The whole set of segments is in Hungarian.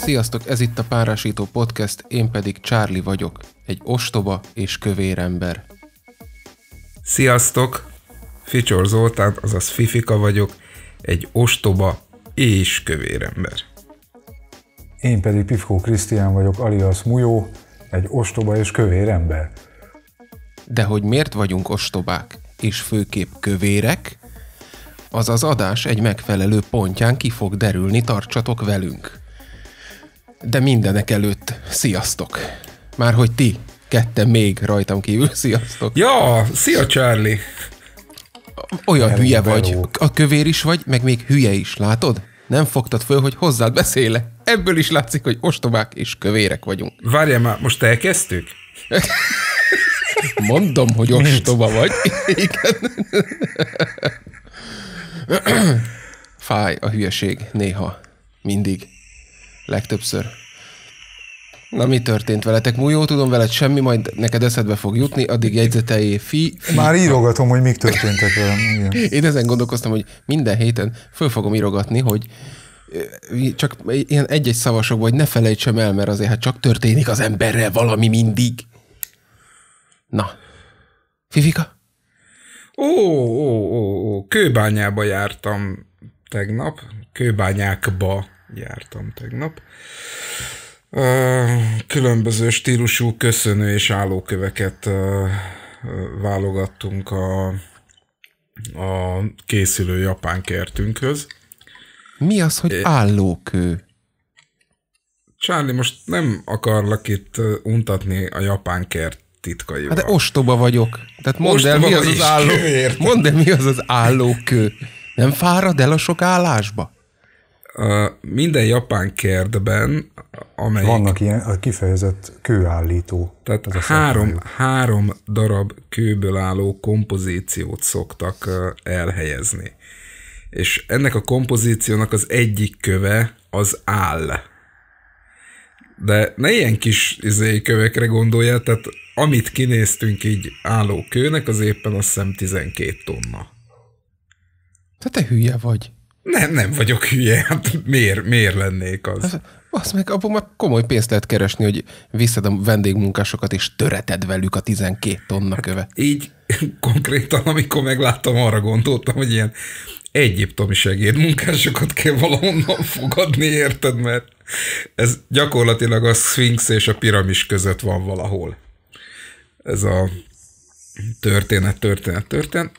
Sziasztok, ez itt a Párásító Podcast, én pedig Charlie vagyok, egy ostoba és kövér ember. Sziasztok, Ficsor Zoltán, azaz Fifika vagyok, egy ostoba és kövér ember. Én pedig Pifkó Krisztián vagyok, alias Mujó, egy ostoba és kövér ember. De hogy miért vagyunk ostobák, és főképp kövérek, az az adás egy megfelelő pontján ki fog derülni, tartsatok velünk. De mindenek előtt, sziasztok! Már hogy ti, kette még rajtam kívül, sziasztok! Ja, szia Charlie! Olyan Elég hülye beló. vagy, a kövér is vagy, meg még hülye is, látod? nem fogtad föl, hogy hozzád beszéle. Ebből is látszik, hogy ostobák és kövérek vagyunk. Várjál már, most elkezdtük? Mondom, hogy ostoba vagy. Igen. Fáj a hülyeség néha, mindig, legtöbbször. Na mi történt veletek? Mújó, tudom veled semmi, majd neked eszedbe fog jutni, addig jegyzetei fi, fi. Már írogatom, hogy mik történtek velem. Igen. Én ezen gondolkoztam, hogy minden héten föl fogom írogatni, hogy csak ilyen egy-egy szavasokban, hogy ne felejtsem el, mert azért hát csak történik az emberrel valami mindig. Na. Fifika? Ó, ó, ó, ó, kőbányába jártam tegnap, kőbányákba jártam tegnap különböző stílusú köszönő és állóköveket válogattunk a, a készülő japán kertünkhöz. Mi az, hogy állókő? Csárli, most nem akarlak itt untatni a japán kert titkaival. Hát de ostoba vagyok. Tehát mondd ostoba el, mi az az álló... Mondd el, mi az az állókő. Nem fárad el a sok állásba? minden japán kertben, amelyik... Vannak ilyen a kifejezett kőállító. Tehát ez három, három darab kőből álló kompozíciót szoktak elhelyezni. És ennek a kompozíciónak az egyik köve az áll. De ne ilyen kis izé, kövekre gondolja, tehát amit kinéztünk így álló kőnek, az éppen azt hiszem 12 tonna. Tehát te hülye vagy. Nem, nem vagyok hülye. Hát miért, miért lennék az? Hát, azt meg abban már komoly pénzt lehet keresni, hogy visszad a vendégmunkásokat és töreted velük a 12 tonna hát követ. Hát így konkrétan, amikor megláttam, arra gondoltam, hogy ilyen egyiptomi segédmunkásokat kell valahonnan fogadni, érted? Mert ez gyakorlatilag a Sphinx és a piramis között van valahol. Ez a történet, történet, történet.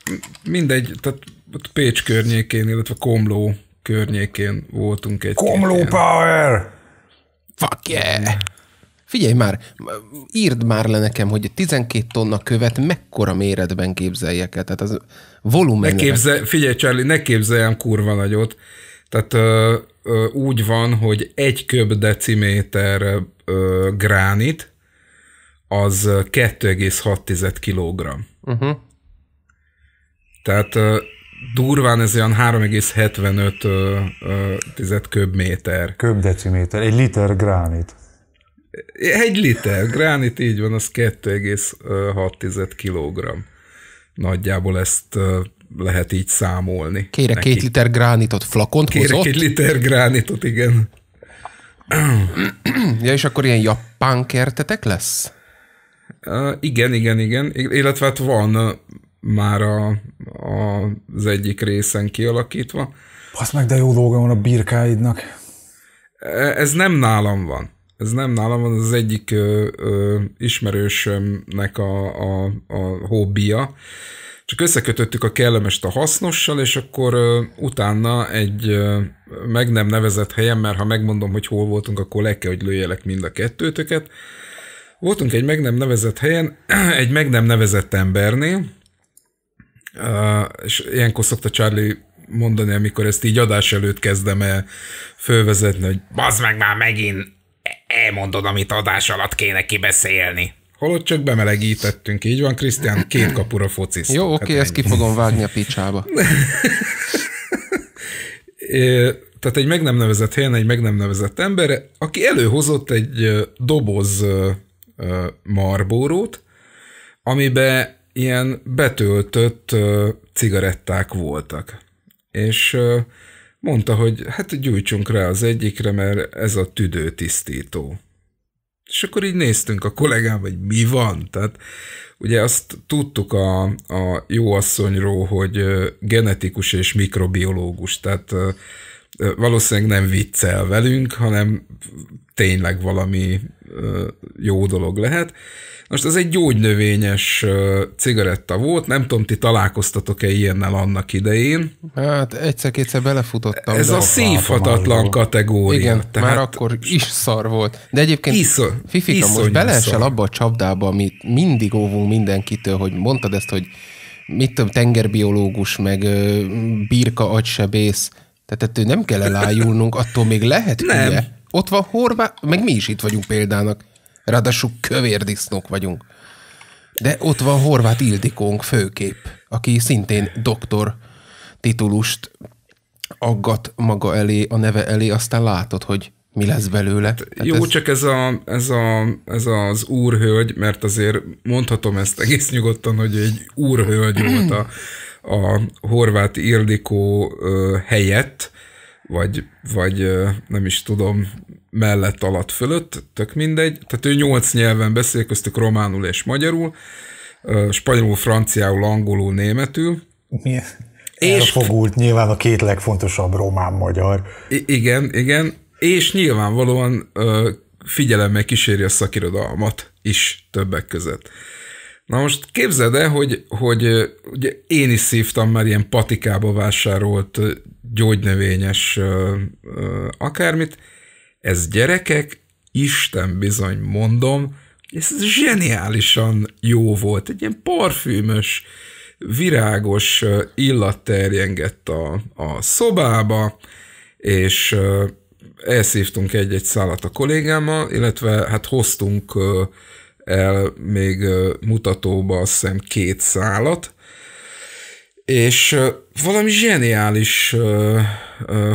Mindegy, tehát ott Pécs környékén, illetve Komló környékén voltunk egy Komló Power! Fuck yeah! Figyelj már, írd már le nekem, hogy 12 tonna követ mekkora méretben képzeljek el. Tehát az volumen. Ne képzel, figyelj, Charlie, ne képzeljem kurva nagyot. Tehát ö, ö, úgy van, hogy egy köb deciméter ö, gránit, az 2,6 kg. Uh-huh. Tehát durván ez olyan 3,75 köbméter. Köbdeciméter, egy liter gránit. Egy liter gránit, így van, az 2,6 kg. Nagyjából ezt lehet így számolni. Kérek neki. két liter gránitot flakont Kérek hozott? két liter gránitot, igen. ja, és akkor ilyen japán kertetek lesz? Uh, igen, igen, igen. Illetve hát van már a, a, az egyik részen kialakítva. Azt meg de jó dolga van a birkáidnak. E, ez nem nálam van. Ez nem nálam van, az egyik ö, ö, ismerősömnek a, a, a hobbija. Csak összekötöttük a kellemest a hasznossal, és akkor ö, utána egy ö, meg nem nevezett helyen, mert ha megmondom, hogy hol voltunk, akkor le kell, hogy lőjelek mind a kettőtöket. Voltunk egy meg nem nevezett helyen, egy meg nem nevezett embernél, és ilyenkor szokta Charlie mondani, amikor ezt így adás előtt kezdem el fölvezetni, hogy bazd meg már megint elmondod, amit adás alatt kéne kibeszélni. Holott csak bemelegítettünk, így van, Krisztián két kapura focis. Jó, oké, okay, hát ezt ki fogom vágni a picsába. Tehát egy meg nem nevezett helyen egy meg nem nevezett ember, aki előhozott egy doboz marbórót, amiben ilyen betöltött cigaretták voltak. És mondta, hogy hát gyújtsunk rá az egyikre, mert ez a tüdőtisztító. És akkor így néztünk a kollégám, hogy mi van. Tehát ugye azt tudtuk a, a jó asszonyról, hogy genetikus és mikrobiológus, tehát valószínűleg nem viccel velünk, hanem tényleg valami jó dolog lehet. Most ez egy gyógynövényes cigaretta volt, nem tudom, ti találkoztatok-e ilyennel annak idején. Hát egyszer-kétszer belefutottam. Ez a szívhatatlan kategória. Igen, tehát... már akkor is szar volt. De egyébként, Isza, Fifika, most beleesel abba a csapdába, amit mindig óvunk mindenkitől, hogy mondtad ezt, hogy mit tudom, tengerbiológus, meg birka agysebész, tehát ettől nem kell elájulnunk, attól még lehet nem. hülye ott van Horvát, meg mi is itt vagyunk példának. Ráadásul kövér disznók vagyunk. De ott van Horvát Ildikónk főkép, aki szintén doktor titulust aggat maga elé, a neve elé, aztán látod, hogy mi lesz belőle. Hát, hát Jó, ez... csak ez, a, ez, a, ez az úrhölgy, mert azért mondhatom ezt egész nyugodtan, hogy egy úrhölgy volt a, a horvát Ildikó helyett, vagy, vagy nem is tudom, mellett, alatt, fölött, tök mindegy. Tehát ő nyolc nyelven beszél, köztük románul és magyarul, spanyolul, franciául, angolul, németül. Mi? És fogult nyilván a két legfontosabb román-magyar. Igen, igen, és nyilvánvalóan figyelemmel kíséri a szakirodalmat is többek között. Na most képzeld el, hogy, hogy ugye én is szívtam már ilyen patikába vásárolt gyógynövényes akármit. Ez gyerekek, Isten bizony mondom, ez zseniálisan jó volt. Egy ilyen parfümös, virágos illat terjengett a, a szobába, és elszívtunk egy-egy szállat a kollégámmal, illetve hát hoztunk el még mutatóba azt hiszem két szálat, és valami zseniális,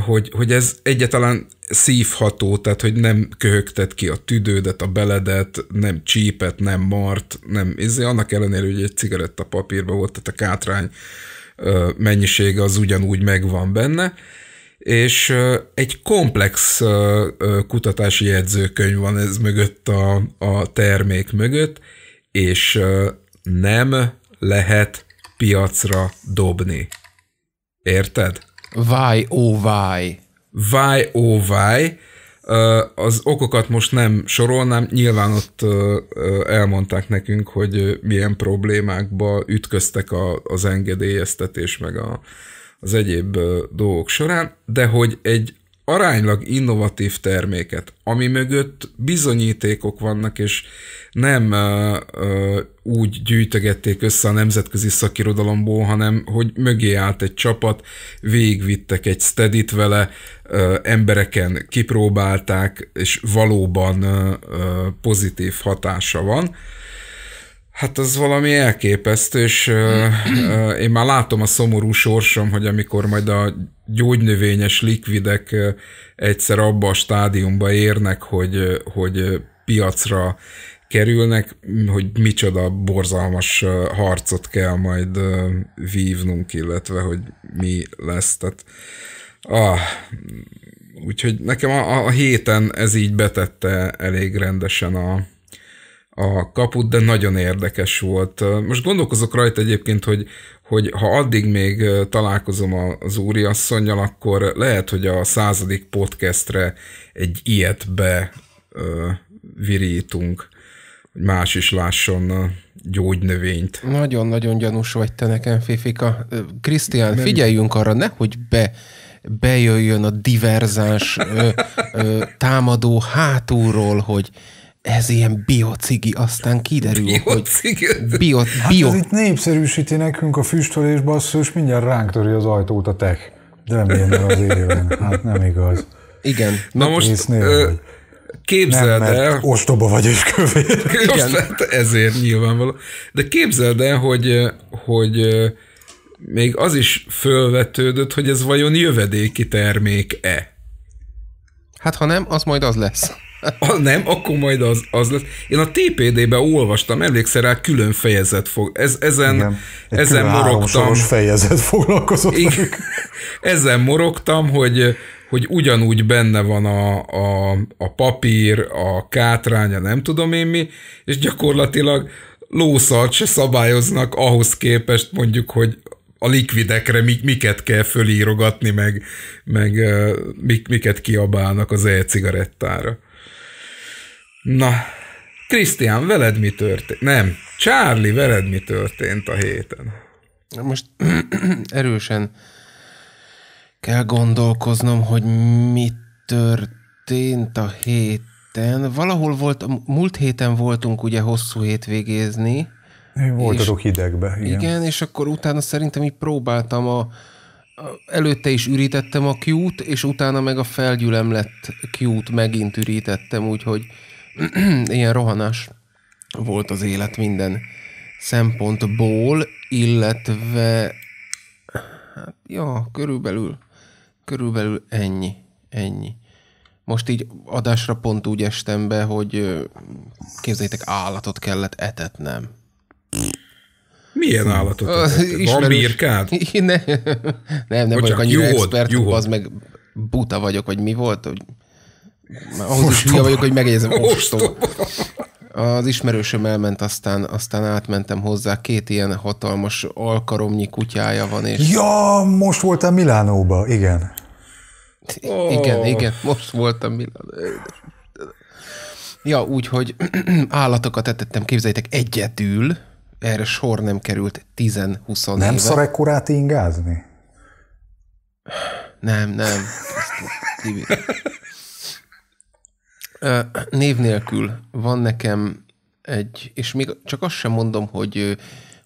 hogy, hogy ez egyáltalán szívható, tehát hogy nem köhögtet ki a tüdődet, a beledet, nem csípet, nem mart, nem, ez izé, annak ellenére, hogy egy cigaretta papírban volt, tehát a kátrány mennyisége az ugyanúgy megvan benne, és egy komplex kutatási jegyzőkönyv van ez mögött a, a termék mögött, és nem lehet piacra dobni. Érted? Why, oh why? Why, oh why? Az okokat most nem sorolnám, nyilván ott elmondták nekünk, hogy milyen problémákba ütköztek az engedélyeztetés, meg a, az egyéb dolgok során, de hogy egy aránylag innovatív terméket, ami mögött bizonyítékok vannak, és nem uh, úgy gyűjtögették össze a nemzetközi szakirodalomból, hanem hogy mögé állt egy csapat, végvittek egy stedit vele, uh, embereken kipróbálták, és valóban uh, pozitív hatása van. Hát az valami elképesztő, és én már látom a szomorú sorsom, hogy amikor majd a gyógynövényes likvidek egyszer abba a stádiumba érnek, hogy, hogy piacra kerülnek, hogy micsoda borzalmas harcot kell majd vívnunk, illetve hogy mi lesz. Tehát, ah, úgyhogy nekem a, a héten ez így betette elég rendesen a, a kaput, de nagyon érdekes volt. Most gondolkozok rajta egyébként, hogy, hogy ha addig még találkozom az úriasszonynal, akkor lehet, hogy a századik podcastre egy ilyet be virítunk, hogy más is lásson gyógynövényt. Nagyon-nagyon gyanús vagy te nekem, Fifika. Krisztián, Nem... figyeljünk arra, nehogy be bejöjjön a diverzáns ö, ö, támadó hátulról, hogy ez ilyen biocigi, aztán kiderül, biocigi. hogy bio, bio. Hát ez itt népszerűsíti nekünk a füstölés basszus, mindjárt ránk töri az ajtót a tech. De nem ilyen, az éven. Hát nem igaz. Igen. Na most képzeld nem, el... ostoba vagy és kövér. Igen. Most, ezért nyilvánvaló. De képzeld el, hogy, hogy még az is fölvetődött, hogy ez vajon jövedéki termék-e. Hát ha nem, az majd az lesz. Ha nem, akkor majd az, az lesz. Én a TPD-be olvastam, emlékszel rá, külön fejezet fog. Ez, ezen, Igen. Egy ezen morogtam. fejezet foglalkozott. Én, ezen morogtam, hogy, hogy ugyanúgy benne van a, a, a papír, a kátránya, nem tudom én mi, és gyakorlatilag lószart se szabályoznak ahhoz képest mondjuk, hogy a likvidekre mik, miket kell fölírogatni, meg, meg mik, miket kiabálnak az e-cigarettára. Na, Krisztián, veled mi történt? Nem, Charlie, veled mi történt a héten? Most erősen kell gondolkoznom, hogy mi történt a héten. Valahol volt, múlt héten voltunk ugye hosszú hétvégézni. Voltatok hidegbe, igen. Igen, és akkor utána szerintem így próbáltam a, előtte is ürítettem a kiút, és utána meg a felgyülemlett kiút megint ürítettem, úgyhogy ilyen rohanás volt az élet minden szempontból, illetve hát, ja, körülbelül, körülbelül ennyi, ennyi. Most így adásra pont úgy estem be, hogy képzeljétek, állatot kellett etetnem. Milyen állatot? Etettem? Van birkád? Ne, nem, nem Bocsán, vagyok annyira juhod, expert, juhod. az meg buta vagyok, vagy mi volt, hogy ahhoz is hülye vagyok, hogy megjegyezem. ostoba. Az ismerősöm elment, aztán, aztán átmentem hozzá, két ilyen hatalmas alkaromnyi kutyája van. És... Ja, most voltam Milánóba, igen. Oh. Igen, igen, most voltam Milánóba. Ja, úgyhogy állatokat etettem, képzeljétek, egyedül, erre sor nem került 10-20 éve. Nem szar ekkorát ingázni? Nem, nem. Név nélkül van nekem egy, és még csak azt sem mondom, hogy,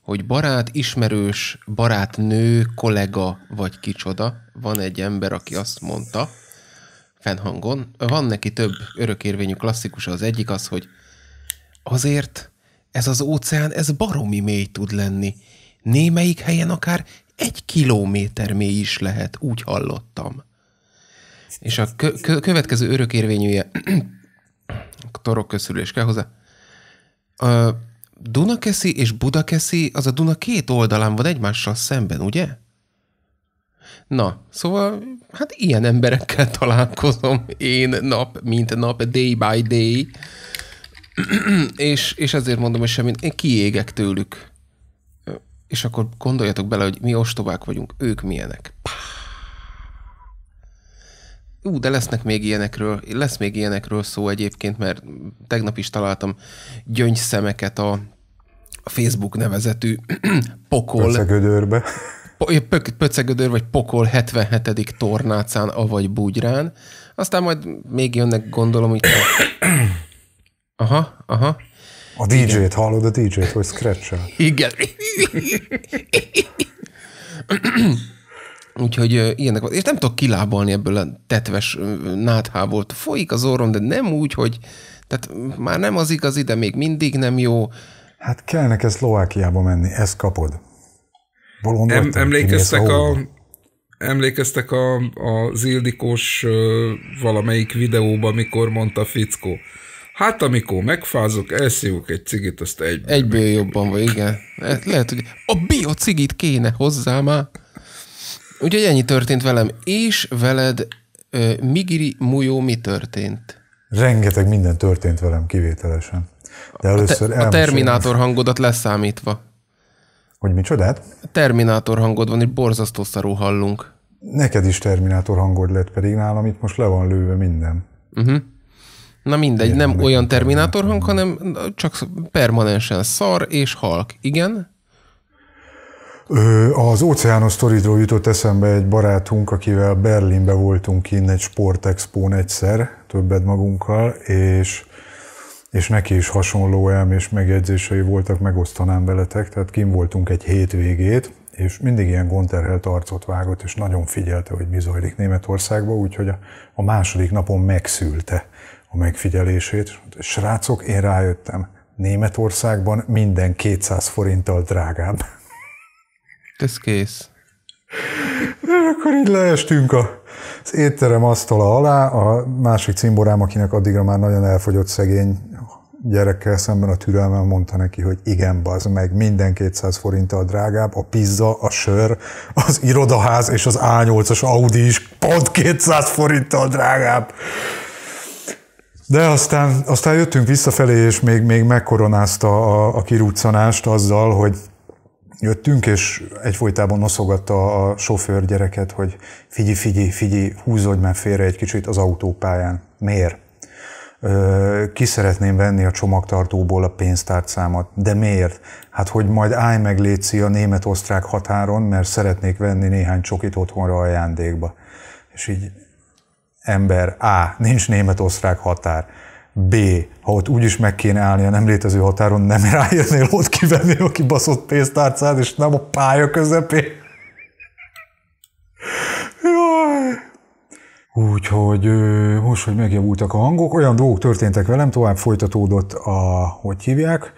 hogy barát, ismerős, barátnő, kollega vagy kicsoda. Van egy ember, aki azt mondta, fennhangon, van neki több örökérvényű klasszikus az egyik az, hogy azért ez az óceán, ez baromi mély tud lenni. Némelyik helyen akár egy kilométer mély is lehet, úgy hallottam. És a kö- kö- következő örökérvényűje torok közszülés kell hozzá. A Dunakeszi és Budakeszi, az a Duna két oldalán van egymással szemben, ugye? Na, szóval hát ilyen emberekkel találkozom én nap, mint nap, day by day. és, és ezért mondom, hogy semmi én kiégek tőlük. És akkor gondoljatok bele, hogy mi ostobák vagyunk, ők milyenek. Pá! Ú, de lesznek még ilyenekről, lesz még ilyenekről szó egyébként, mert tegnap is találtam gyöngyszemeket a, a Facebook nevezetű pokol. Pöcegödörbe. Pöcegödör vagy pokol 77. tornácán, avagy bugyrán. Aztán majd még jönnek, gondolom, hogy... Aha, aha. A DJ-t hallod, a DJ-t, hogy scratch a Igen. Úgyhogy ilyenek van. És nem tudok kilábalni ebből a tetves náthából. Folyik az orrom, de nem úgy, hogy tehát már nem az igazi, de még mindig nem jó. Hát kell neked Szlovákiába menni, ezt kapod. em, emlékeztek a, emlékeztek a, a Zildikós valamelyik videóban, amikor mondta Fickó, hát amikor megfázok, elszívok egy cigit, azt egyből. Egyből meg... jobban vagy, igen. Hát lehet, hogy a biocigit kéne hozzá már. Úgyhogy ennyi történt velem. És veled, Migiri Mujó, mi történt? Rengeteg minden történt velem kivételesen. De először a, te, a Terminátor hangodat leszámítva. Hogy micsodát? Terminátor hangod van, és borzasztó szarú hallunk. Neked is Terminátor hangod lett, pedig nálam itt most le van lőve minden. Uh-huh. Na mindegy, Én nem olyan Terminátor hang, hanem csak permanensen szar és halk. Igen? Az Oceanos Sztoridról jutott eszembe egy barátunk, akivel Berlinbe voltunk kint egy sportexpón egyszer, többet magunkkal, és, és neki is hasonló elmés megjegyzései voltak, megosztanám veletek. Tehát kim voltunk egy hétvégét, és mindig ilyen gonterhelt arcot vágott, és nagyon figyelte, hogy mi zajlik Németországban, úgyhogy a, a második napon megszülte a megfigyelését. Srácok, én rájöttem, Németországban minden 200 forinttal drágább. Ez kész. De akkor így leestünk a, az étterem asztala alá, a másik cimborám, akinek addigra már nagyon elfogyott szegény gyerekkel szemben a türelmem mondta neki, hogy igen, bazd meg, minden 200 forinttal drágább, a pizza, a sör, az irodaház és az A8-as Audi is pont 200 forinttal drágább. De aztán, aztán jöttünk visszafelé, és még, még megkoronázta a, a kiruccanást azzal, hogy jöttünk, és egyfolytában noszogatta a sofőr gyereket, hogy figyelj, figyelj, figyelj, húzódj már félre egy kicsit az autópályán. Miért? ki szeretném venni a csomagtartóból a pénztárcámat. De miért? Hát, hogy majd állj meg Léci a német-osztrák határon, mert szeretnék venni néhány csokit otthonra ajándékba. És így ember A, nincs német-osztrák határ. B, ha ott úgyis meg kéne állni a nem létező határon, nem ráérnél ott kivenni a kibaszott pénztárcát, és nem a pálya közepén. Jaj. Úgyhogy most, hogy megjavultak a hangok, olyan dolgok történtek velem, tovább folytatódott a, hogy hívják,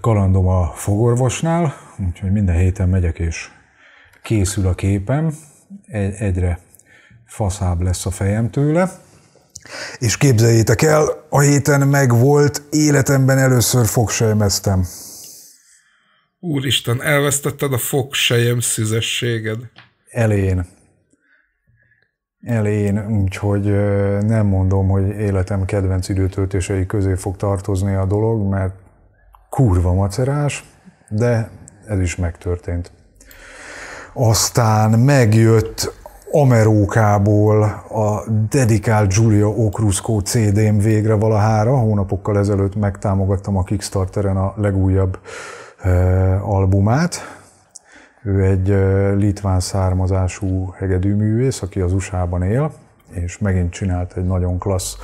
kalandom a fogorvosnál, úgyhogy minden héten megyek és készül a képem, e-, egyre faszább lesz a fejem tőle. És képzeljétek el, a héten meg volt, életemben először fogsejmeztem. Úristen, elvesztetted a fogsejem szüzességed. Elén. Elén, úgyhogy nem mondom, hogy életem kedvenc időtöltései közé fog tartozni a dolog, mert kurva macerás, de ez is megtörtént. Aztán megjött Amerókából a dedikált Julia Okruszkó CD-m végre valahára. Hónapokkal ezelőtt megtámogattam a Kickstarteren a legújabb e, albumát. Ő egy e, litván származású hegedűművész, aki az USA-ban él, és megint csinált egy nagyon klassz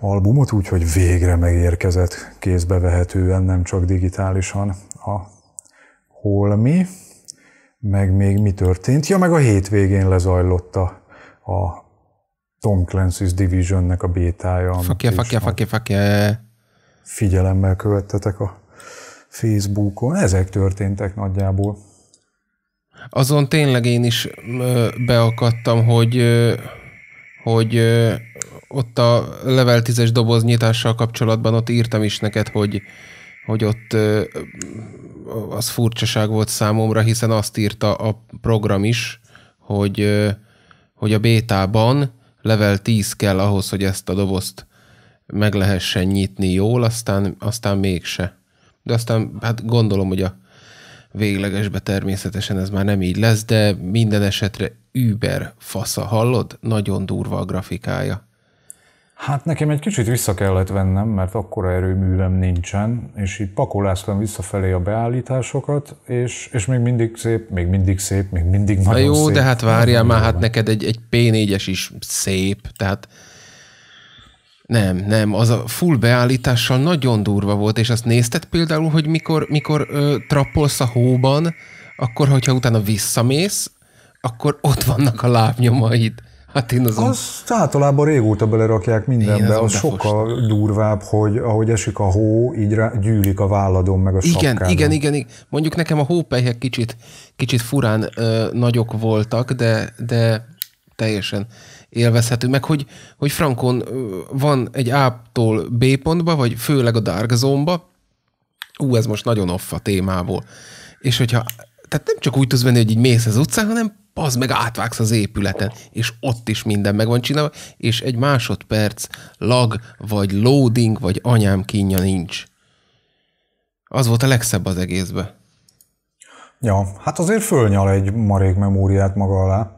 albumot, úgyhogy végre megérkezett kézbevehetően, nem csak digitálisan a Holmi meg még mi történt. Ja, meg a hétvégén lezajlott a, a Tom Clancy's Divisionnek a bétája. Fakja, fakja, fakja, fakja. Figyelemmel követtetek a Facebookon. Ezek történtek nagyjából. Azon tényleg én is beakadtam, hogy, hogy ott a level 10-es doboz nyitással kapcsolatban ott írtam is neked, hogy, hogy ott az furcsaság volt számomra, hiszen azt írta a program is, hogy, hogy a bétában level 10 kell ahhoz, hogy ezt a dobozt meg lehessen nyitni jól, aztán, aztán mégse. De aztán hát gondolom, hogy a véglegesbe természetesen ez már nem így lesz, de minden esetre über fasza, hallod? Nagyon durva a grafikája. Hát nekem egy kicsit vissza kellett vennem, mert akkora erőművem nincsen, és így pakoláztam visszafelé a beállításokat, és, és még mindig szép, még mindig szép, még mindig nagyon Na jó, szép. de hát várjál már, hát neked egy, egy P4-es is szép, tehát nem, nem, az a full beállítással nagyon durva volt, és azt nézted például, hogy mikor, mikor ö, trappolsz a hóban, akkor, hogyha utána visszamész, akkor ott vannak a lábnyomaid. Hát én azon... Azt általában régóta belerakják mindenbe, az, sokkal fostam. durvább, hogy ahogy esik a hó, így rá, gyűlik a válladon, meg a igen, sapkádon. Igen, igen, igen. Mondjuk nekem a hópelyhek kicsit, kicsit furán ö, nagyok voltak, de, de teljesen élvezhető. Meg hogy, hogy Frankon van egy A-tól B pontba, vagy főleg a Dark Zone-ba, ú, ez most nagyon off a témából, és hogyha tehát nem csak úgy tudsz venni, hogy így mész az utcán, hanem az meg átvágsz az épületen, és ott is minden meg van csinálva, és egy másodperc lag, vagy loading, vagy anyám kínja nincs. Az volt a legszebb az egészbe. Ja, hát azért fölnyal egy marék memóriát maga alá.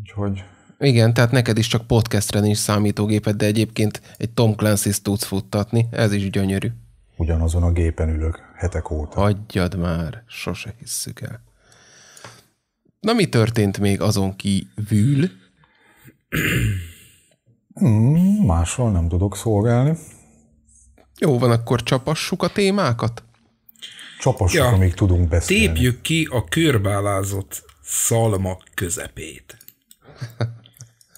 Úgyhogy... Igen, tehát neked is csak podcastre nincs számítógéped, de egyébként egy Tom Clancy-t tudsz futtatni, ez is gyönyörű. Ugyanazon a gépen ülök hetek óta. Adjad már, sose hisszük el. Na mi történt még azon kívül? Hmm, máshol nem tudok szolgálni. Jó van, akkor csapassuk a témákat. Csapassuk, ja, amíg tudunk beszélni. Tépjük ki a körbálázott szalma közepét.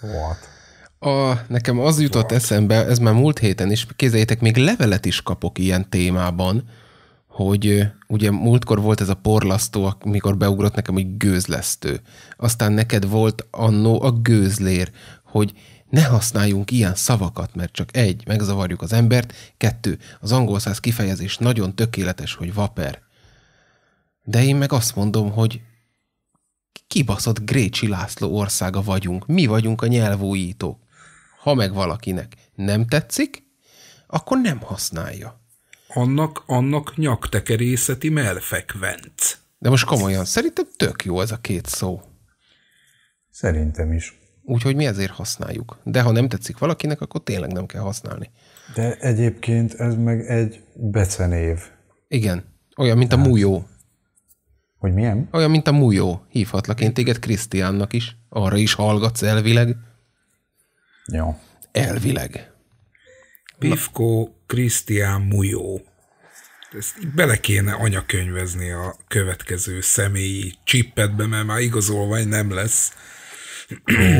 What? A, nekem az jutott What? eszembe, ez már múlt héten is, kézzeljétek, még levelet is kapok ilyen témában, hogy ugye múltkor volt ez a porlasztó, amikor beugrott nekem, hogy gőzlesztő. Aztán neked volt annó a gőzlér, hogy ne használjunk ilyen szavakat, mert csak egy, megzavarjuk az embert, kettő, az angol száz kifejezés nagyon tökéletes, hogy vaper. De én meg azt mondom, hogy kibaszott Grécsi László országa vagyunk. Mi vagyunk a nyelvújítók. Ha meg valakinek nem tetszik, akkor nem használja annak, annak nyaktekerészeti melfekvenc. De most komolyan, szerintem tök jó ez a két szó. Szerintem is. Úgyhogy mi ezért használjuk. De ha nem tetszik valakinek, akkor tényleg nem kell használni. De egyébként ez meg egy becenév. Igen. Olyan, mint a hát. mújó. Hogy milyen? Olyan, mint a mújó. Hívhatlak én téged Krisztiánnak is. Arra is hallgatsz elvileg. Jó. Elvileg. Pivko Krisztián Mujó. Ezt bele kéne anyakönyvezni a következő személyi csippetbe, mert már igazolvány nem lesz.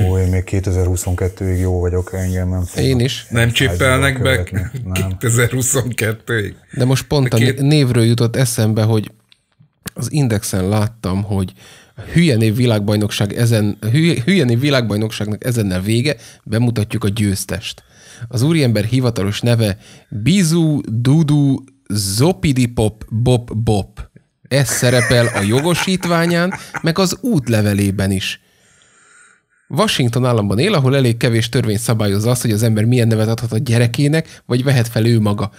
Ó, én még 2022-ig jó vagyok, engem nem fognak, Én is. Nem csippelnek be nem. 2022-ig. De most pont De a két... névről jutott eszembe, hogy az Indexen láttam, hogy hülye név világbajnokság ezen, hülye, hülye név világbajnokságnak ezennel vége, bemutatjuk a győztest. Az úriember hivatalos neve Bizu Dudu Zopidipop Bob Bob. Ez szerepel a jogosítványán, meg az útlevelében is. Washington államban él, ahol elég kevés törvény szabályozza azt, hogy az ember milyen nevet adhat a gyerekének, vagy vehet fel ő maga.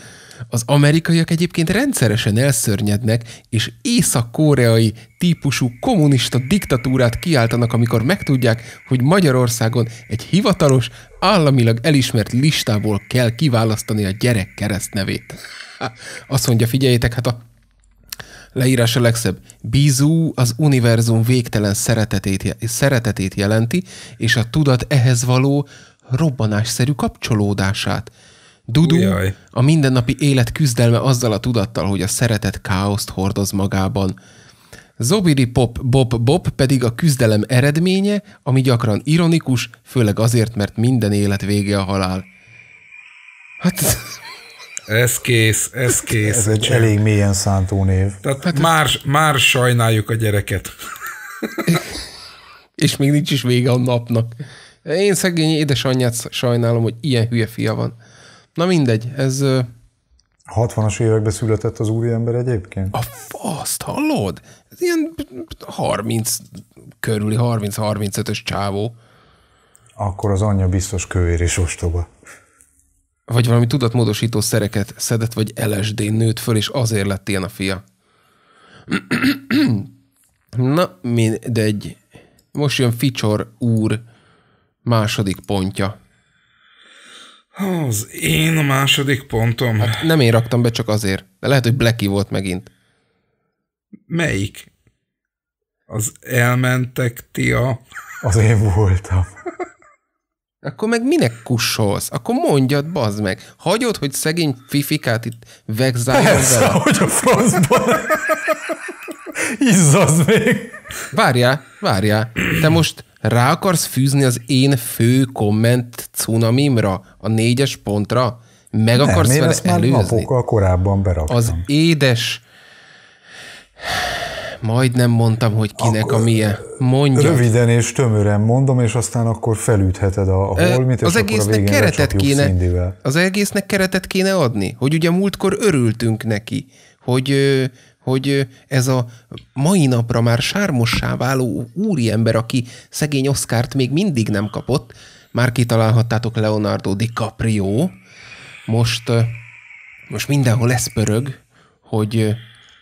Az amerikaiak egyébként rendszeresen elszörnyednek, és észak-koreai típusú kommunista diktatúrát kiáltanak, amikor megtudják, hogy Magyarországon egy hivatalos, államilag elismert listából kell kiválasztani a gyerek keresztnevét. Azt mondja, figyeljétek, hát a leírás a legszebb. Bizú az univerzum végtelen szeretetét, szeretetét jelenti, és a tudat ehhez való robbanásszerű kapcsolódását – Dudu, Ujjaj. a mindennapi élet küzdelme azzal a tudattal, hogy a szeretet káoszt hordoz magában. Zobiri Pop Bob Bob pedig a küzdelem eredménye, ami gyakran ironikus, főleg azért, mert minden élet vége a halál. Hát... Ez kész, ez kész. Ez egy elég mélyen szántó név. Tehát hát már, ez... már sajnáljuk a gyereket. És még nincs is vége a napnak. Én szegény édesanyját sajnálom, hogy ilyen hülye fia van. Na mindegy, ez... 60-as években született az úriember egyébként? A faszt, hallod? Ez ilyen 30 körüli, 30-35-ös csávó. Akkor az anyja biztos kövér és ostoba. Vagy valami tudatmódosító szereket szedett, vagy lsd nőtt föl, és azért lett ilyen a fia. Na, mindegy. Most jön Ficsor úr második pontja. Az én a második pontom. Hát nem én raktam be csak azért. De lehet, hogy Blacky volt megint. Melyik? Az elmentek ti a... Az én voltam. Akkor meg minek kussolsz? Akkor mondjad, bazd meg. Hagyod, hogy szegény fifikát itt vegzáljon Persze, vele? hogy a faszban. Izzazd még. Várjál, várjál. Te most rá akarsz fűzni az én fő komment cunamimra, a négyes pontra? Meg Nem, akarsz én vele ezt már előzni? napokkal korábban beraktam. Az édes... majd nem mondtam, hogy kinek akkor a milyen. Mondja. Röviden és tömören mondom, és aztán akkor felütheted a, a holmit, az és egésznek akkor a keretet kéne, szindivel. Az egésznek keretet kéne adni, hogy ugye múltkor örültünk neki, hogy hogy ez a mai napra már sármossá váló úriember, aki szegény Oszkárt még mindig nem kapott, már kitalálhattátok Leonardo DiCaprio, most, most mindenhol lesz pörög, hogy,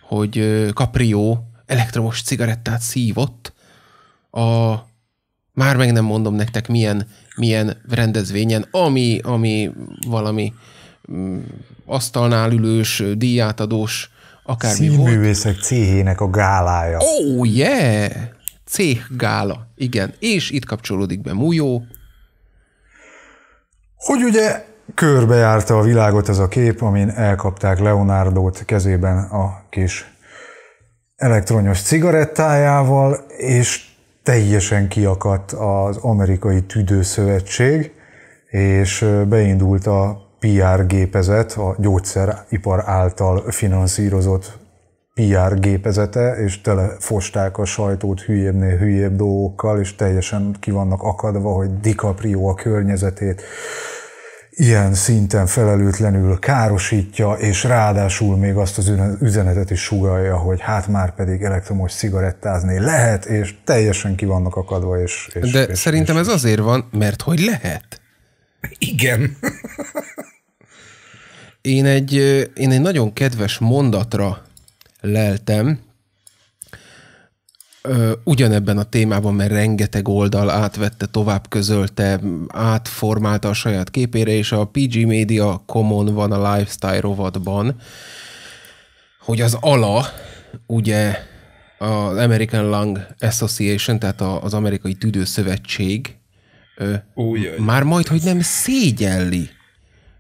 hogy Caprio elektromos cigarettát szívott a már meg nem mondom nektek milyen, milyen rendezvényen, ami, ami valami mm, asztalnál ülős, díjátadós akármi Színművészek volt. Színművészek céhének a gálája. Oh, yeah! Céh gála, igen. És itt kapcsolódik be Mújó. Hogy ugye körbejárta a világot ez a kép, amin elkapták Leonardo-t kezében a kis elektronyos cigarettájával, és teljesen kiakadt az amerikai tüdőszövetség, és beindult a PR gépezet, a gyógyszeripar által finanszírozott PR gépezete, és tele fosták a sajtót hülyébbnél hülyébb dolgokkal, és teljesen ki vannak akadva, hogy DiCaprio a környezetét ilyen szinten felelőtlenül károsítja, és ráadásul még azt az üzenetet is sugalja, hogy hát már pedig elektromos cigarettázni lehet, és teljesen ki vannak akadva. És, és, De és, szerintem és, ez azért van, mert hogy lehet. Igen. én egy, én egy nagyon kedves mondatra leltem, ugyanebben a témában, mert rengeteg oldal átvette, tovább közölte, átformálta a saját képére, és a PG Media Common van a Lifestyle rovatban, hogy az ala, ugye az American Lung Association, tehát az Amerikai Tüdőszövetség, Ugyan. már majd, hogy nem szégyelli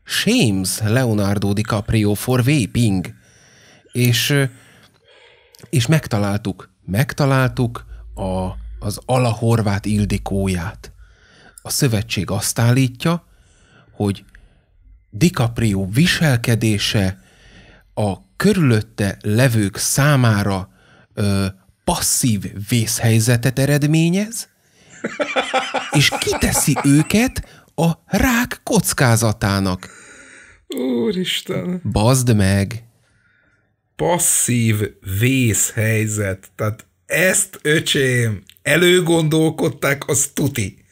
shames Leonardo DiCaprio for vaping. És, és megtaláltuk, megtaláltuk a, az alahorvát Ildikóját. A szövetség azt állítja, hogy DiCaprio viselkedése a körülötte levők számára ö, passzív vészhelyzetet eredményez, és kiteszi őket a rák kockázatának. Úristen. Bazd meg. Passzív vészhelyzet. Tehát ezt, öcsém, előgondolkodták, az tuti.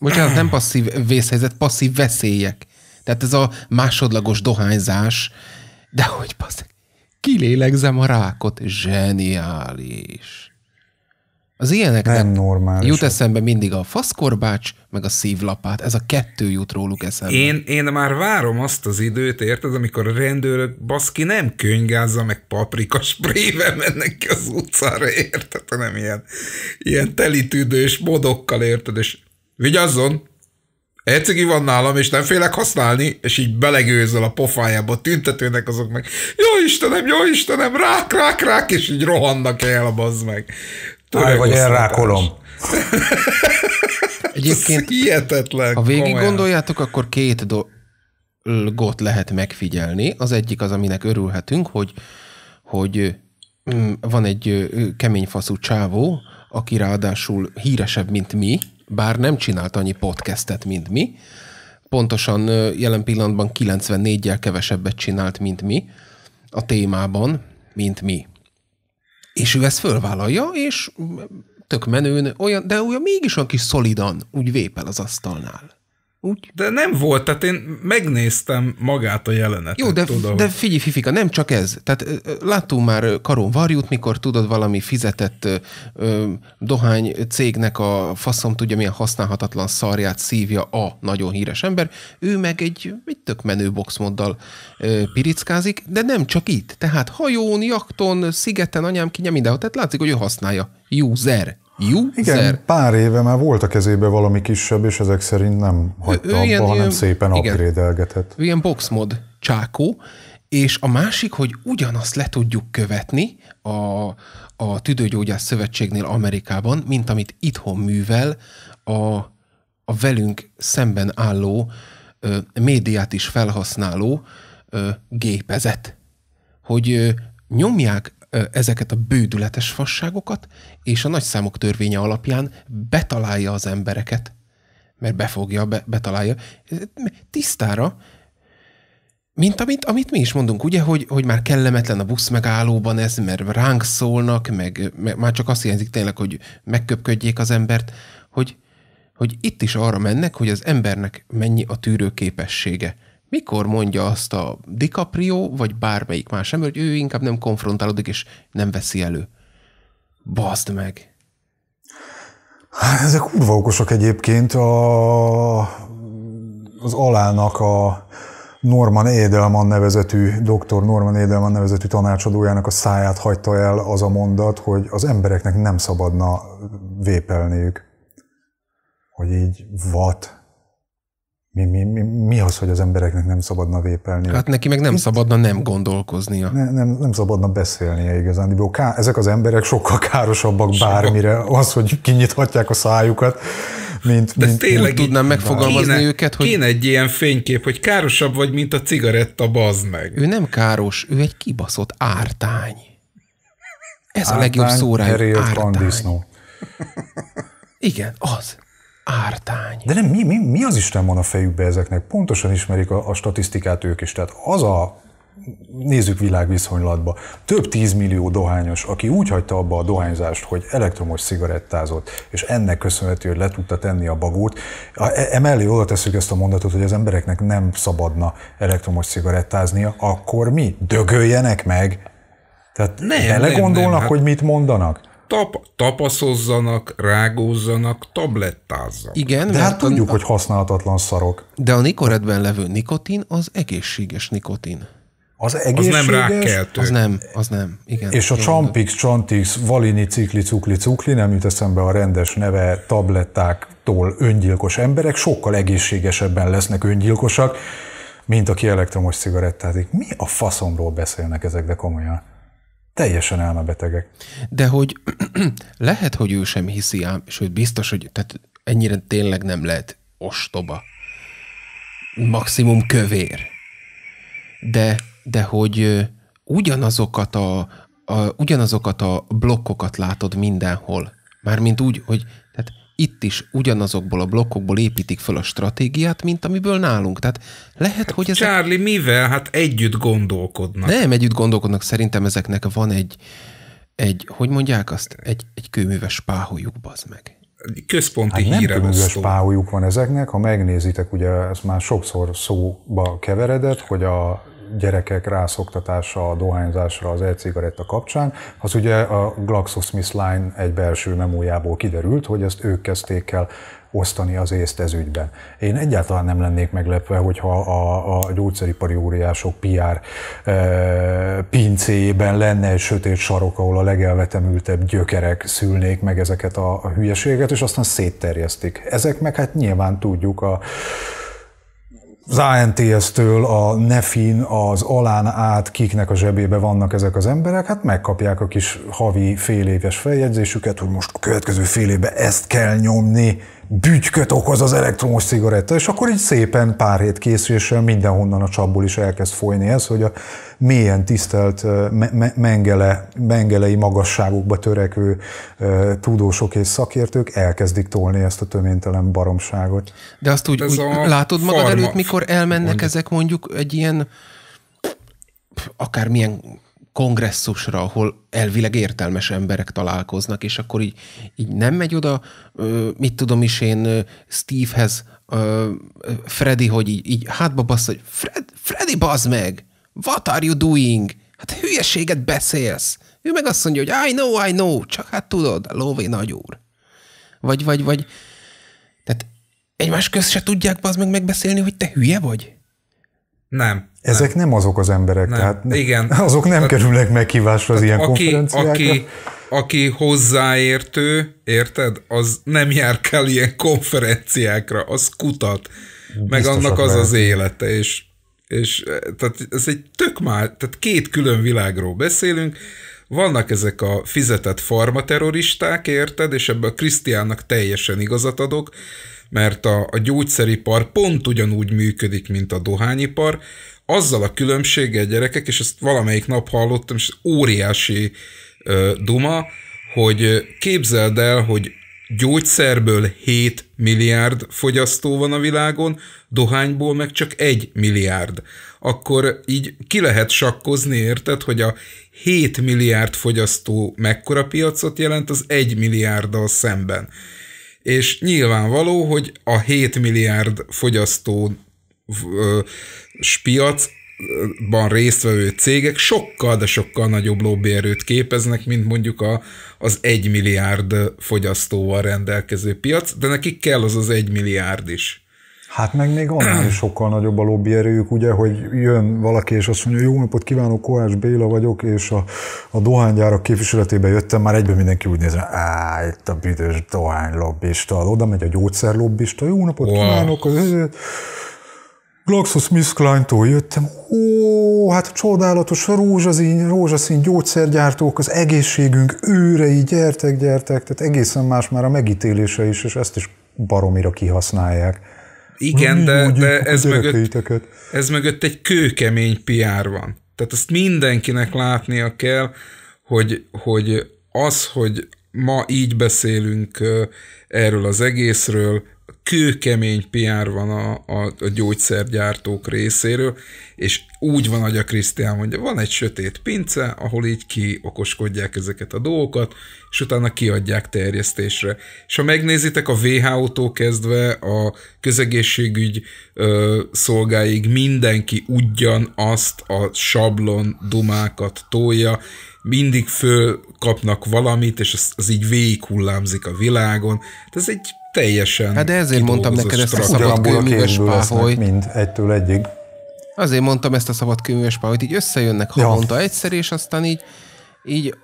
Bocsánat, nem passzív vészhelyzet, passzív veszélyek. Tehát ez a másodlagos dohányzás, de hogy passzív, kilélegzem a rákot, zseniális. Az ilyeneknek nem normális. jut eszembe mindig a faszkorbács, meg a szívlapát. Ez a kettő jut róluk eszembe. Én, én már várom azt az időt, érted, amikor a rendőrök baszki nem könygázza meg paprikas prével mennek ki az utcára, érted, hanem ilyen, ilyen telitűdős modokkal, érted, és vigyázzon, Egyszerűen van nálam, és nem félek használni, és így belegőzöl a pofájába a tüntetőnek azok meg, jó Istenem, jó Istenem, rák, rák, rák, és így rohannak el a bazd meg. Állj, vagy elrákolom. Egyébként, hihetetlen. Ha végig komolyan. gondoljátok, akkor két dolgot lehet megfigyelni. Az egyik az, aminek örülhetünk, hogy, hogy mm, van egy faszú csávó, aki ráadásul híresebb, mint mi, bár nem csinált annyi podcastet, mint mi. Pontosan jelen pillanatban 94-jel kevesebbet csinált, mint mi a témában, mint mi. És ő ezt fölvállalja, és tök menőn, olyan, de olyan mégis olyan kis szolidan úgy vépel az asztalnál. Úgy? De nem volt, tehát én megnéztem magát a jelenetet. Jó, de, tudom. de figyelj, Fifika, nem csak ez. Tehát láttunk már Karon Varjút, mikor tudod valami fizetett ö, dohány cégnek a faszom tudja milyen használhatatlan szarját szívja a nagyon híres ember, ő meg egy, egy tök menő boxmoddal ö, pirickázik, de nem csak itt. Tehát hajón, jakton, szigeten, anyám kinyom mindenhol. Tehát látszik, hogy ő használja. User. User? Igen, pár éve már volt a kezébe valami kisebb, és ezek szerint nem hagyta ő, abba, ilyen, hanem szépen upgrade-elgetett. Ilyen boxmod csákó, és a másik, hogy ugyanazt le tudjuk követni a, a Tüdőgyógyász Szövetségnél Amerikában, mint amit itthon művel a, a velünk szemben álló ö, médiát is felhasználó ö, gépezet. Hogy ö, nyomják ezeket a bődületes fasságokat, és a nagyszámok törvénye alapján betalálja az embereket, mert befogja, be, betalálja, tisztára, mint amit, amit mi is mondunk, ugye, hogy, hogy már kellemetlen a busz megállóban ez, mert ránk szólnak, meg, meg már csak azt hiányzik tényleg, hogy megköpködjék az embert, hogy, hogy itt is arra mennek, hogy az embernek mennyi a tűrőképessége mikor mondja azt a DiCaprio, vagy bármelyik más ember, hogy ő inkább nem konfrontálódik, és nem veszi elő. Bazd meg! Hát ezek kurva okosak egyébként. A, az alának a Norman Edelman nevezetű, doktor Norman Edelman nevezetű tanácsadójának a száját hagyta el az a mondat, hogy az embereknek nem szabadna vépelniük. Hogy így, vat mi, mi, mi, mi az, hogy az embereknek nem szabadna vépelni? Hát neki meg nem Itt? szabadna nem gondolkoznia. Ne, nem, nem szabadna beszélnie igazán. Ká- ezek az emberek sokkal károsabbak sokkal. bármire, az, hogy kinyithatják a szájukat, mint... De mint, tényleg mint, tudnám megfogalmazni kéne, őket, hogy... Kéne egy ilyen fénykép, hogy károsabb vagy, mint a cigaretta, bazd meg. Ő nem káros, ő egy kibaszott ártány. Ez ártány, a legjobb szóra. Ártány, Igen, az ártány. De nem, mi, mi, mi az Isten van a fejükbe ezeknek? Pontosan ismerik a, a statisztikát ők is. Tehát az a nézzük világviszonylatba, több tízmillió dohányos, aki úgy hagyta abba a dohányzást, hogy elektromos cigarettázott, és ennek köszönhető, hogy le tudta tenni a bagót. E, emellé oda tesszük ezt a mondatot, hogy az embereknek nem szabadna elektromos cigarettáznia, akkor mi? Dögöljenek meg? Tehát nem, belegondolnak, nem, nem. Hát... hogy mit mondanak? tap, tapaszozzanak, rágózzanak, tablettázzanak. Igen, de hát tudjuk, a, hogy használatlan szarok. De a nikoredben levő nikotin az egészséges nikotin. Az, egészséges, az nem rákkeltő. Az nem, az nem. Igen, és a Champix, Chantix, Valini, Cikli, Cukli, Cukli, nem jut eszembe a rendes neve, tablettáktól öngyilkos emberek sokkal egészségesebben lesznek öngyilkosak, mint aki elektromos cigarettázik. Mi a faszomról beszélnek ezek, de komolyan? teljesen elmebetegek. De hogy lehet, hogy ő sem hiszi ám, és hogy biztos, hogy tehát ennyire tényleg nem lehet ostoba. Maximum kövér. De, de hogy ugyanazokat a, a, ugyanazokat a blokkokat látod mindenhol. Mármint úgy, hogy itt is ugyanazokból a blokkokból építik föl a stratégiát, mint amiből nálunk. Tehát lehet, hát hogy ez. Charlie, ezek... mivel? Hát együtt gondolkodnak. Nem, együtt gondolkodnak. Szerintem ezeknek van egy, egy hogy mondják azt, egy, egy kőműves páholyuk, bazd meg. Központi hát nem kőműves páholyuk van ezeknek, ha megnézitek, ugye ez már sokszor szóba keveredett, hogy a gyerekek rászoktatása a dohányzásra az e-cigaretta kapcsán, az ugye a GlaxoSmithKline egy belső memójából kiderült, hogy ezt ők kezdték el osztani az észt ez ügyben. Én egyáltalán nem lennék meglepve, hogyha a, a gyógyszeripari óriások PR e, eh, pincéjében lenne egy sötét sarok, ahol a legelvetemültebb gyökerek szülnék meg ezeket a, a hülyeséget, és aztán szétterjesztik. Ezek meg hát nyilván tudjuk a az ANTS-től a Nefin, az Alán át, kiknek a zsebébe vannak ezek az emberek, hát megkapják a kis havi féléves feljegyzésüket, hogy most a következő fél évben ezt kell nyomni, bütyköt okoz az elektromos cigaretta, és akkor így szépen pár hét készüléssel mindenhonnan a csapból is elkezd folyni ez, hogy a mélyen tisztelt me- mengele, mengelei magasságokba törekvő tudósok és szakértők elkezdik tolni ezt a töménytelen baromságot. De azt úgy, úgy látod magad farma... előtt, mikor elmennek mondjuk. ezek mondjuk egy ilyen akármilyen kongresszusra, ahol elvileg értelmes emberek találkoznak, és akkor így, így nem megy oda, mit tudom is én, Stevehez, Freddy, hogy így, így hátba bassz, hogy Fred, Freddy, bazd meg! What are you doing? Hát hülyeséget beszélsz. Ő meg azt mondja, hogy I know, I know, csak hát tudod, a nagy nagyúr. Vagy, vagy, vagy, tehát egymás közt se tudják bazd meg megbeszélni, hogy te hülye vagy? Nem. Ezek nem, nem azok az emberek, nem. tehát Igen. azok nem a, kerülnek meghívásra az ilyen aki, konferenciákra. Aki, aki hozzáértő, érted, az nem jár kell ilyen konferenciákra, az kutat. Biztosak meg annak az lehet. az élete, és, és eh, tehát ez egy tök már, tehát két külön világról beszélünk, vannak ezek a fizetett farmaterroristák, érted, és ebben a Krisztiánnak teljesen igazat adok, mert a, a gyógyszeripar pont ugyanúgy működik, mint a dohányipar, azzal a különbséggel gyerekek, és ezt valamelyik nap hallottam, és óriási ö, duma, hogy képzeld el, hogy gyógyszerből 7 milliárd fogyasztó van a világon, dohányból meg csak 1 milliárd. Akkor így ki lehet sakkozni, érted, hogy a 7 milliárd fogyasztó mekkora piacot jelent, az 1 milliárddal szemben és nyilvánvaló, hogy a 7 milliárd fogyasztó piacban résztvevő cégek sokkal, de sokkal nagyobb lobbyerőt képeznek, mint mondjuk a, az 1 milliárd fogyasztóval rendelkező piac, de nekik kell az az 1 milliárd is. Hát meg még annál is sokkal nagyobb a erőjük, ugye, hogy jön valaki és azt mondja, jó napot kívánok, Kovács Béla vagyok, és a, a dohánygyárak képviseletében jöttem, már egyben mindenki úgy néz rá, á, itt a büdös lobbista, oda megy a lobbista, jó napot wow. kívánok, GlaxoSmithKline-tól jöttem, ó, hát csodálatos, rózsaszín, rózsaszín gyógyszergyártók, az egészségünk őrei, gyertek, gyertek, tehát egészen más már a megítélése is, és ezt is baromira kihasználják. Igen, de, de ez, mögött, ez mögött egy kőkemény PR van. Tehát azt mindenkinek látnia kell, hogy, hogy az, hogy ma így beszélünk erről az egészről, kőkemény PR van a, a, a gyógyszergyártók részéről, és úgy van, hogy a Krisztián mondja, van egy sötét pince, ahol így kiokoskodják ezeket a dolgokat, és utána kiadják terjesztésre. És ha megnézitek a WHO-tól kezdve a közegészségügy ö, szolgáig mindenki ugyanazt a sablon dumákat tolja, mindig fölkapnak kapnak valamit, és az, az így végig hullámzik a világon. Hát ez egy teljesen Hát de ezért mondtam neked ezt a szabadkőműves páholy. Mind egytől egyig. Azért mondtam ezt a szabadkőműves páholyt, így összejönnek havonta egyszer, és aztán így, így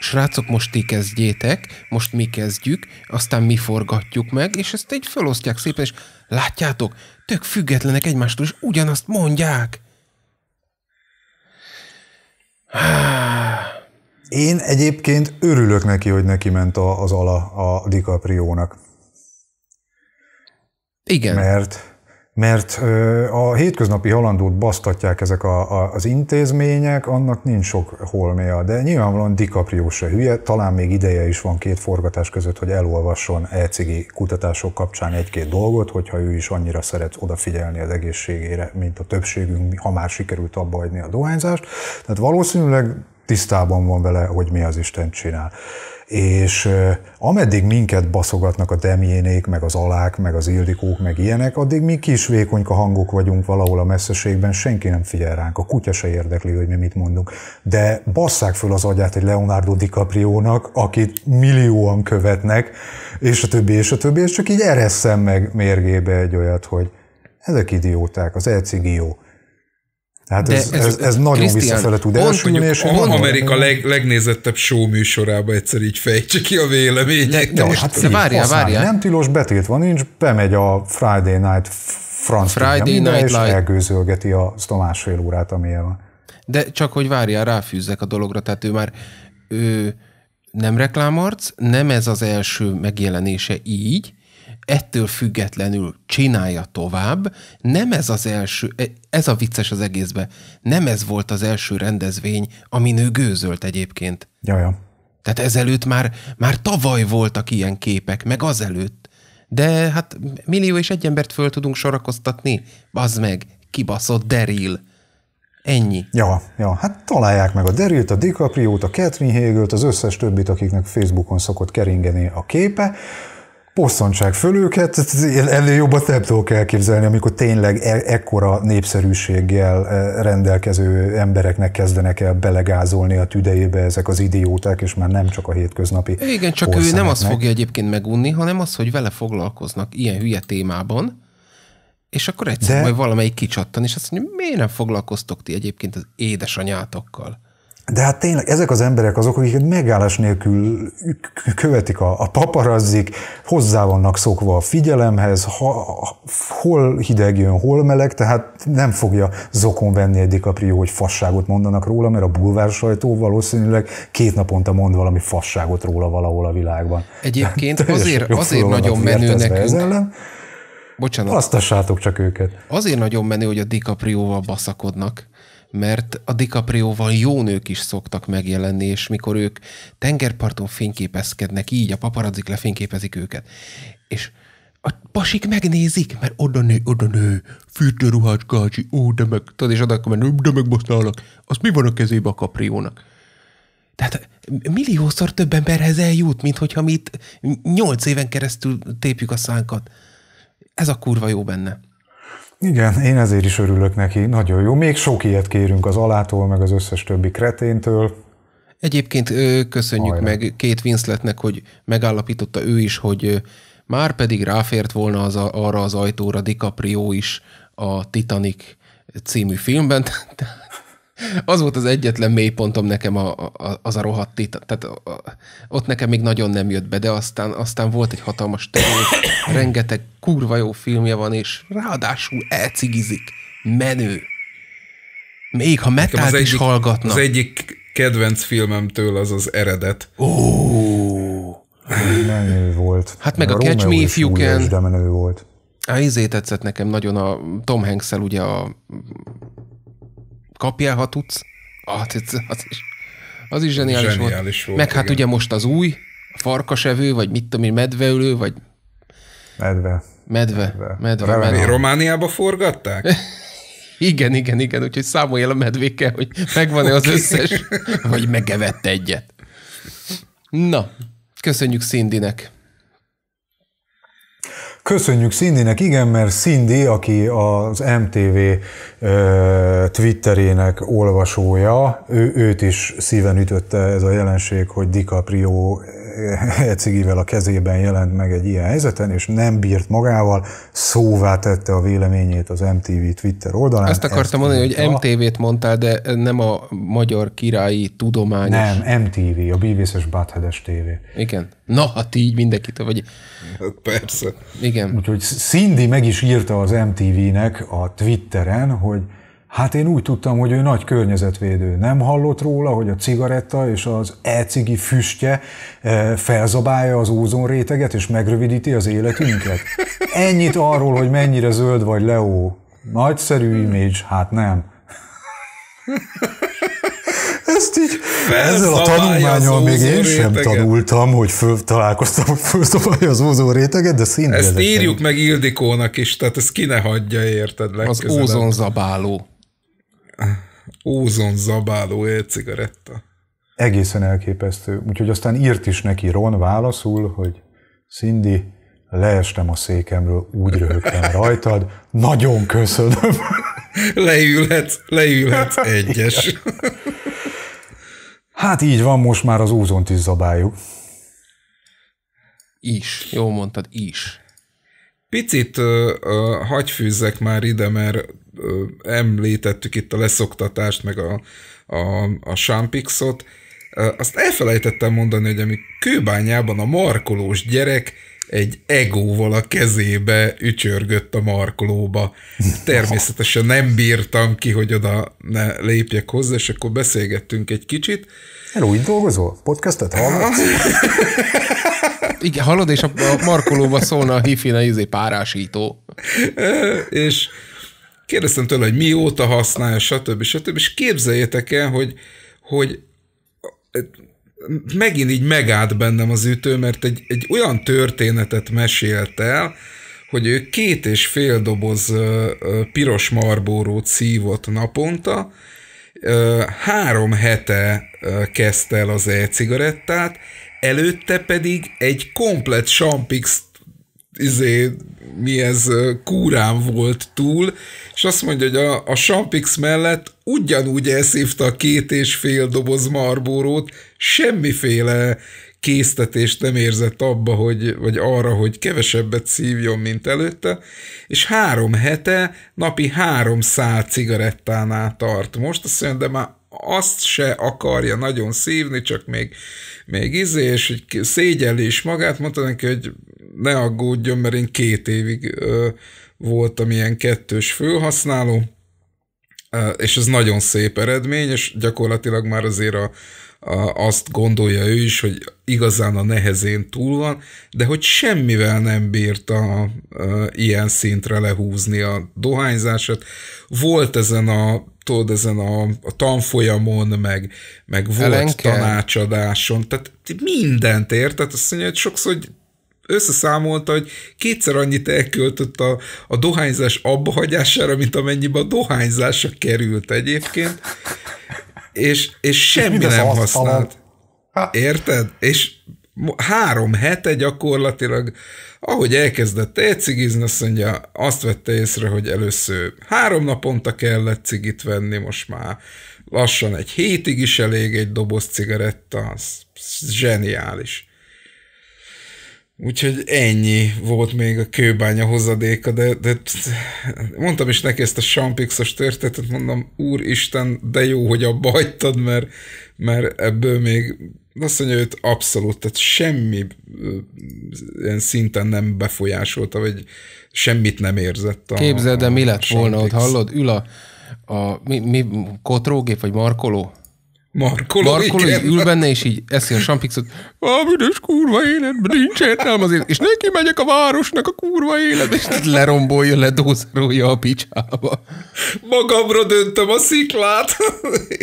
srácok, most ti kezdjétek, most mi kezdjük, aztán mi forgatjuk meg, és ezt így felosztják szépen, és látjátok, tök függetlenek egymástól, és ugyanazt mondják. Én egyébként örülök neki, hogy neki ment az ala a DiCaprio-nak. Igen. Mert, mert a hétköznapi halandót basztatják ezek a, a, az intézmények, annak nincs sok holméja, de nyilvánvalóan DiCaprio se hülye, talán még ideje is van két forgatás között, hogy elolvasson ECG kutatások kapcsán egy-két dolgot, hogyha ő is annyira szeret odafigyelni az egészségére, mint a többségünk, ha már sikerült abba hagyni a dohányzást. Tehát valószínűleg tisztában van vele, hogy mi az Isten csinál és ameddig minket baszogatnak a demjénék, meg az alák, meg az ildikók, meg ilyenek, addig mi kis vékonyka hangok vagyunk valahol a messzeségben, senki nem figyel ránk, a kutya se érdekli, hogy mi mit mondunk. De basszák föl az agyát egy Leonardo DiCaprio-nak, akit millióan követnek, és a többi, és a többi, és csak így ereszem meg mérgébe egy olyat, hogy ezek idióták, az ECG jó. Tehát De ez, ez, ez, ez nagyon Christian, visszafele tud elsülni. És a Amerika leg, legnézettebb show műsorában egyszer így fejtse ki a véleményét. De, de most hát így, várjál, várjál. Nem tilos, betiltva nincs, bemegy a Friday Night France, Friday Night és Light. elgőzölgeti azt a másfél órát, amilyen van. De csak hogy várjál, ráfűzzek a dologra, tehát ő már ő nem reklámarc, nem ez az első megjelenése így, ettől függetlenül csinálja tovább. Nem ez az első, e, ez a vicces az egészben, nem ez volt az első rendezvény, amin ő gőzölt egyébként. Jaja. Tehát ezelőtt már, már tavaly voltak ilyen képek, meg azelőtt. De hát millió és egy embert föl tudunk sorakoztatni, az meg, kibaszott deril. Ennyi. Ja, ja, hát találják meg a Derilt, a DiCapriót, a Catherine Hegelt, az összes többit, akiknek Facebookon szokott keringeni a képe, Bosszantság föl őket, ennél jobbat nem tudok elképzelni, amikor tényleg e- ekkora népszerűséggel e, rendelkező embereknek kezdenek el belegázolni a tüdejébe ezek az idióták, és már nem csak a hétköznapi Igen, csak ő nem azt fogja egyébként megunni, hanem az, hogy vele foglalkoznak ilyen hülye témában, és akkor egyszer De... majd valamelyik kicsattan, és azt mondja, miért nem foglalkoztok ti egyébként az édesanyátokkal? De hát tényleg ezek az emberek azok, akik megállás nélkül követik a, a paparazzik, hozzá vannak szokva a figyelemhez, ha, hol hideg jön, hol meleg, tehát nem fogja zokon venni egy DiCaprio, hogy fasságot mondanak róla, mert a bulvár sajtó valószínűleg két naponta mond valami fasságot róla valahol a világban. Egyébként azért, azért szóval nagyon menő nekünk. Ellen. Bocsánat. Aztassátok csak őket. Azért nagyon menő, hogy a DiCaprio-val baszakodnak mert a DiCaprioval jó nők is szoktak megjelenni, és mikor ők tengerparton fényképezkednek, így a paparazzik lefényképezik őket. És a pasik megnézik, mert oda nő, oda nő, fürdőruhás gácsi, ó, de meg, tudod, és oda menő, de megbasználnak. az mi van a kezébe a kapriónak? Tehát milliószor több emberhez eljut, mint hogyha mi itt nyolc éven keresztül tépjük a szánkat. Ez a kurva jó benne. Igen, én ezért is örülök neki. Nagyon jó. Még sok ilyet kérünk az alától, meg az összes többi kreténtől. Egyébként köszönjük Hajrá. meg két Winsletnek, hogy megállapította ő is, hogy már pedig ráfért volna az a, arra az ajtóra DiCaprio is a Titanic című filmben, az volt az egyetlen mélypontom nekem a, a, az a rohadt itt. Tehát a, a, ott nekem még nagyon nem jött be, de aztán, aztán volt egy hatalmas terő, rengeteg kurva jó filmje van, és ráadásul elcigizik. Menő. Még ha metált is egyik, hallgatnak. Az egyik kedvenc filmem től az az eredet. Ó! Oh. Menő volt. Hát meg a, a Catch Me If You Can. De menő volt. Á, izé tetszett nekem nagyon a Tom hanks ugye a kapjál, ha tudsz. Az, az az is, az is zseniális, zseniális volt. volt. Meg hát igen. hát ugye most az új, farkasevő, vagy mit tudom én, medveülő, vagy... Medve. Medve, medve, medve. medve. Romániába forgatták? igen, igen, igen, úgyhogy számolj el a medvékkel, hogy megvan-e okay. az összes, vagy megevett egyet. Na, köszönjük Szindinek. Köszönjük Cindynek, igen, mert Cindy, aki az MTV ö, Twitterének olvasója, ő, őt is szíven ütötte ez a jelenség, hogy DiCaprio Eh, cigivel a kezében jelent meg egy ilyen helyzeten, és nem bírt magával, szóvá tette a véleményét az MTV Twitter oldalán. Ezt akartam ezt mondani, mondta. hogy MTV-t mondtál, de nem a Magyar Királyi Tudományos. Nem, MTV, a Bívészes Báthedes TV. Igen. Na, hát így mindenkit, vagy... Persze. Igen. Úgyhogy Cindy meg is írta az MTV-nek a Twitteren, hogy Hát én úgy tudtam, hogy ő nagy környezetvédő. Nem hallott róla, hogy a cigaretta és az e füstje felzabálja az réteget és megrövidíti az életünket? Ennyit arról, hogy mennyire zöld vagy Leo. Nagyszerű image, hát nem. Ezt így, ezzel a tanulmányal még én sem tanultam, hogy föl, találkoztam, hogy fölszabálja az réteget, de szintén. Ezt írjuk meg Ildikónak is, tehát ezt ki ne hagyja, érted? Legközelebb. Az ózonzabáló ózon zabáló cigaretta. Egészen elképesztő. Úgyhogy aztán írt is neki Ron válaszul, hogy Cindy, leestem a székemről, úgy röhögtem rajtad, nagyon köszönöm. Leülhetsz, leülhetsz egyes. Hát így van, most már az ózont is zabáljuk. Is, jól mondtad, is. Picit ö, hagy fűzzek már ide, mert ö, említettük itt a leszoktatást, meg a, a, a Sampixot. Azt elfelejtettem mondani, hogy ami kőbányában a markolós gyerek egy egóval a kezébe ücsörgött a markolóba. Természetesen nem bírtam ki, hogy oda ne lépjek hozzá, és akkor beszélgettünk egy kicsit, Hello, úgy dolgozol? Podcastet hallasz? Igen, hallod, és a, a markolóba szólna a hifine izé párásító. E, és kérdeztem tőle, hogy mióta használja, stb. stb. És képzeljétek el, hogy, hogy megint így megállt bennem az ütő, mert egy, egy olyan történetet mesélt el, hogy ő két és fél doboz piros marbórót szívott naponta, három hete kezdte el az e-cigarettát, előtte pedig egy komplet sampix izé, mi ez, kúrán volt túl, és azt mondja, hogy a, a sampix mellett ugyanúgy elszívta a két és fél doboz marbórót, semmiféle késztetést nem érzett abba, hogy, vagy arra, hogy kevesebbet szívjon, mint előtte, és három hete napi három szál cigarettánál tart. Most azt mondja, de már azt se akarja nagyon szívni, csak még, még izé, és hogy szégyelli is magát, mondta neki, hogy ne aggódjon, mert én két évig ö, voltam ilyen kettős főhasználó, és ez nagyon szép eredmény, és gyakorlatilag már azért a, azt gondolja ő is, hogy igazán a nehezén túl van, de hogy semmivel nem bírta ilyen szintre lehúzni a dohányzását. Volt ezen a tudod, ezen a, a tanfolyamon, meg, meg volt Elenke. tanácsadáson, tehát mindent ért, tehát azt mondja, hogy sokszor hogy összeszámolta, hogy kétszer annyit elköltött a, a dohányzás abbahagyására, mint amennyiben a dohányzásra került egyébként és, és semmi nem használt. Érted? És három hete gyakorlatilag, ahogy elkezdett cigizni, azt mondja, azt vette észre, hogy először három naponta kellett cigit venni, most már lassan egy hétig is elég egy doboz cigaretta, az zseniális. Úgyhogy ennyi volt még a kőbánya hozadéka, de, de mondtam is neki ezt a Sampixos történetet, mondom, úristen, de jó, hogy abba bajtad, mert, mert ebből még azt mondja, őt abszolút, tehát semmi ilyen szinten nem befolyásolta, vagy semmit nem érzett. A, Képzeld, de mi lett a volna ott, hallod? Ül a, a mi, mi, kotrógép, vagy markoló? Markoló, Markoló igen. ül benne, és így eszi a sampixot. A büdös kurva életben nincs értelme azért, és neki megyek a városnak a kurva élet, és lerombolja, ledózerolja a picsába. Magamra döntöm a sziklát.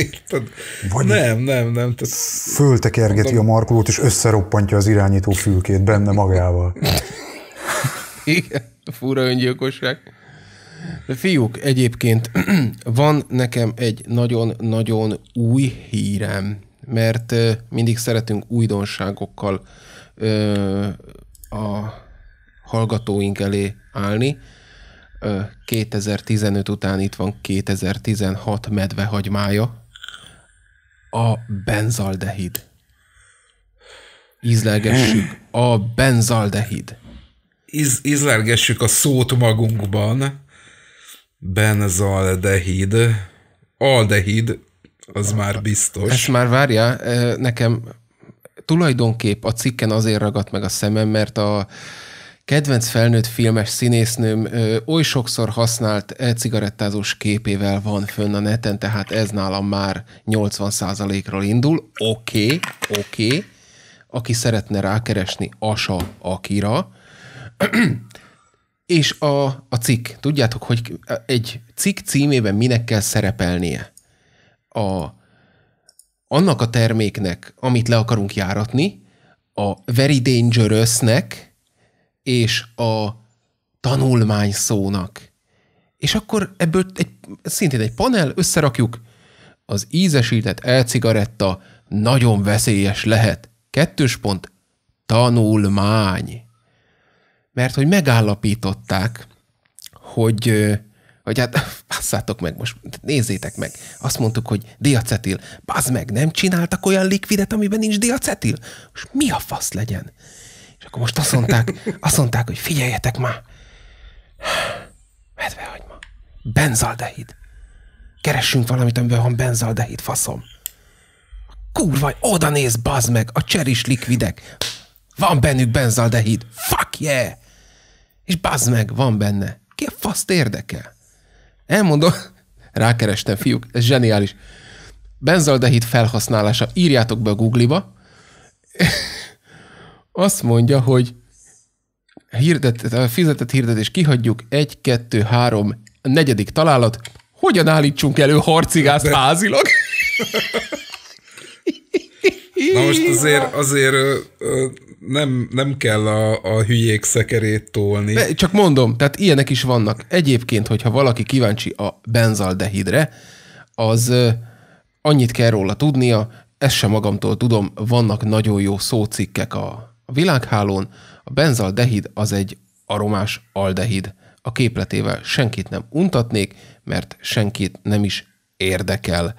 Vagy nem, nem, nem. Te... Föltekergeti a markolót, és összeroppantja az irányító fülkét benne magával. Igen, fura öngyilkosság. Fiúk, egyébként van nekem egy nagyon-nagyon új hírem, mert mindig szeretünk újdonságokkal a hallgatóink elé állni. 2015 után itt van 2016 medvehagymája, a benzaldehid. Ízlelgessük a benzaldehid. Iz ízlelgessük a szót magunkban benzaldehid, aldehid, az már biztos. Ezt már várja, nekem tulajdonképp a cikken azért ragadt meg a szemem, mert a kedvenc felnőtt filmes színésznőm ö, oly sokszor használt e-cigarettázós képével van fönn a neten, tehát ez nálam már 80%-ról indul. Oké, okay, oké. Okay. Aki szeretne rákeresni, asa, akira és a, a cikk. Tudjátok, hogy egy cikk címében minek kell szerepelnie? A, annak a terméknek, amit le akarunk járatni, a very dangerous és a tanulmány szónak. És akkor ebből egy, szintén egy panel, összerakjuk, az ízesített elcigaretta nagyon veszélyes lehet. Kettős pont, tanulmány mert hogy megállapították, hogy hogy hát basszátok meg most, nézzétek meg. Azt mondtuk, hogy diacetil. Bazd meg, nem csináltak olyan likvidet, amiben nincs diacetil? Most mi a fasz legyen? És akkor most azt mondták, azt mondták hogy figyeljetek már. Medvehagyma. Benzaldehid. Keressünk valamit, amiben van benzaldehid, faszom. Kurva, oda néz, bazd meg, a cseris likvidek. Van bennük benzaldehid. Fuck yeah! És bazd meg, van benne. Ki a faszt érdekel? Elmondom, rákerestem, fiúk, ez zseniális. Benzaldehid felhasználása, írjátok be a Google-ba. Azt mondja, hogy a fizetett hirdetés kihagyjuk, egy, kettő, három, negyedik találat, hogyan állítsunk elő harcigászt házilag? Na most azért, azért nem, nem kell a, a hülyék szekerét tolni. De csak mondom, tehát ilyenek is vannak. Egyébként, hogyha valaki kíváncsi a benzaldehidre, az annyit kell róla tudnia, ezt sem magamtól tudom, vannak nagyon jó szócikkek a, a világhálón. A benzaldehid az egy aromás aldehid. A képletével senkit nem untatnék, mert senkit nem is érdekel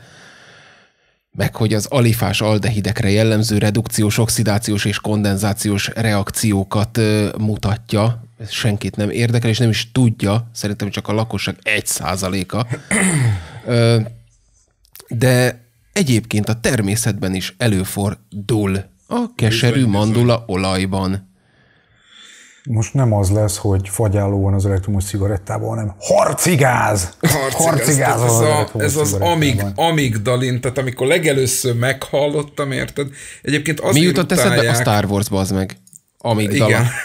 meg hogy az alifás aldehidekre jellemző redukciós, oxidációs és kondenzációs reakciókat mutatja. Ez senkit nem érdekel, és nem is tudja, szerintem csak a lakosság egy százaléka De egyébként a természetben is előfordul a keserű mandula olajban most nem az lesz, hogy fagyáló van az elektromos cigarettában, hanem harcigáz! Harcigáz, harcigáz ez, a, ez az amig, dalin, tehát amikor legelőször meghallottam, érted? Egyébként azért Mi jutott utálják, eszedbe a Star wars az meg? Amíg Igen.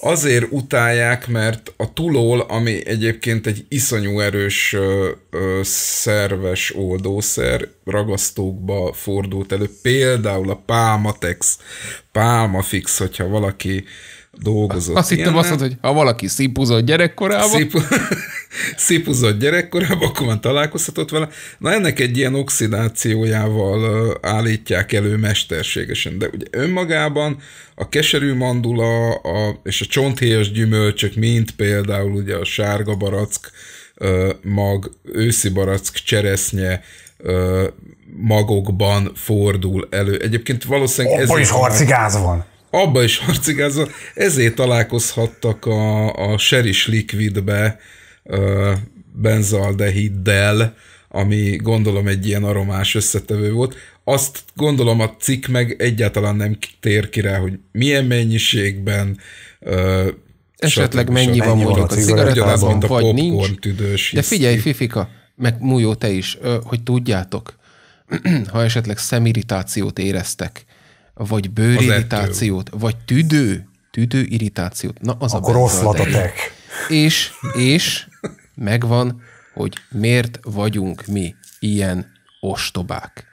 Azért utálják, mert a tulól, ami egyébként egy iszonyú erős ö, ö, szerves oldószer, ragasztókba fordult elő, például a pálmatex, pálmafix, hogyha valaki dolgozott. Azt hittem azt mondod, hogy ha valaki szipuzott gyerekkorában. Szipu... szipuzott gyerekkorában, akkor már találkozhatott vele. Na ennek egy ilyen oxidációjával állítják elő mesterségesen, de ugye önmagában a keserű mandula a, és a csonthéjas gyümölcsök, mint például ugye a sárga barack, mag, őszi barack, cseresznye, magokban fordul elő. Egyébként valószínűleg... Abba ez is harci gáz van abba is harcigázva, ezért találkozhattak a, a seris Liquidbe benzaldehiddel, ami gondolom egy ilyen aromás összetevő volt. Azt gondolom a cikk meg egyáltalán nem tér ki rá, hogy milyen mennyiségben, ö, Esetleg mennyi van mondjuk a cigarettában, vagy a nincs. Tüdős de figyelj, Fifika, meg Mújó, te is, hogy tudjátok, ha esetleg szemirritációt éreztek, vagy bőrirritációt, vagy tüdő, tüdőirritációt. Na, az Akkor a oszlat a tek. És, és megvan, hogy miért vagyunk mi ilyen ostobák.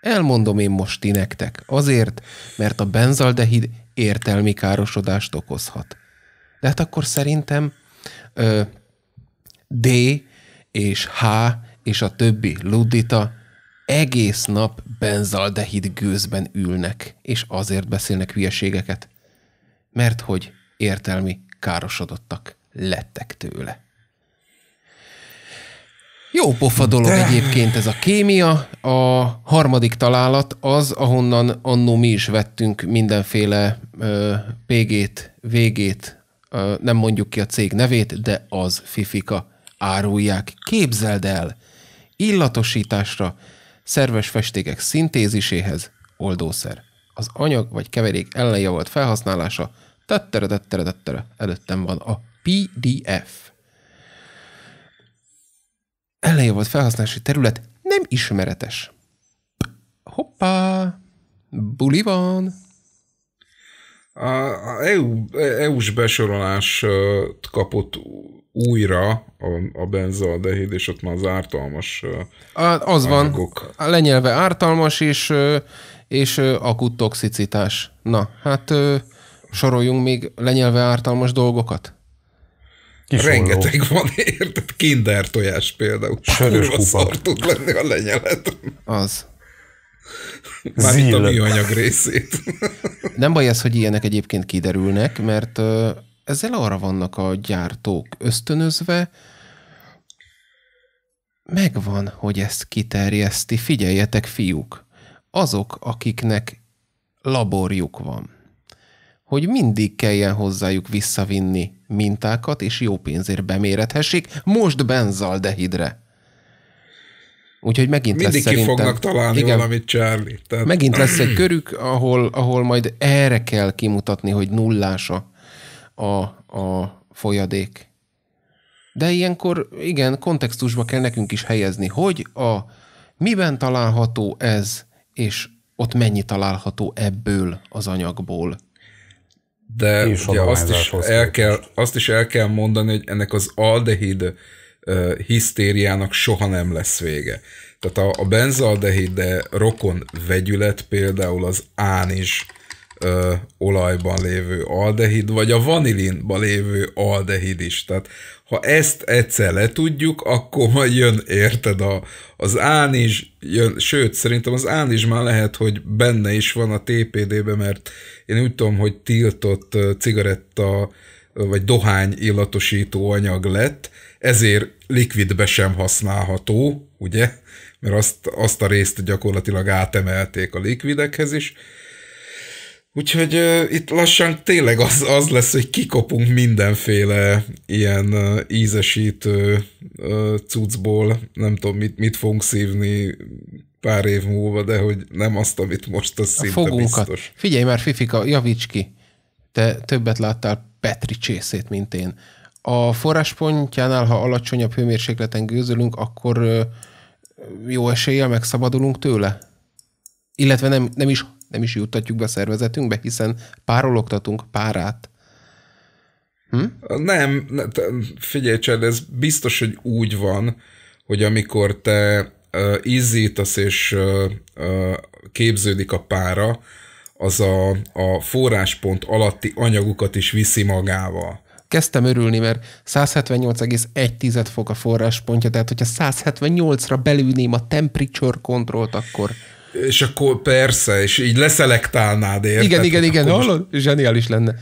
Elmondom én most ti nektek. Azért, mert a benzaldehid értelmi károsodást okozhat. De hát akkor szerintem ö, D és H és a többi luddita egész nap benzaldehid gőzben ülnek, és azért beszélnek hülyeségeket, mert hogy értelmi károsodottak lettek tőle. Jó pofa dolog De... egyébként ez a kémia. A harmadik találat az, ahonnan annó mi is vettünk mindenféle PG-t, végét, nem mondjuk ki a cég nevét, de az Fifika árulják. Képzeld el, illatosításra szerves festékek szintéziséhez, oldószer. Az anyag vagy keverék ellenjavolt felhasználása, tettere, tettere, tettere, előttem van a PDF. Ellenjavolt felhasználási terület nem ismeretes. Hoppá! Buli van! A EU, EU-s besorolást kapott újra a, a benzaldehid, és ott már az ártalmas a, Az ágok. van, lenyelve ártalmas, és, és akut toxicitás. Na, hát soroljunk még lenyelve ártalmas dolgokat. Kisolló. Rengeteg van, érted? Kinder tojás például. Sörös kupa. Szar tud lenni a lenyelet. Az. itt a műanyag részét. Nem baj ez, hogy ilyenek egyébként kiderülnek, mert ezzel arra vannak a gyártók ösztönözve, megvan, hogy ezt kiterjeszti. Figyeljetek, fiúk, azok, akiknek laborjuk van, hogy mindig kelljen hozzájuk visszavinni mintákat, és jó pénzért bemérethessék, most benzaldehidre. Úgyhogy megint Mindig lesz ki szerintem, fognak találni igen, valamit, Charlie. Tehát... Megint lesz egy körük, ahol, ahol majd erre kell kimutatni, hogy nullás a a, a folyadék. De ilyenkor igen, kontextusba kell nekünk is helyezni, hogy a miben található ez, és ott mennyi található ebből az anyagból. De és ugye azt is, el kell, azt is el kell mondani, hogy ennek az aldehid uh, hisztériának soha nem lesz vége. Tehát a, a benzaldehid de rokon vegyület például az án is ö, olajban lévő aldehid, vagy a vanilinban lévő aldehid is. Tehát ha ezt egyszer tudjuk, akkor majd jön, érted, a, az án jön, sőt, szerintem az án már lehet, hogy benne is van a TPD-be, mert én úgy tudom, hogy tiltott cigaretta vagy dohány illatosító anyag lett, ezért likvidbe sem használható, ugye? Mert azt, azt a részt gyakorlatilag átemelték a likvidekhez is, Úgyhogy uh, itt lassan tényleg az, az lesz, hogy kikopunk mindenféle ilyen uh, ízesítő uh, cuccból, nem tudom, mit, mit fogunk szívni pár év múlva, de hogy nem azt, amit most, az szinte a fogunkat. biztos. Figyelj már, Fifika, javíts ki. Te többet láttál Petri csészét, mint én. A forráspontjánál, ha alacsonyabb hőmérsékleten gőzölünk, akkor jó eséllyel megszabadulunk tőle? Illetve nem, nem is nem is juttatjuk be a szervezetünkbe, hiszen párologtatunk párát. Hm? Nem, ne, figyelj Csad, ez biztos, hogy úgy van, hogy amikor te uh, izzítasz és uh, uh, képződik a pára, az a, a forráspont alatti anyagukat is viszi magával. Kezdtem örülni, mert 178,1 fok a forráspontja, tehát hogyha 178-ra belülném a temperature kontrollt, akkor és akkor persze, és így leszelektálnád, érted? Igen, igen, igen, akkor hallod? Most... Zseniális lenne.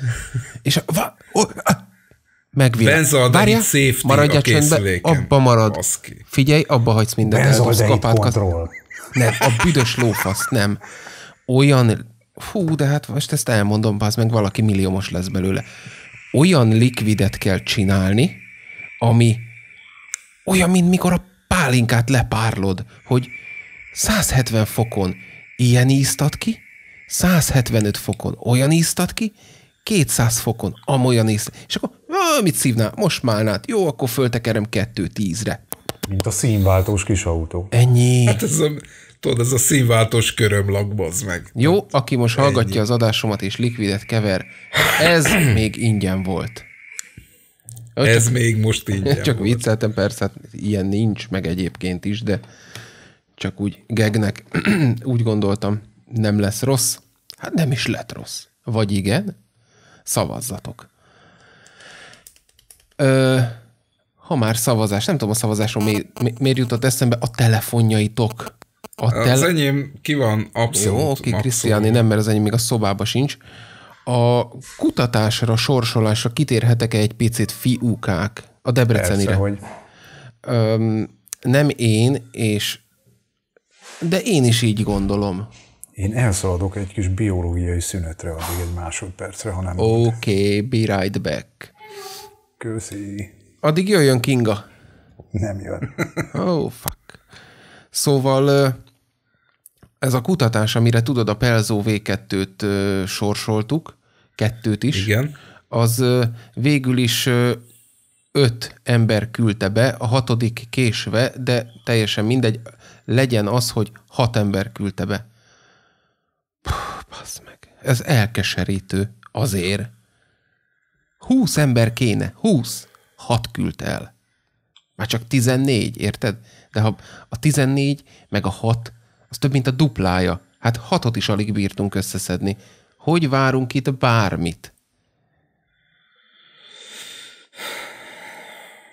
És a, va, o, a, megvillan. Benzaldehid safety maradj a, csendben, abba marad. Baszki. Figyelj, abba hagysz mindent. Benzaldehid kontroll. Nem, a büdös lófasz, nem. Olyan, hú, de hát most ezt elmondom, az meg valaki milliómos lesz belőle. Olyan likvidet kell csinálni, ami olyan, mint mikor a pálinkát lepárlod, hogy 170 fokon ilyen íztat ki, 175 fokon olyan íztat ki, 200 fokon amolyan íztat És akkor mit szívnál? Most málnát. Jó, akkor föltekerem 2-10-re. Mint a színváltós kis autó. Ennyi. Hát ez a, tudod, ez a színváltós köröm bazd meg. Jó, aki most Ennyi. hallgatja az adásomat és likvidet kever, ez még ingyen volt. Csak, ez még most ingyen Csak volt. vicceltem, persze, hát ilyen nincs, meg egyébként is, de csak úgy gegnek, úgy gondoltam, nem lesz rossz. Hát nem is lett rossz. Vagy igen, szavazzatok. Ö, ha már szavazás, nem tudom a szavazásról mi, mi, miért jutott eszembe, a telefonjaitok. A tel... Az enyém ki van abszolút. Jó, oké, Krisztiáni nem, mert az enyém még a szobába sincs. A kutatásra, sorsolásra kitérhetek-e egy picit fiúkák a Debrecenire? Persze, hogy. Öm, nem én és de én is így gondolom. Én elszaladok egy kis biológiai szünetre addig egy másodpercre, hanem... Oké, okay, be right back. Köszi. Addig jöjjön Kinga. Nem jön. oh, fuck. Szóval ez a kutatás, amire tudod, a Pelzó V2-t sorsoltuk, kettőt is, Igen. az végül is öt ember küldte be, a hatodik késve, de teljesen mindegy legyen az, hogy hat ember küldte be. Basz meg. Ez elkeserítő. Azért. Húsz ember kéne. Húsz. Hat küldt el. Már csak tizennégy, érted? De ha a tizennégy meg a hat, az több, mint a duplája. Hát hatot is alig bírtunk összeszedni. Hogy várunk itt bármit?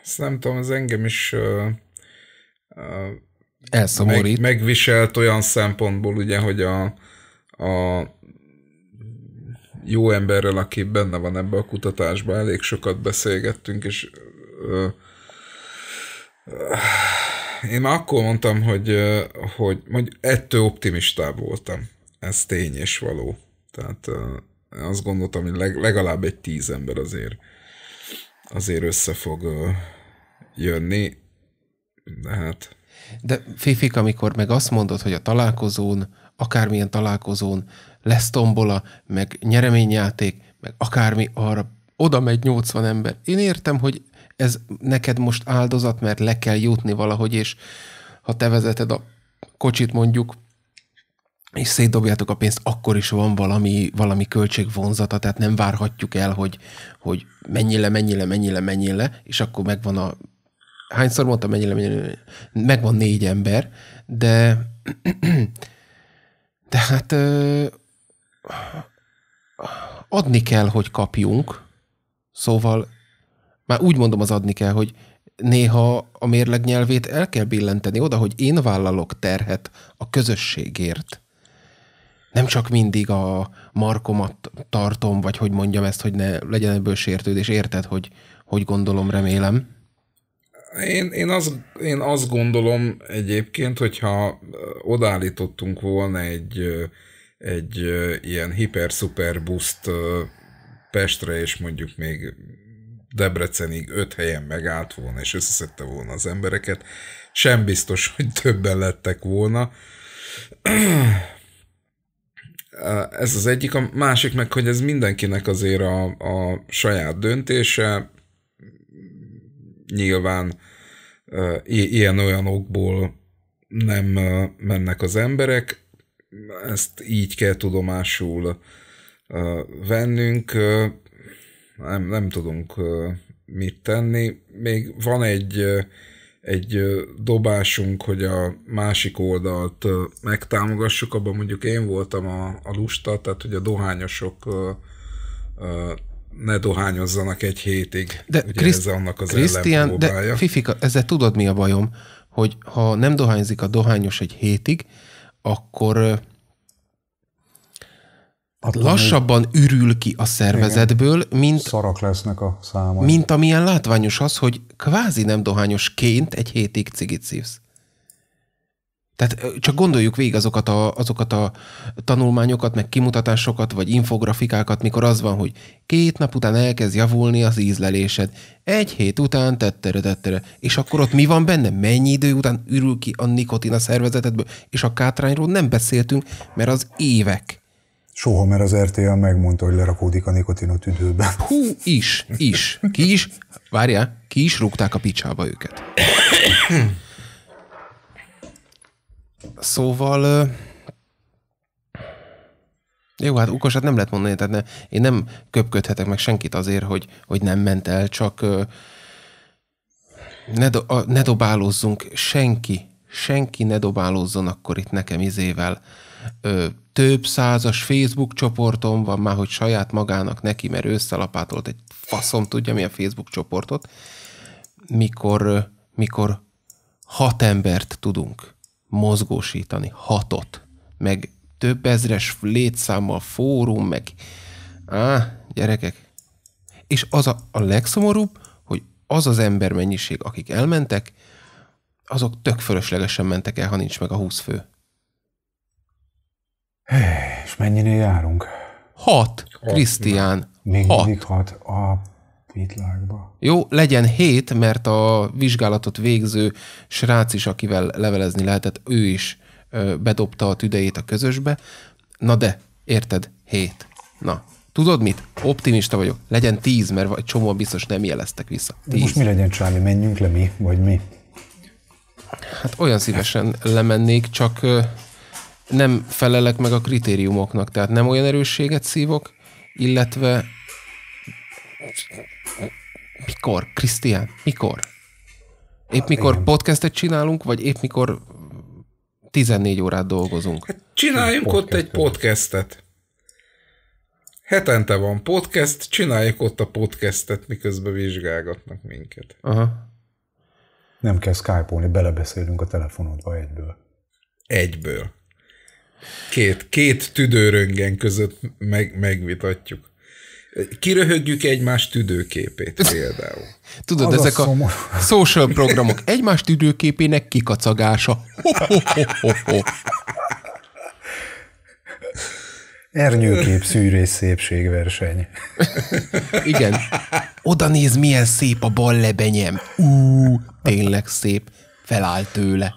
Ezt nem tudom, az engem is uh, uh, elszomorít. Meg, megviselt olyan szempontból, ugye, hogy a, a jó emberrel, aki benne van ebbe a kutatásba, elég sokat beszélgettünk, és ö, én már akkor mondtam, hogy, hogy, hogy ettől optimistább voltam. Ez tény és való. Tehát azt gondoltam, hogy legalább egy tíz ember azért, azért össze fog jönni, de hát de Fifik, amikor meg azt mondod, hogy a találkozón, akármilyen találkozón lesz tombola, meg nyereményjáték, meg akármi arra, oda megy 80 ember. Én értem, hogy ez neked most áldozat, mert le kell jutni valahogy, és ha te vezeted a kocsit mondjuk, és szétdobjátok a pénzt, akkor is van valami, valami költségvonzata, tehát nem várhatjuk el, hogy, hogy mennyi le, mennyi le, és akkor megvan a hányszor mondtam, mennyire, mennyire, megvan négy ember, de de hát adni kell, hogy kapjunk, szóval már úgy mondom az adni kell, hogy néha a mérleg nyelvét el kell billenteni oda, hogy én vállalok terhet a közösségért. Nem csak mindig a markomat tartom, vagy hogy mondjam ezt, hogy ne legyen ebből sértődés. Érted, hogy hogy gondolom, remélem én, én, az, én azt gondolom egyébként, hogyha odállítottunk volna egy, egy ilyen hiper-szuper buszt Pestre, és mondjuk még Debrecenig öt helyen megállt volna, és összeszedte volna az embereket, sem biztos, hogy többen lettek volna. Ez az egyik, a másik meg, hogy ez mindenkinek azért a, a saját döntése, nyilván ilyen-olyan okból nem mennek az emberek, ezt így kell tudomásul vennünk, nem, nem tudunk mit tenni. Még van egy, egy dobásunk, hogy a másik oldalt megtámogassuk, abban mondjuk én voltam a, a lusta, tehát hogy a dohányosok ne dohányozzanak egy hétig. De Ugye Kriszt- ez annak az Krisztián, de Fifika, ezzel tudod mi a bajom, hogy ha nem dohányzik a dohányos egy hétig, akkor Atlan, hát lassabban ürül ki a szervezetből, igen. mint... Szarak lesznek a számai. Mint amilyen látványos az, hogy kvázi nem dohányosként egy hétig cigit szívsz. Tehát csak gondoljuk végig azokat a, azokat a tanulmányokat, meg kimutatásokat, vagy infografikákat, mikor az van, hogy két nap után elkezd javulni az ízlelésed, egy hét után tettere, tettere, és akkor ott mi van benne? Mennyi idő után ürül ki a nikotin a szervezetedből? És a kátrányról nem beszéltünk, mert az évek. Soha, mert az RTL megmondta, hogy lerakódik a nikotin a tüdőben. Hú, is, is. Ki is, várjál, ki is rúgták a picsába őket. Szóval... Jó, hát okosat nem lehet mondani, tehát ne, én nem köpködhetek meg senkit azért, hogy, hogy nem ment el, csak ne, do, ne dobálózzunk senki, senki ne dobálózzon akkor itt nekem izével. Ö, több százas Facebook csoportom van már, hogy saját magának neki, mert összelapátolt egy faszom tudja mi a Facebook csoportot, mikor, mikor hat embert tudunk mozgósítani, hatot, meg több ezres létszámmal fórum, meg á, gyerekek. És az a, a legszomorúbb, hogy az az ember mennyiség, akik elmentek, azok tök fölöslegesen mentek el, ha nincs meg a 20 fő. És mennyinél járunk? Hat, Krisztián. Még hat. mindig hat. A világba. Jó, legyen hét, mert a vizsgálatot végző srác is, akivel levelezni lehetett, ő is bedobta a tüdejét a közösbe. Na de, érted, hét. Na, tudod mit? Optimista vagyok. Legyen tíz, mert egy csomó biztos nem jeleztek vissza. Tíz. Most mi legyen, Csámi? Menjünk le mi? Vagy mi? Hát olyan szívesen lemennék, csak nem felelek meg a kritériumoknak, tehát nem olyan erősséget szívok, illetve mikor, Krisztián? Mikor? Épp hát, mikor igen. podcastet csinálunk, vagy épp mikor 14 mm, órát dolgozunk? Hát csináljunk ott egy podcastet. Hetente van podcast, csináljuk ott a podcastet, miközben vizsgálgatnak minket. Aha. Nem kell skype-olni, belebeszélünk a telefonodba egyből. Egyből. Két, két tüdőröngen között meg, megvitatjuk. Kiröhögjük egymás tüdőképét például. Tudod, Az ezek a, a social programok egymás tüdőképének kikacagása. Ho, ho, ho, Ernyőkép szűrés szépségverseny. Igen. Oda néz, milyen szép a bal lebenyem. Ú, tényleg szép. Feláll tőle.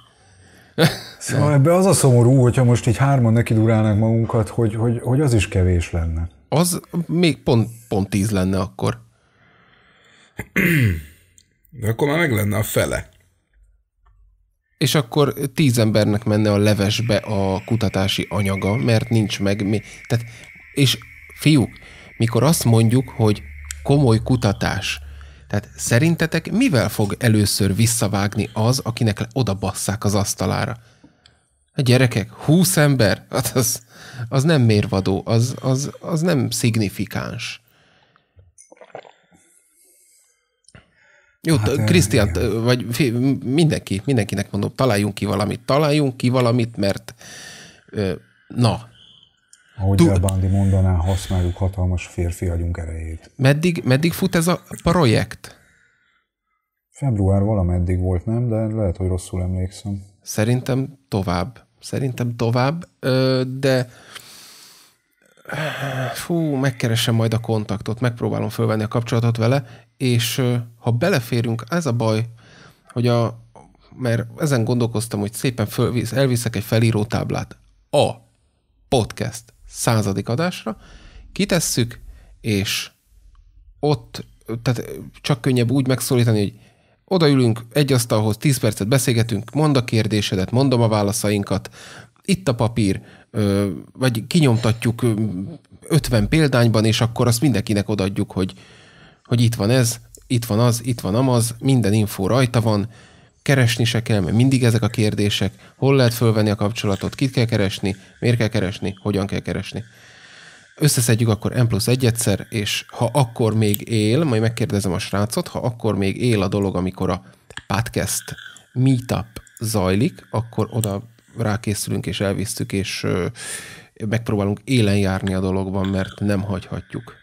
Szóval ebbe az a szomorú, hogyha most így hárman neki durálnánk magunkat, hogy, hogy, hogy az is kevés lenne az még pont, pont tíz lenne akkor. De akkor már meg lenne a fele. És akkor tíz embernek menne a levesbe a kutatási anyaga, mert nincs meg mi. Tehát, és fiúk, mikor azt mondjuk, hogy komoly kutatás, tehát szerintetek mivel fog először visszavágni az, akinek oda basszák az asztalára? A gyerekek, húsz ember, hát az, az nem mérvadó, az, az, az nem szignifikáns. Jó, hát, Krisztián, vagy mindenki, mindenkinek mondom, találjunk ki valamit, találjunk ki valamit, mert na. Ahogy a Bandi mondaná, használjuk hatalmas férfi agyunk erejét. Meddig, meddig fut ez a projekt? Február valameddig volt, nem? De lehet, hogy rosszul emlékszem. Szerintem tovább. Szerintem tovább, de fú, megkeresem majd a kontaktot, megpróbálom fölvenni a kapcsolatot vele, és ha beleférünk, ez a baj, hogy a, mert ezen gondolkoztam, hogy szépen fölvisz, elviszek egy felíró táblát a podcast századik adásra, kitesszük, és ott, tehát csak könnyebb úgy megszólítani, hogy odaülünk egy asztalhoz, 10 percet beszélgetünk, mond a kérdésedet, mondom a válaszainkat, itt a papír, vagy kinyomtatjuk 50 példányban, és akkor azt mindenkinek odaadjuk, hogy, hogy itt van ez, itt van az, itt van amaz, minden info rajta van, keresni se kell, mert mindig ezek a kérdések, hol lehet fölvenni a kapcsolatot, kit kell keresni, miért kell keresni, hogyan kell keresni összeszedjük akkor M plusz egy egyszer, és ha akkor még él, majd megkérdezem a srácot, ha akkor még él a dolog, amikor a podcast meetup zajlik, akkor oda rákészülünk és elvisztük, és megpróbálunk élen járni a dologban, mert nem hagyhatjuk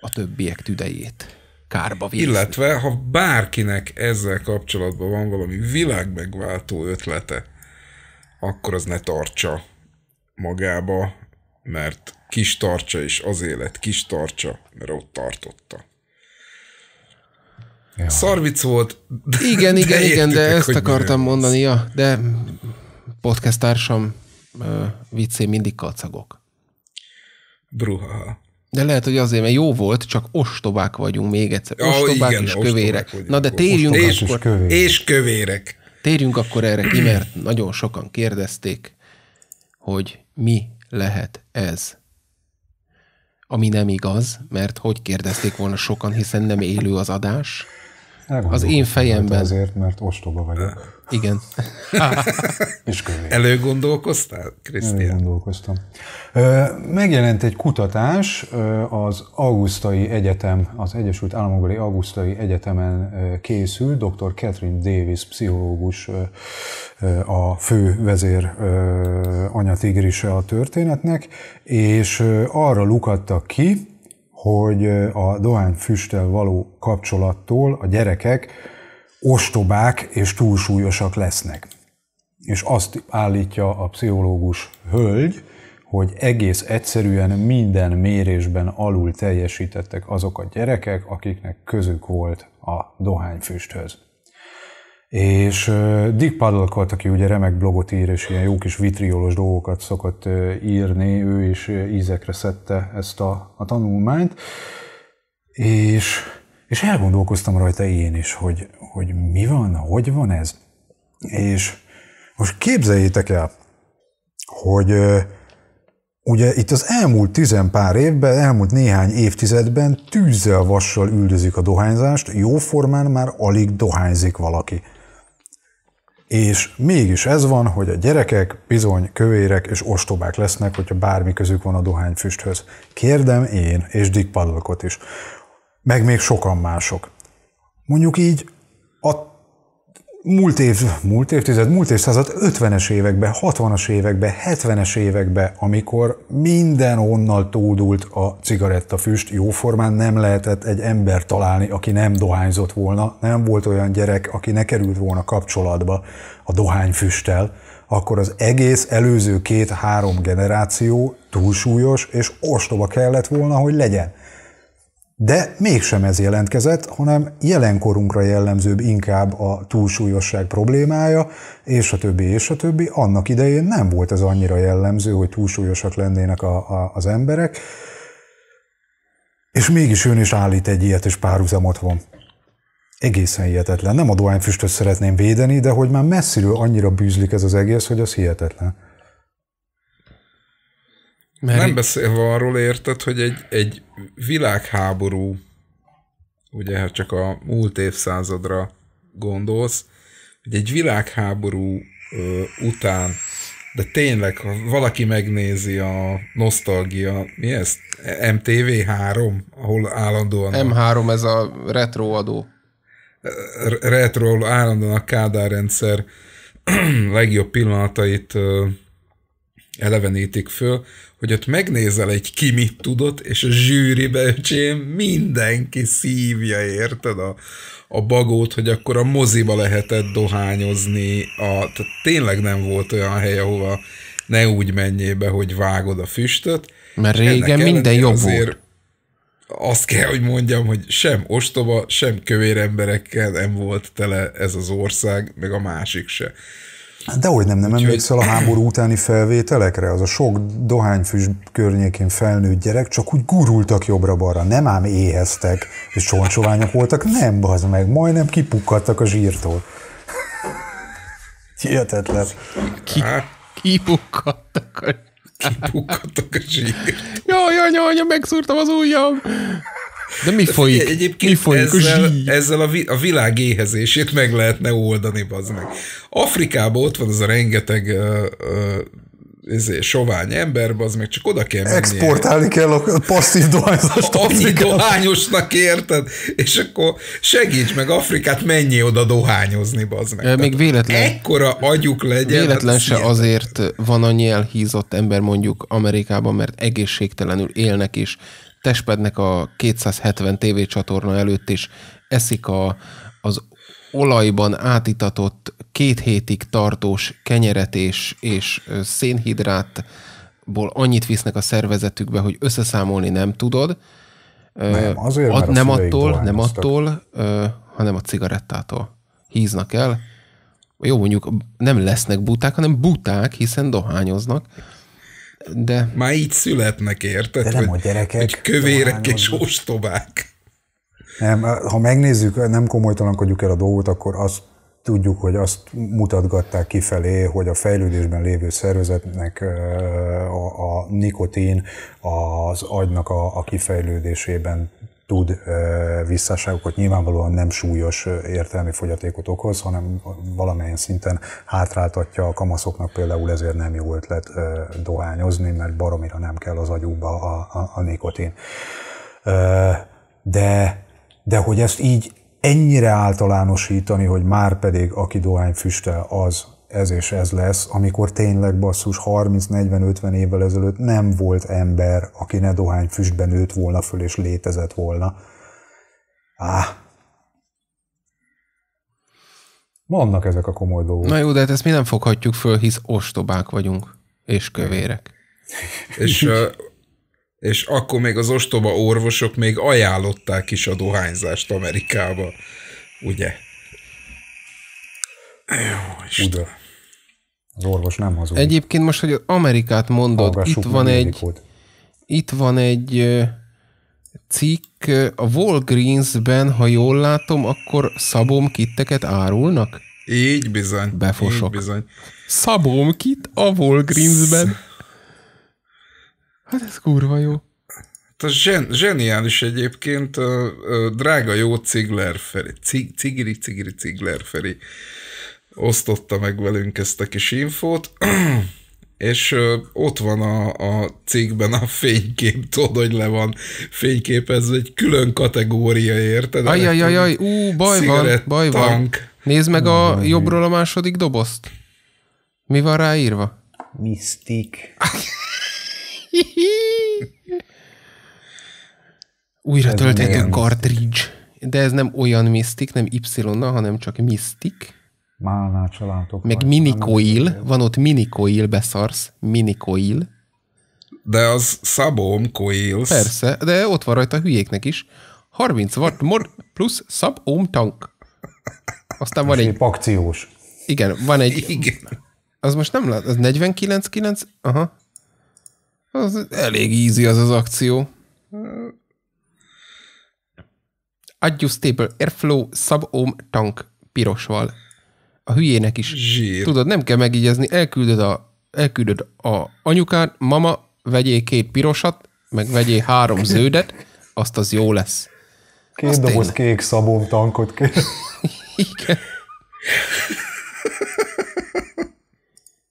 a többiek tüdejét kárba Illetve, ha bárkinek ezzel kapcsolatban van valami világmegváltó ötlete, akkor az ne tartsa magába mert kis tartsa, is az élet, kis tartsa, mert ott tartotta. Ja. Szarvic volt. De, igen, de igen, igen, de ezt akartam mondani, ja, de podcast társam viccé mindig kacagok. Bruha. De lehet, hogy azért, mert jó volt, csak ostobák vagyunk még egyszer. Ostobák ja, igen, és kövérek. Na de térjünk és, akkor... Kövérek. És kövérek. Térjünk akkor erre ki, mert nagyon sokan kérdezték, hogy mi lehet ez? Ami nem igaz, mert hogy kérdezték volna sokan, hiszen nem élő az adás. Az én fejemben... azért, mert ostoba vagyok. Igen. És Előgondolkoztál, Krisztián? Előgondolkoztam. Megjelent egy kutatás az Augustai Egyetem, az Egyesült Államokbeli Augustai Egyetemen készül, dr. Catherine Davis, pszichológus a fő vezér anyatigrise a történetnek, és arra lukadtak ki, hogy a dohányfüsttel való kapcsolattól a gyerekek ostobák és túlsúlyosak lesznek. És azt állítja a pszichológus hölgy, hogy egész egyszerűen minden mérésben alul teljesítettek azok a gyerekek, akiknek közük volt a dohányfüsthöz. És Dick Paddlecott, aki ugye remek blogot ír, és ilyen jó kis vitriolos dolgokat szokott írni, ő is ízekre szedte ezt a, a tanulmányt, és, és elgondolkoztam rajta én is, hogy, hogy mi van, hogy van ez. És most képzeljétek el, hogy ugye itt az elmúlt tizen pár évben, elmúlt néhány évtizedben tűzzel vassal üldözik a dohányzást, jóformán már alig dohányzik valaki. És mégis ez van, hogy a gyerekek bizony kövérek és ostobák lesznek, hogyha bármi közük van a dohányfüsthöz. Kérdem én, és Dick Padlokot is. Meg még sokan mások. Mondjuk így a múlt év, múlt évtized, múlt évszázad 50-es évekbe, 60-as évekbe, 70-es évekbe, amikor minden onnal tódult a cigarettafüst, jóformán nem lehetett egy ember találni, aki nem dohányzott volna, nem volt olyan gyerek, aki ne került volna kapcsolatba a dohányfüsttel, akkor az egész előző két-három generáció túlsúlyos és ostoba kellett volna, hogy legyen. De mégsem ez jelentkezett, hanem jelenkorunkra jellemzőbb inkább a túlsúlyosság problémája, és a többi, és a többi. Annak idején nem volt ez annyira jellemző, hogy túlsúlyosak lennének a, a, az emberek, és mégis ön is állít egy ilyet, és párhuzamot van. Egészen hihetetlen. Nem a dohányfüstöt szeretném védeni, de hogy már messziről annyira bűzlik ez az egész, hogy az hihetetlen. Mert nem beszélve arról érted, hogy egy, egy világháború, ugye ha csak a múlt évszázadra gondolsz, hogy egy világháború ö, után, de tényleg, ha valaki megnézi a nosztalgia, mi ez? MTV3, ahol állandóan... M3, a, ez a retro adó. Retro, állandóan a Kádár rendszer legjobb pillanatait ö, elevenítik föl, hogy ott megnézel egy ki mit tudott, és a zsűri becsém mindenki szívja, érted a, a bagót, hogy akkor a moziba lehetett dohányozni, a, tehát tényleg nem volt olyan hely, ahova ne úgy menjél be, hogy vágod a füstöt. Mert régen minden jobb azért volt. Azt kell, hogy mondjam, hogy sem ostoba, sem kövér emberekkel nem volt tele ez az ország, meg a másik se de hogy nem, nem Úgyhogy... emlékszel a háború utáni felvételekre? Az a sok dohányfűs környékén felnőtt gyerek csak úgy gurultak jobbra-balra, nem ám éheztek, és csoncsoványok voltak, nem, bazd meg, majdnem kipukkadtak a zsírtól. Hihetetlen. Ki, hát. kipukkadtak a Kipukkadtak a zsírt. Jaj, anya, anya, megszúrtam az ujjam! De mi folyik? Egyébként mi folyik? Ezzel, a ezzel a, vi- a világ éhezését meg lehetne oldani, bazd meg. Afrikában ott van az a rengeteg uh, uh, ezért, sovány ember, bazd meg csak oda kell menni. Exportálni kell a passzív dohányzást. Annyi dohányosnak érted, és akkor segíts meg Afrikát, mennyi oda dohányozni, bazd meg. Még Tehát véletlen. Ekkora agyuk legyen. Hát véletlen hát se ilyen. azért van annyi elhízott ember mondjuk Amerikában, mert egészségtelenül élnek is testpednek a 270 TV csatorna előtt, és eszik a, az olajban átitatott két hétig tartós kenyeret és, és szénhidrátból annyit visznek a szervezetükbe, hogy összeszámolni nem tudod. Nem, azért, Ad, nem attól, nem attól, hanem a cigarettától híznak el. Jó, mondjuk nem lesznek buták, hanem buták, hiszen dohányoznak. De... Már így születnek, érted? De nem hogy, a gyerekek. Egy kövérek és ostobák. Nem, ha megnézzük, nem komolytalankodjuk el a dolgot, akkor azt tudjuk, hogy azt mutatgatták kifelé, hogy a fejlődésben lévő szervezetnek a, a nikotin az agynak a, a kifejlődésében tud visszáságokat, nyilvánvalóan nem súlyos értelmi fogyatékot okoz, hanem valamilyen szinten hátráltatja a kamaszoknak például ezért nem jó ötlet dohányozni, mert baromira nem kell az agyukba a, a, a nikotin. De, de hogy ezt így ennyire általánosítani, hogy már pedig aki dohány az ez és ez lesz, amikor tényleg basszus 30-40-50 évvel ezelőtt nem volt ember, aki ne dohány füstben nőtt volna föl és létezett volna. Áh, Vannak ezek a komoly dolgok. Na jó, de hát ezt mi nem foghatjuk föl, hisz ostobák vagyunk, és kövérek. és, és akkor még az ostoba orvosok még ajánlották is a dohányzást Amerikába, ugye? Jó, Uda. Az orvos nem hazudik. Egyébként most, hogy Amerikát mondod, Hallgassuk itt van egy itt van egy cikk, a Walgreens-ben, ha jól látom, akkor kitteket árulnak? Így bizony. Befosok. Így bizony. kit a Walgreens-ben? Hát ez kurva jó. Ez hát zsen, zseniális egyébként, a, drága jó Cigler Feri, Cigiri Cigiri Cigler Feri osztotta meg velünk ezt a kis infót, és ott van a, a cégben a fénykép, tudod, hogy le van fényképezve egy külön kategória, érted? Ajajajaj, ú, baj van, baj van. Nézd meg a jobbról a második dobozt. Mi van ráírva? Mystic. Újra tölthető cartridge. De ez nem olyan Mystic, nem y hanem csak Mystic. Málnál családok. Meg minikoil, van ott minikoil, beszarsz, minikoil. De az szabom, coils. Persze, de ott van rajta a hülyéknek is. 30 watt mod plusz sub ohm tank. Aztán van egy... pakciós. Igen, van egy... Igen. Az most nem lát, az 49.9? Aha. Az elég easy az az akció. Adjustable Airflow Sub-Ohm Tank pirosval a hülyének is. Zsír. Tudod, nem kell megígyezni, elküldöd a, elküldöd a anyukát, mama, vegyél két pirosat, meg vegyél három zöldet, azt az jó lesz. Két azt doboz én... kék szabom tankot kér. Igen.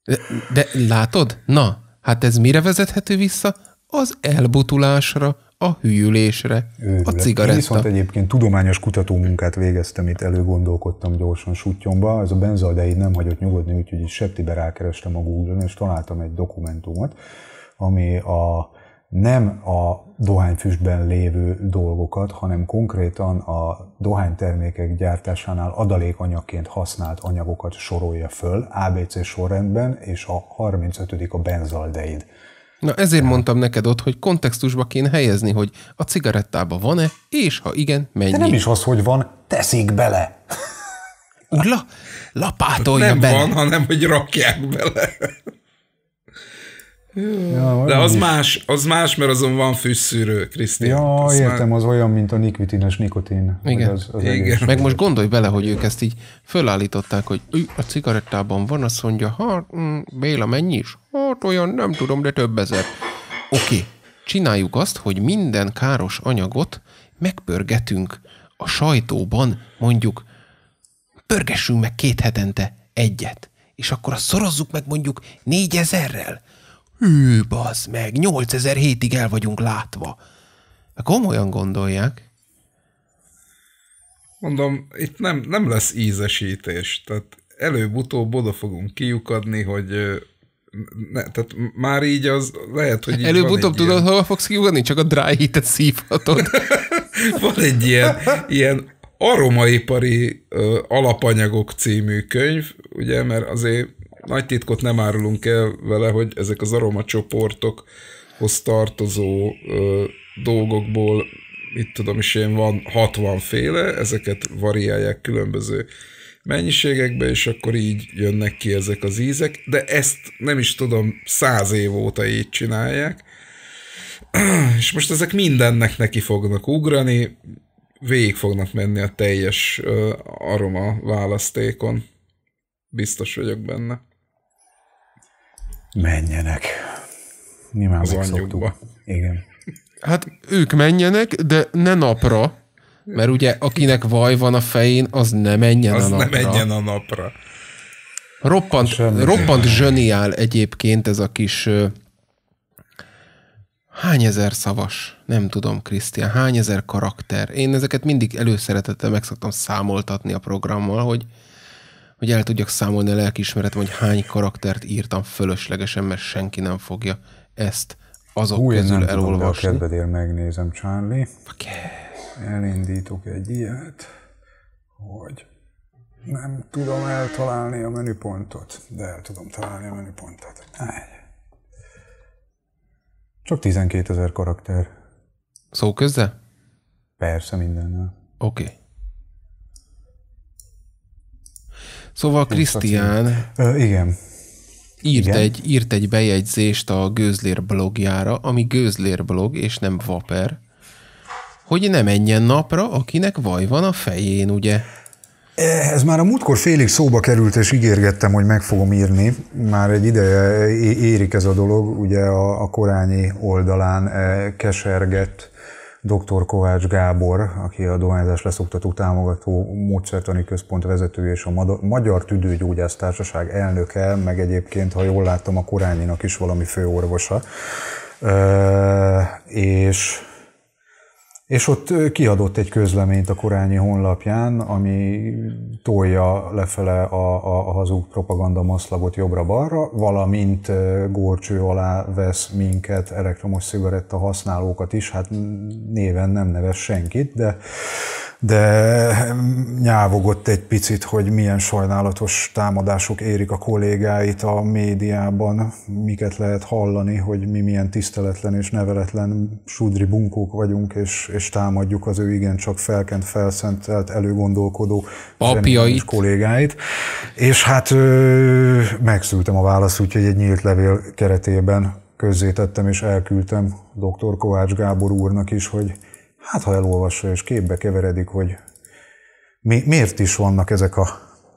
De, de látod? Na, hát ez mire vezethető vissza? Az elbutulásra, a hűlésre, Őrület. a cigaretta. Én viszont egyébként tudományos kutatómunkát végeztem, itt előgondolkodtam gyorsan sutyomba, ez a benzaldehid nem hagyott nyugodni, úgyhogy is septibe rákerestem a Google-on, és találtam egy dokumentumot, ami a nem a dohányfüstben lévő dolgokat, hanem konkrétan a dohánytermékek gyártásánál adalékanyagként használt anyagokat sorolja föl ABC sorrendben, és a 35. a benzaldeid. Na ezért mondtam neked ott, hogy kontextusba kéne helyezni, hogy a cigarettába van-e, és ha igen, mennyi. De nem is az, hogy van, teszik bele. Úgy la, lapátolja nem bele. Nem van, hanem hogy rakják bele. De az más, az más, mert azon van fűszűrő, Krisztián. Ja, az értem, már... az olyan, mint a nikvitines nikotin. Igen. Az, az Igen. Meg most gondolj bele, hogy ők ezt így fölállították, hogy a cigarettában van, azt mondja, hát, mm, Béla, mennyi is? Hát olyan, nem tudom, de több ezer. Oké, okay. csináljuk azt, hogy minden káros anyagot megpörgetünk a sajtóban, mondjuk pörgessünk meg két hetente egyet, és akkor azt szorozzuk meg mondjuk négyezerrel, Hű, bazd meg, 8000 hétig el vagyunk látva. Komolyan gondolják. Mondom, itt nem, nem lesz ízesítés, tehát előbb-utóbb oda fogunk kiukadni, hogy ne, tehát már így az lehet, hogy Előbb-utóbb tudod, ilyen... hova fogsz kiugadni? Csak a dry heat-et szívhatod. van egy ilyen, ilyen aromaipari ö, alapanyagok című könyv, ugye, mert azért nagy titkot nem árulunk el vele, hogy ezek az aromacsoportokhoz tartozó ö, dolgokból, itt tudom is én, van 60 féle, ezeket variálják különböző mennyiségekbe, és akkor így jönnek ki ezek az ízek, de ezt nem is tudom, száz év óta így csinálják, és most ezek mindennek neki fognak ugrani, végig fognak menni a teljes aroma választékon. Biztos vagyok benne. Menjenek. Nyilvánvalóan szoktuk. Igen. Hát ők menjenek, de ne napra, mert ugye akinek vaj van a fején, az ne menjen az a napra. Az ne menjen a napra. Roppant, roppant zseniál egyébként ez a kis Hány ezer szavas? Nem tudom, Krisztián. Hány ezer karakter? Én ezeket mindig előszeretettel meg szoktam számoltatni a programmal, hogy hogy el tudjak számolni a lelkiismeretem, hogy hány karaktert írtam fölöslegesen, mert senki nem fogja ezt azok Hú, közül nem elolvasni. Tudom, de a megnézem, Charlie. Okay. Elindítok egy ilyet, hogy nem tudom eltalálni a menüpontot, de el tudom találni a menüpontot. Csak 12 ezer karakter. Szó közze? Persze mindennel. Oké. Okay. Szóval Krisztián... Igen. Írt, Igen? Egy, írt egy bejegyzést a Gőzlér blogjára, ami Gőzlér blog, és nem Vaper, hogy ne menjen napra, akinek vaj van a fején, ugye? Ez már a múltkor félig szóba került, és ígérgettem, hogy meg fogom írni. Már egy ideje érik ez a dolog, ugye a, a korányi oldalán eh, kesergett dr. Kovács Gábor, aki a dohányzás leszoktató támogató módszertani központ vezetője és a Magyar Tüdőgyógyász Társaság elnöke, meg egyébként, ha jól láttam, a Korányinak is valami főorvosa. És és ott kiadott egy közleményt a korányi honlapján, ami tolja lefele a, a, a hazug propaganda maszlagot jobbra-balra, valamint górcső alá vesz minket, elektromos cigaretta használókat is, hát néven nem neves senkit, de de nyávogott egy picit, hogy milyen sajnálatos támadások érik a kollégáit a médiában, miket lehet hallani, hogy mi milyen tiszteletlen és neveletlen sudri bunkók vagyunk, és, és támadjuk az ő igencsak felkent, felszentelt, előgondolkodó apjait. kollégáit. És hát ö, megszültem a választ, úgyhogy egy nyílt levél keretében közzétettem és elküldtem dr. Kovács Gábor úrnak is, hogy hát ha elolvassa és képbe keveredik, hogy mi, miért is vannak ezek a,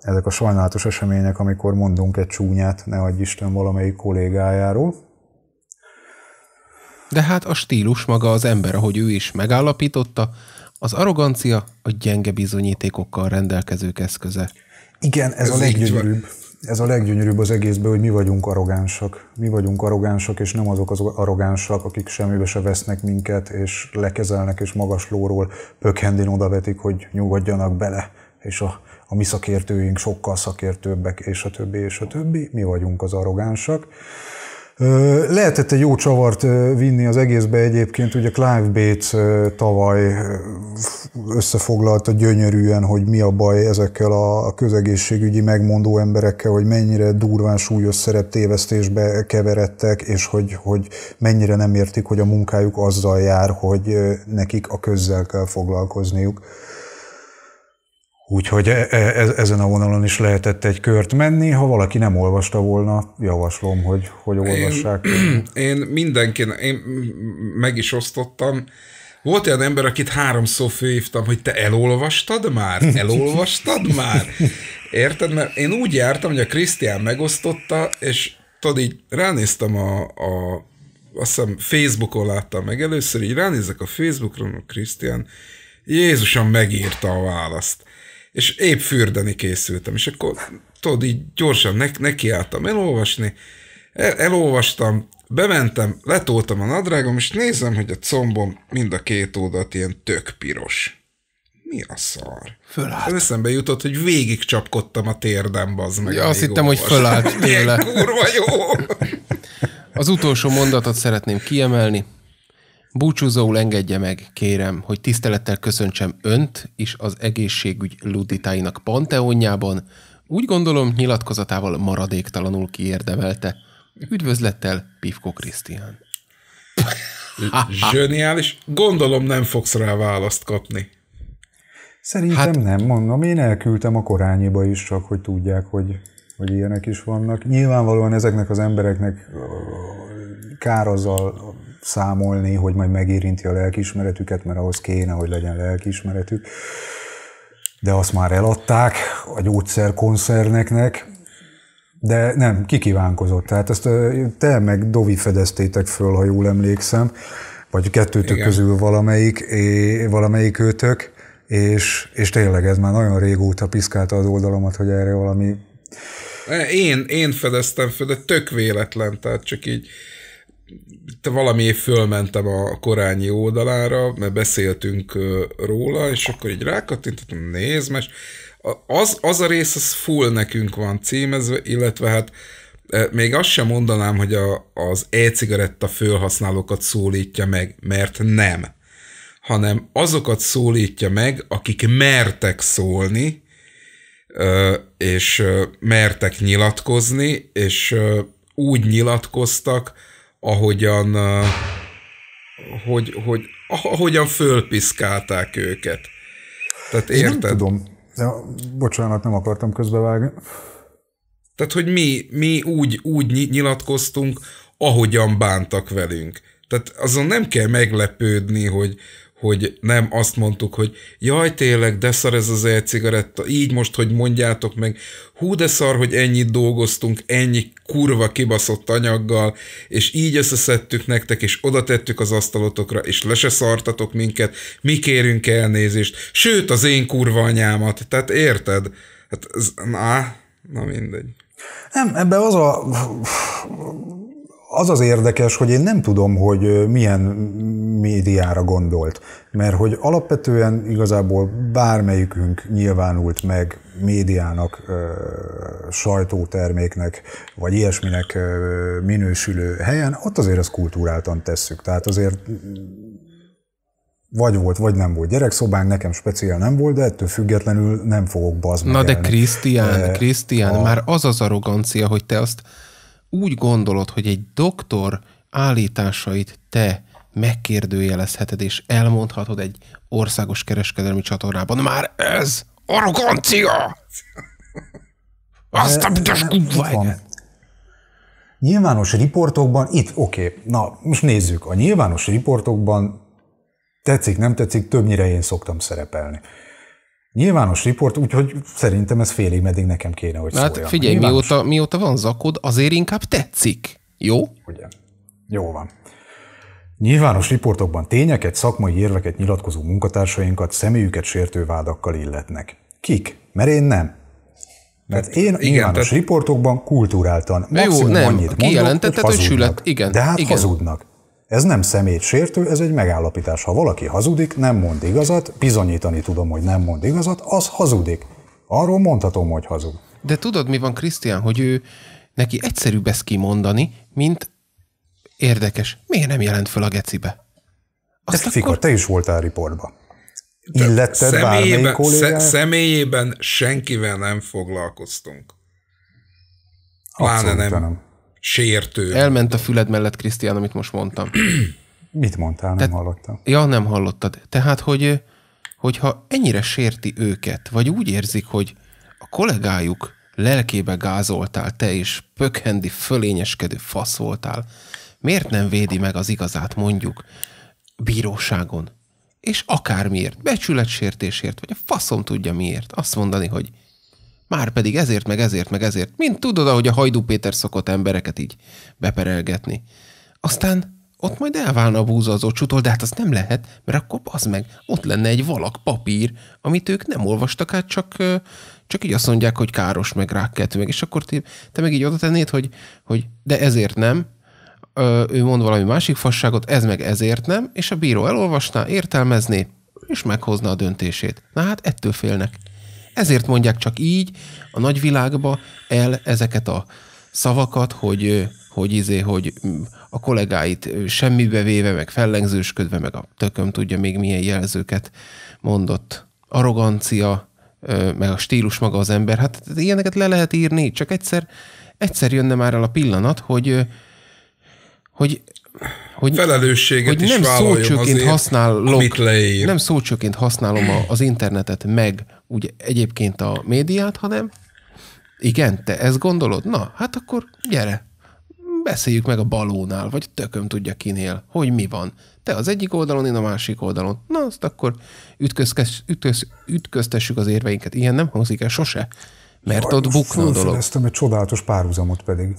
ezek a sajnálatos események, amikor mondunk egy csúnyát, ne adj Isten valamelyik kollégájáról. De hát a stílus maga az ember, ahogy ő is megállapította, az arrogancia a gyenge bizonyítékokkal rendelkezők eszköze. Igen, ez, ez a leggyönyörűbb ez a leggyönyörűbb az egészben, hogy mi vagyunk arrogánsak. Mi vagyunk arrogánsak, és nem azok az arrogánsak, akik semmibe se vesznek minket, és lekezelnek, és magas lóról pökhendén odavetik, hogy nyugodjanak bele, és a, a mi szakértőink sokkal szakértőbbek, és a többi, és a többi. Mi vagyunk az arrogánsak. Lehetett egy jó csavart vinni az egészbe egyébként, ugye Clive Bates tavaly összefoglalta gyönyörűen, hogy mi a baj ezekkel a közegészségügyi megmondó emberekkel, hogy mennyire durván súlyos szereptévesztésbe keveredtek, és hogy, hogy mennyire nem értik, hogy a munkájuk azzal jár, hogy nekik a közzel kell foglalkozniuk. Úgyhogy e, e, e- ezen a vonalon is lehetett egy kört menni. Ha valaki nem olvasta volna, javaslom, hogy, hogy olvassák. Én, én mindenkinek, én meg is osztottam. Volt olyan ember, akit háromszor főhívtam, hogy te elolvastad már? Elolvastad már? Érted? Mert én úgy jártam, hogy a Krisztián megosztotta, és tudod, így ránéztem a, a azt hiszem Facebookon láttam meg először, így ránézek a Facebookra, a Krisztián, Jézusom megírta a választ és épp fürdeni készültem, és akkor tudod, így gyorsan ne, nekiálltam elolvasni, el, elolvastam, bementem, letoltam a nadrágom, és nézem, hogy a combom mind a két oldalt ilyen tök piros. Mi a szar? Fölállt. Eszembe jutott, hogy végig csapkodtam a térdem, az meg. Ja, azt hittem, olvas. hogy fölállt tőle. kurva jó! Az utolsó mondatot szeretném kiemelni. Búcsúzóul engedje meg, kérem, hogy tisztelettel köszöntsem önt is az egészségügy luditáinak panteonjában. Úgy gondolom, nyilatkozatával maradéktalanul kiérdemelte. Üdvözlettel, Pivko Krisztián. Zseniális. Gondolom nem fogsz rá választ kapni. Szerintem hát, nem, mondom. Én elküldtem a korányiba is, csak hogy tudják, hogy, hogy ilyenek is vannak. Nyilvánvalóan ezeknek az embereknek kár azzal számolni, hogy majd megérinti a lelkiismeretüket, mert ahhoz kéne, hogy legyen lelkiismeretük. De azt már eladták a gyógyszerkoncerneknek, de nem, kikívánkozott. Tehát ezt te meg Dovi fedeztétek föl, ha jól emlékszem, vagy kettőtök Igen. közül valamelyik, valamelyik őtök, és, és tényleg ez már nagyon régóta piszkálta az oldalamat, hogy erre valami... Én, én fedeztem föl, de tök véletlen, tehát csak így valami év fölmentem a korányi oldalára, mert beszéltünk róla, és akkor így rákattintottam, nézd, mert az, az a rész, az full nekünk van címezve, illetve hát e, még azt sem mondanám, hogy a, az e-cigaretta fölhasználókat szólítja meg, mert nem. Hanem azokat szólítja meg, akik mertek szólni, és mertek nyilatkozni, és úgy nyilatkoztak, ahogyan, hogy, hogy, ahogyan fölpiszkálták őket. Tehát érted? Én nem tudom. Ja, bocsánat, nem akartam közbevágni. Tehát, hogy mi, mi úgy, úgy nyilatkoztunk, ahogyan bántak velünk. Tehát azon nem kell meglepődni, hogy, hogy nem azt mondtuk, hogy jaj tényleg, de szar ez az e-cigaretta, így most, hogy mondjátok meg, hú de szar, hogy ennyit dolgoztunk, ennyi kurva kibaszott anyaggal, és így összeszedtük nektek, és oda tettük az asztalotokra, és le se szartatok minket, mi kérünk elnézést, sőt az én kurva anyámat, tehát érted? Hát ez, na, na mindegy. Nem, ebbe az a az az érdekes, hogy én nem tudom, hogy milyen médiára gondolt, mert hogy alapvetően igazából bármelyikünk nyilvánult meg médiának, sajtóterméknek, vagy ilyesminek minősülő helyen, ott azért ezt kultúráltan tesszük. Tehát azért vagy volt, vagy nem volt gyerekszobánk, nekem speciál nem volt, de ettől függetlenül nem fogok bazmegélni. Na de Krisztián, Krisztián, a... már az az arrogancia, hogy te azt úgy gondolod, hogy egy doktor állításait te megkérdőjelezheted és elmondhatod egy országos kereskedelmi csatornában. Már ez arrogancia! Azt a büdös hát, Nyilvános riportokban, itt oké, okay, na most nézzük, a nyilvános riportokban tetszik, nem tetszik, többnyire én szoktam szerepelni. Nyilvános riport, úgyhogy szerintem ez félig meddig nekem kéne, hogy szóljon. hát szóljon. figyelj, mióta, mióta van zakod, azért inkább tetszik. Jó? Ugye. Jó van. Nyilvános riportokban tényeket, szakmai érveket nyilatkozó munkatársainkat személyüket sértő vádakkal illetnek. Kik? Mert én nem. Mert hát, én igen, nyilvános tehát... riportokban kultúráltan maximum Jó, nem, annyit mondok, hogy, hogy sület. Igen, De hát igen. hazudnak. Ez nem szemét sértő, ez egy megállapítás. Ha valaki hazudik, nem mond igazat, bizonyítani tudom, hogy nem mond igazat, az hazudik. Arról mondhatom, hogy hazug. De tudod, mi van Krisztián, hogy ő neki egyszerűbb ezt kimondani, mint érdekes. Miért nem jelent föl a gecibe? Azt Ezt akkor... Fika, te is voltál riportban. Illetted személyében, sze, személyében senkivel nem foglalkoztunk. Pláne nem, nem sértő. Elment a füled mellett, Krisztián, amit most mondtam. Mit mondtál? Nem Te, hallottam. Ja, nem hallottad. Tehát, hogy hogyha ennyire sérti őket, vagy úgy érzik, hogy a kollégájuk lelkébe gázoltál te, is pökhendi, fölényeskedő fasz voltál, miért nem védi meg az igazát mondjuk bíróságon? És akármiért, becsületsértésért, vagy a faszom tudja miért, azt mondani, hogy már pedig ezért, meg ezért, meg ezért. Mint tudod, ahogy a Hajdú Péter szokott embereket így beperelgetni. Aztán ott majd elválna a búza az ocsútól, de hát az nem lehet, mert akkor az meg, ott lenne egy valak papír, amit ők nem olvastak át, csak, csak így azt mondják, hogy káros, meg rákkeltő, meg, és akkor te, te meg így oda tennéd, hogy, hogy de ezért nem, Ö, ő mond valami másik fasságot, ez meg ezért nem, és a bíró elolvasná, értelmezné, és meghozna a döntését. Na hát ettől félnek. Ezért mondják csak így a nagyvilágba el ezeket a szavakat, hogy, hogy izé, hogy a kollégáit semmibe véve, meg fellengzősködve, meg a tököm tudja még milyen jelzőket mondott. Arrogancia, meg a stílus maga az ember. Hát ilyeneket le lehet írni, csak egyszer, egyszer jönne már el a pillanat, hogy, hogy hogy, felelősséget hogy nem szócsőként azért, használok, amit leír. Nem szócsőként használom a, az internetet meg úgy egyébként a médiát, hanem igen, te ezt gondolod? Na, hát akkor gyere, beszéljük meg a balónál, vagy tököm tudja kinél, hogy mi van. Te az egyik oldalon, én a másik oldalon. Na, azt akkor ütközkes, ütköz, ütköztessük az érveinket. Ilyen nem hangzik el sose, mert Jaj, ott bukna a dolog. egy csodálatos párhuzamot pedig.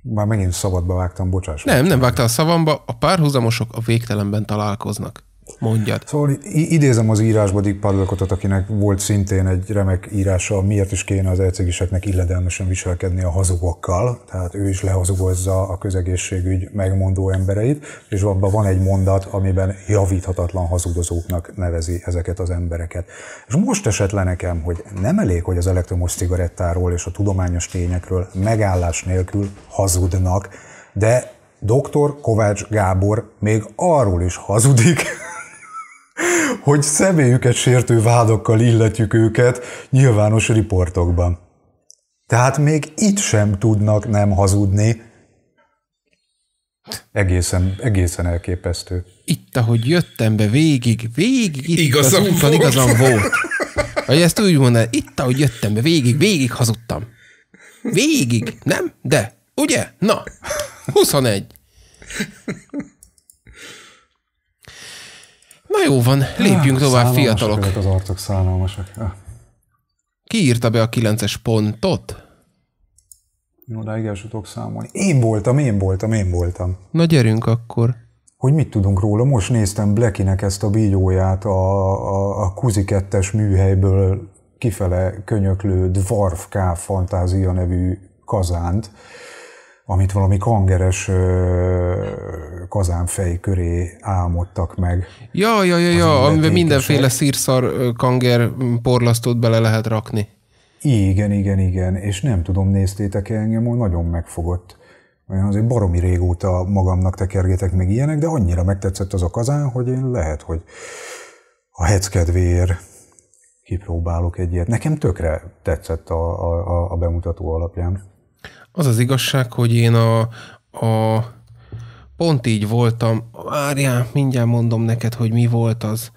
Már megint szabadba vágtam, bocsáss. Nem, nem vágtál a szavamba. A párhuzamosok a végtelenben találkoznak. Mondjad. Szóval idézem az írásba Dick Padlockotot, akinek volt szintén egy remek írása, miért is kéne az ercegiseknek illedelmesen viselkedni a hazugokkal, tehát ő is lehazugozza a közegészségügy megmondó embereit, és abban van egy mondat, amiben javíthatatlan hazudozóknak nevezi ezeket az embereket. És most esett le nekem, hogy nem elég, hogy az elektromos cigarettáról és a tudományos tényekről megállás nélkül hazudnak, de dr. Kovács Gábor még arról is hazudik, hogy személyüket sértő vádokkal illetjük őket nyilvános riportokban. Tehát még itt sem tudnak nem hazudni. Egészen, egészen elképesztő. Itt, ahogy jöttem be végig, végig itt igazam az úton volt. igazam volt. Vagy ezt úgy mondanád, itt, ahogy jöttem be végig, végig hazudtam. Végig, nem? De, ugye? Na, 21. Na jó van, hát, lépjünk tovább, fiatalok. az arcok szállalmasak. Ja. Ah. Ki írta be a kilences pontot? Jó, de igen, tudok számolni. Én voltam, én voltam, én voltam. Na gyerünk akkor. Hogy mit tudunk róla? Most néztem Blackinek ezt a bígyóját a, a, a kuzikettes műhelyből kifele könyöklő Dwarf K. Fantázia nevű kazánt, amit valami kangeres kazánfej köré álmodtak meg. Ja, ja, ja, ja amiben mindenféle szírszar kanger porlasztót bele lehet rakni. Igen, igen, igen, és nem tudom, néztétek-e engem, hogy nagyon megfogott. Olyan azért baromi régóta magamnak tekergetek meg ilyenek, de annyira megtetszett az a kazán, hogy én lehet, hogy a hec kipróbálok egy ilyet. Nekem tökre tetszett a, a, a bemutató alapján. Az az igazság, hogy én a, a pont így voltam, várjál, mindjárt mondom neked, hogy mi volt az,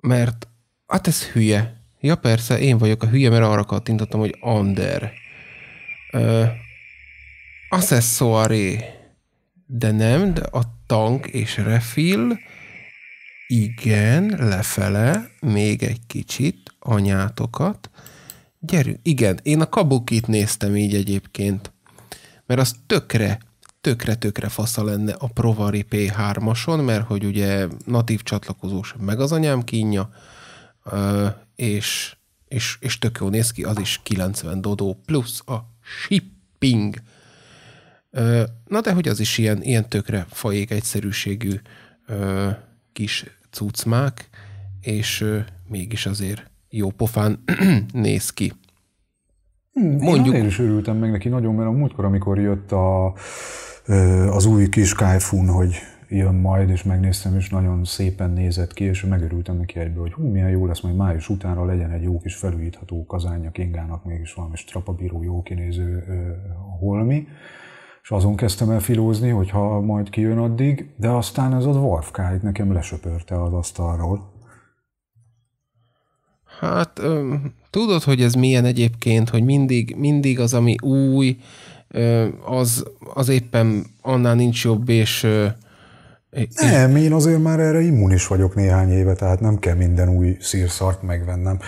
mert hát ez hülye. Ja persze, én vagyok a hülye, mert arra kattintottam, hogy Ander. Ö, accessoire. De nem, de a tank és refill, igen, lefele, még egy kicsit, anyátokat, Gyerünk, igen, én a kabukit néztem így egyébként, mert az tökre, tökre-tökre fasza lenne a Provari P3-ason, mert hogy ugye natív csatlakozós meg az anyám kínja, és, és, és tök jó néz ki, az is 90 dodó plusz a shipping. Na de hogy az is ilyen, ilyen tökre fajék egyszerűségű kis cuccmák, és mégis azért jó pofán néz ki. Hmm, Mondjuk. Én, hát én is örültem meg neki nagyon, mert a múltkor, amikor jött a, az új kis Kaifun, hogy jön majd, és megnéztem, és nagyon szépen nézett ki, és megörültem neki egyből, hogy hú, milyen jó lesz, majd május utánra legyen egy jó kis felújítható kazánja Kingának, mégis valami strapabíró, jó kinéző holmi és azon kezdtem el filózni, hogyha majd kijön addig, de aztán ez a dwarf nekem lesöpörte az asztalról, Hát tudod, hogy ez milyen egyébként, hogy mindig, mindig az, ami új, az, az éppen annál nincs jobb, és nem, én azért már erre immunis vagyok néhány éve, tehát nem kell minden új szírszart megvennem.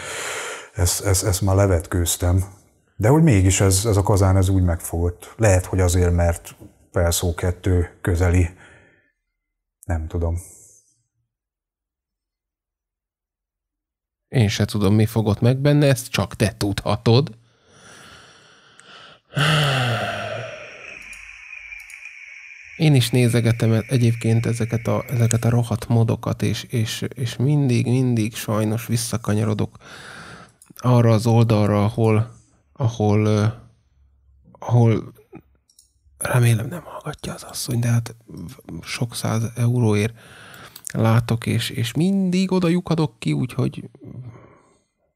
Ezt, ezt, ezt már levetkőztem. De hogy mégis ez, ez a kazán ez úgy megfogott. Lehet, hogy azért, mert felszó kettő közeli. Nem tudom. Én se tudom, mi fogott meg benne, ezt csak te tudhatod. Én is nézegetem egyébként ezeket a, ezeket a rohadt modokat, és, és, és mindig, mindig sajnos visszakanyarodok arra az oldalra, ahol, ahol, ahol remélem nem hallgatja az asszony, de hát sok száz euróért látok, és, és mindig oda lyukadok ki, úgyhogy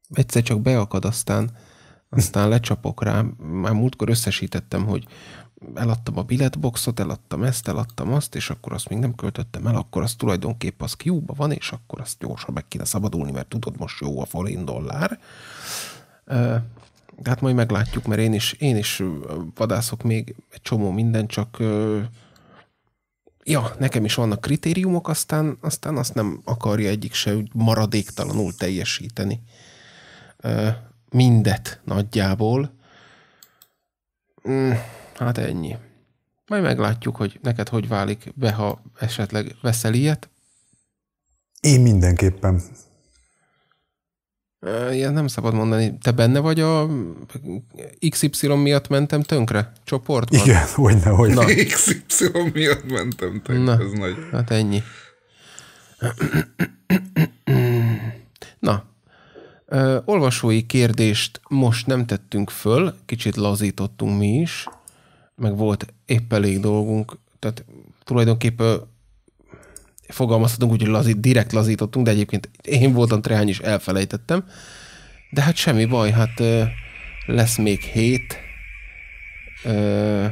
egyszer csak beakad, aztán, aztán lecsapok rá. Már múltkor összesítettem, hogy eladtam a billetboxot, eladtam ezt, eladtam azt, és akkor azt még nem költöttem el, akkor az tulajdonképp az kiúba van, és akkor azt gyorsan meg kéne szabadulni, mert tudod, most jó a forint dollár. de Hát majd meglátjuk, mert én is, én is vadászok még egy csomó minden, csak ja, nekem is vannak kritériumok, aztán, aztán azt nem akarja egyik se maradéktalanul teljesíteni. Mindet nagyjából. Mm, hát ennyi. Majd meglátjuk, hogy neked hogy válik be, ha esetleg veszel ilyet. Én mindenképpen. Ilyen nem szabad mondani. Te benne vagy a XY miatt mentem tönkre csoportban? Igen, hogyne, hogy Na. XY miatt mentem tönkre, Na, ez nagy. Hát ennyi. Na, ö, olvasói kérdést most nem tettünk föl, kicsit lazítottunk mi is, meg volt épp elég dolgunk, tehát tulajdonképpen fogalmazhatunk, úgyhogy lazít, direkt lazítottunk, de egyébként én voltam trehány is elfelejtettem. De hát semmi baj, hát ö, lesz még hét, ö,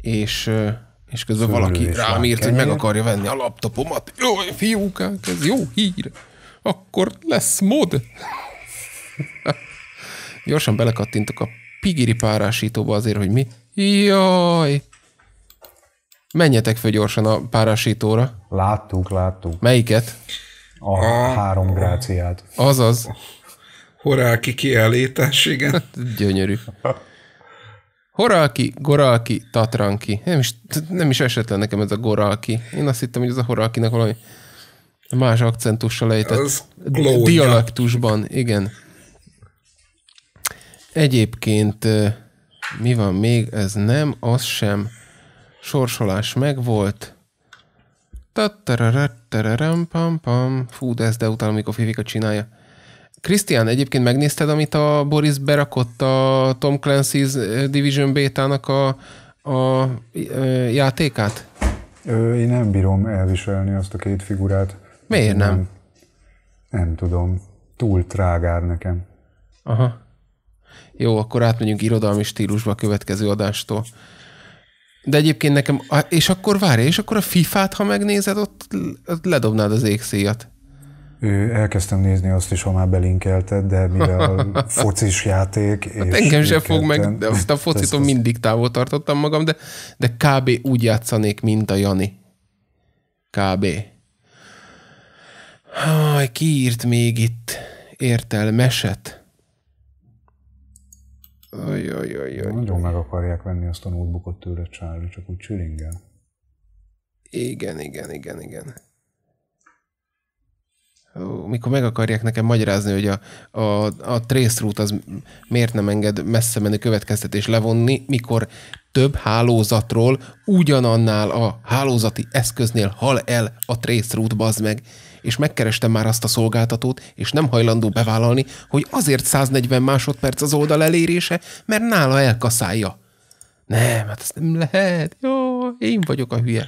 és, ö, és közben Szörül valaki rám írt, hogy meg akarja venni a laptopomat. Jó, fiúkák, hát ez jó hír. Akkor lesz mod. Gyorsan belekattintok a pigiri párásítóba azért, hogy mi. Jaj! Menjetek fel gyorsan a párásítóra. Láttuk, láttuk. Melyiket? A, a három gráciát. Azaz. Horálki kiállítás, igen. Gyönyörű. Horalki, Goralki, Tatranki. Nem is, nem is esetlen nekem ez a Goralki. Én azt hittem, hogy ez a Horalkinek valami más akcentussal lejtett Az dialektusban, igen. Egyébként mi van még? Ez nem, az sem sorsolás megvolt. Tattararattararam, pam, pam. Fú, de ez de utána, amikor Fivika csinálja. Krisztián, egyébként megnézted, amit a Boris berakott a Tom Clancy's eh, Division Beta-nak a, a, a eh, játékát? Ö, én nem bírom elviselni azt a két figurát. Miért nem? Nem, nem tudom. Túl trágár nekem. Aha. Jó, akkor átmegyünk irodalmi stílusba a következő adástól. De egyébként nekem, és akkor várj, és akkor a FIFA-t, ha megnézed, ott, ledobnád az égszíjat. Ő, elkezdtem nézni azt is, ha már belinkelted, de mivel focis játék... Hát és engem sem fog meg, de azt a focitom ezt, mindig távol tartottam magam, de, de kb. úgy játszanék, mint a Jani. Kb. Háj, írt még itt értelmeset? Ajajajaj. Nagyon meg akarják venni azt a notebookot tőle, Charlie, csak úgy csiringel. Igen, igen, igen, igen. Ó, mikor meg akarják nekem magyarázni, hogy a, a, a trace route az miért nem enged messze menő következtetés levonni, mikor több hálózatról ugyanannál a hálózati eszköznél hal el a trace route, bazd meg és megkerestem már azt a szolgáltatót, és nem hajlandó bevállalni, hogy azért 140 másodperc az oldal elérése, mert nála elkaszálja. Nem, hát ez nem lehet. Jó, én vagyok a hülye.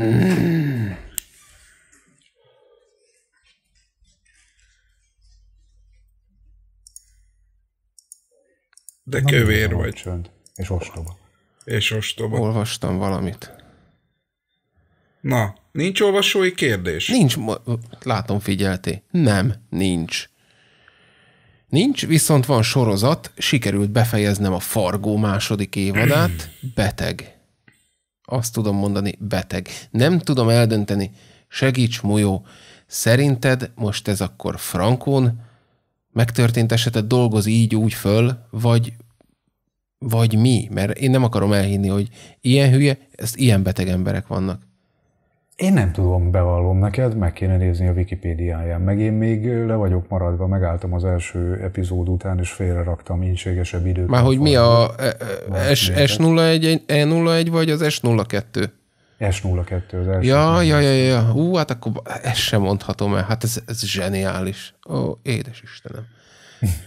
Mm. De Na, kövér vagy. Csönd. És ostoba. És ostoba. Olvastam valamit. Na, Nincs olvasói kérdés? Nincs, látom figyelté. Nem, nincs. Nincs, viszont van sorozat, sikerült befejeznem a Fargó második évadát, beteg. Azt tudom mondani, beteg. Nem tudom eldönteni, segíts, Mujó, szerinted most ez akkor Frankon megtörtént esetet dolgoz így úgy föl, vagy, vagy mi? Mert én nem akarom elhinni, hogy ilyen hülye, ezt ilyen beteg emberek vannak. Én nem tudom, bevallom neked, meg kéne nézni a Wikipédiáján, meg én még le vagyok maradva, megálltam az első epizód után, és félre raktam ínségesebb időt. Már hogy mi a S01, E01 e, e vagy az S02? S02 az első. Ja, ja, ja, ja, hú, hát akkor ezt sem mondhatom el, hát ez, ez zseniális. Ó, édes Istenem.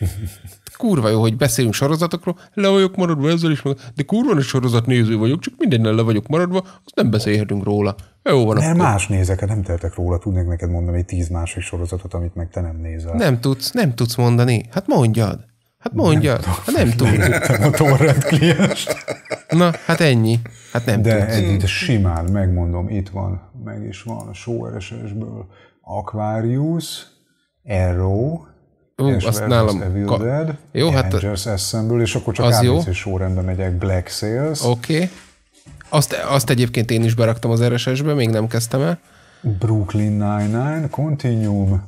kurva jó, hogy beszélünk sorozatokról, le vagyok maradva ezzel is, de kurva nagy sorozat néző vagyok, csak mindennel le vagyok maradva, azt nem beszélhetünk róla. Jó van Mert akkor. más nézek, nem teltek róla, tudnék neked mondani egy tíz másik sorozatot, amit meg te nem nézel. Nem tudsz, nem tudsz mondani. Hát mondjad. Hát mondja, nem, hát nem tudom. a torrent kliest. Na, hát ennyi. Hát nem de, tudsz. Ennyi, de simán, megmondom, itt van, meg is van a show RSS-ből Aquarius, Arrow, Ú, uh, azt nálam... Evil Dead, jó, hát... Avengers Assemble, és akkor csak az ABC jó. sorrendben megyek Black Sales. Oké. Okay. Azt, azt egyébként én is beraktam az RSS-be, még nem kezdtem el. Brooklyn Nine-Nine, Continuum.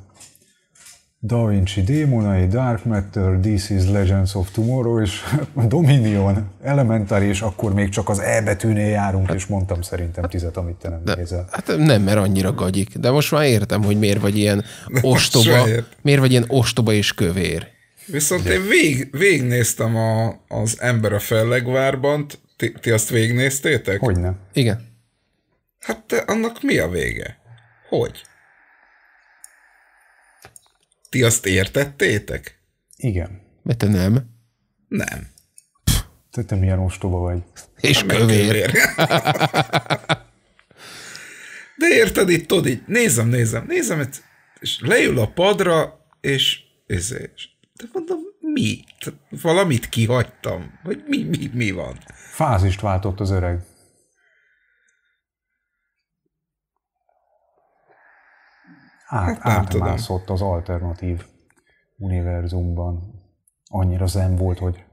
Da Vinci démonai, Dark Matter, DC's Legends of Tomorrow és Dominion, Elementary, és akkor még csak az E betűnél járunk, és mondtam szerintem tizet, amit te nem de, nézel. Hát nem, mert annyira gagyik. De most már értem, hogy miért vagy ilyen ostoba, miért vagy ilyen ostoba és kövér. Viszont de. én vég, végignéztem a, az Ember a Fellegvárban, ti, ti azt végignéztétek? Hogyne. Igen. Hát te, annak mi a vége? Hogy? Ti azt értettétek? Igen. Mert te nem. Nem. Te, te milyen ostoba vagy. És nem hát, kövér. kövér. De érted, itt tudod, így nézem, nézem, nézem, és leül a padra, és, és, izé, és de mondom, mi? Valamit kihagytam? Vagy mi, mi, mi van? Fázist váltott az öreg. át, hát átmászott az alternatív univerzumban. Annyira zen volt, hogy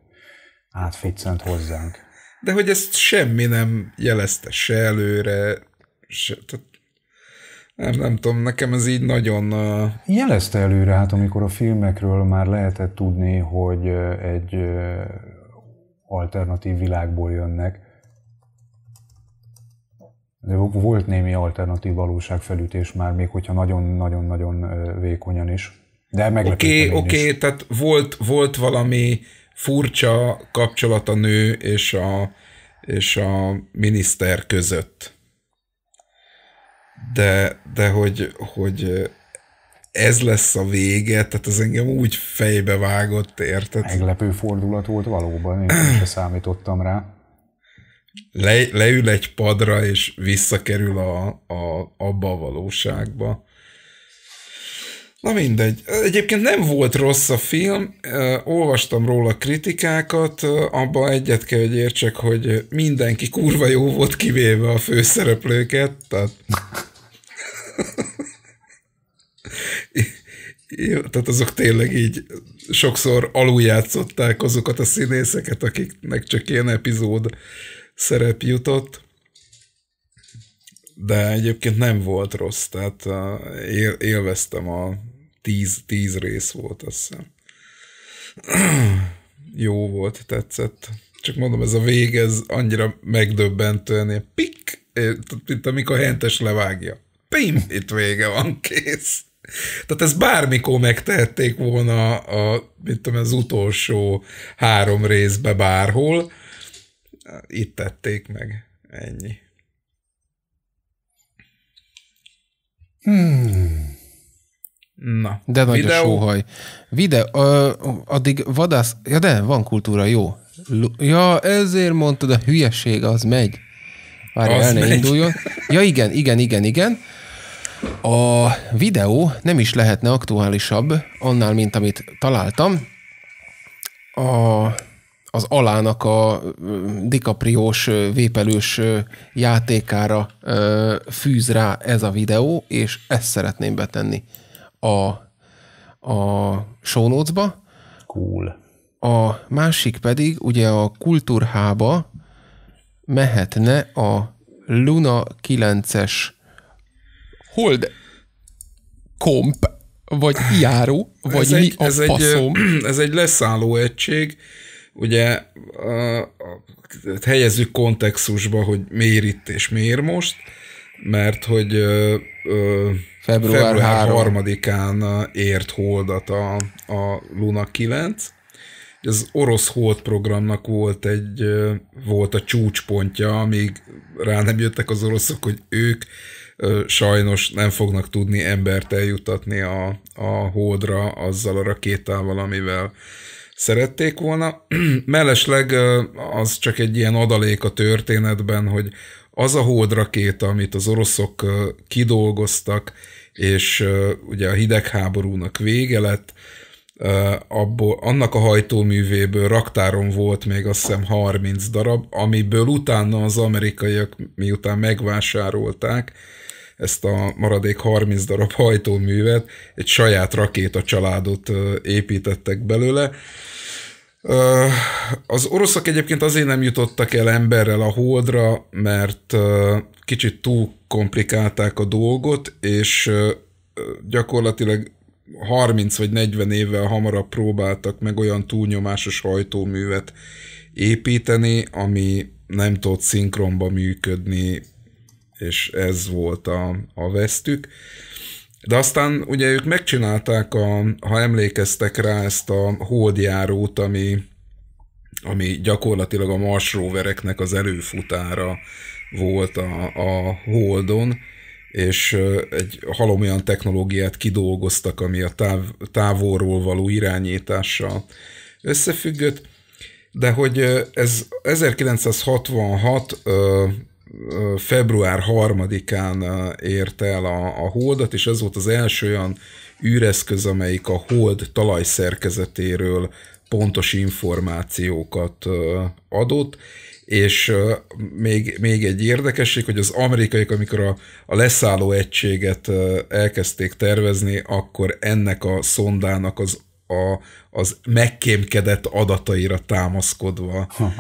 átficcent hozzánk. De hogy ezt semmi nem jelezte se előre, se, tehát nem, nem tudom, nekem ez így nagyon... Uh... Jelezte előre, hát amikor a filmekről már lehetett tudni, hogy egy alternatív világból jönnek, de volt némi alternatív valóságfelütés már, még hogyha nagyon-nagyon-nagyon vékonyan is. De Oké, okay, oké, okay, tehát volt, volt valami furcsa kapcsolat a nő és a, és a miniszter között. De, de hogy, hogy ez lesz a vége, tehát az engem úgy fejbe vágott, érted? Meglepő fordulat volt valóban, én sem számítottam rá le, leül egy padra, és visszakerül a, a, abba a valóságba. Na mindegy. Egyébként nem volt rossz a film, olvastam róla kritikákat, abba egyet kell, hogy értsek, hogy mindenki kurva jó volt, kivéve a főszereplőket, tehát... tehát azok tényleg így sokszor aluljátszották azokat a színészeket, akiknek csak ilyen epizód szerep jutott, de egyébként nem volt rossz, tehát élveztem a tíz, tíz rész volt, azt hiszem. Jó volt, tetszett. Csak mondom, ez a vég, ez annyira megdöbbentően, ilyen pik, mint amikor hentes levágja. Pim, itt vége van, kész. Tehát ez bármikor megtehették volna a, mint tudom, az utolsó három részbe bárhol, itt tették meg. Ennyi. Hmm. Na. De nagy videó. a sóhaj. Vide, ö, addig vadász, ja de, van kultúra, jó. ja, ezért mondtad, a hülyeség az megy. Várj, el ne megy. induljon. Ja igen, igen, igen, igen. A videó nem is lehetne aktuálisabb annál, mint amit találtam. A az alának a dikapriós, vépelős játékára fűz rá ez a videó, és ezt szeretném betenni a, a show notes-ba. Cool. A másik pedig ugye a kultúrhába mehetne a Luna 9-es Hold komp, vagy járó, vagy ez mi egy, a ez faszom. Egy, ez egy leszálló egység, ugye a, a, hát helyezzük kontextusba, hogy miért itt és miért most, mert hogy ö, ö, február, február 3. án ért holdat a, a Luna 9, az orosz hold programnak volt egy, volt a csúcspontja, amíg rá nem jöttek az oroszok, hogy ők sajnos nem fognak tudni embert eljutatni a, a holdra azzal a rakétával, amivel szerették volna. Mellesleg az csak egy ilyen adalék a történetben, hogy az a holdrakéta, amit az oroszok kidolgoztak, és ugye a hidegháborúnak vége lett, abból, annak a hajtóművéből raktáron volt még azt hiszem 30 darab, amiből utána az amerikaiak miután megvásárolták, ezt a maradék 30 darab hajtóművet, egy saját rakéta családot építettek belőle. Az oroszok egyébként azért nem jutottak el emberrel a holdra, mert kicsit túl komplikálták a dolgot, és gyakorlatilag 30 vagy 40 évvel hamarabb próbáltak meg olyan túlnyomásos hajtóművet építeni, ami nem tud szinkronba működni és ez volt a, a vesztük. De aztán ugye ők megcsinálták, a, ha emlékeztek rá, ezt a holdjárót, ami, ami gyakorlatilag a Mars rovereknek az előfutára volt a, a Holdon, és egy halom olyan technológiát kidolgoztak, ami a táv, távolról való irányítással összefüggött, de hogy ez 1966 február 3-án ért el a, a holdat, és ez volt az első olyan űreszköz, amelyik a hold talajszerkezetéről pontos információkat adott, és még, még egy érdekesség, hogy az amerikaiak, amikor a, a leszálló egységet elkezdték tervezni, akkor ennek a szondának az a, az megkémkedett adataira támaszkodva ha.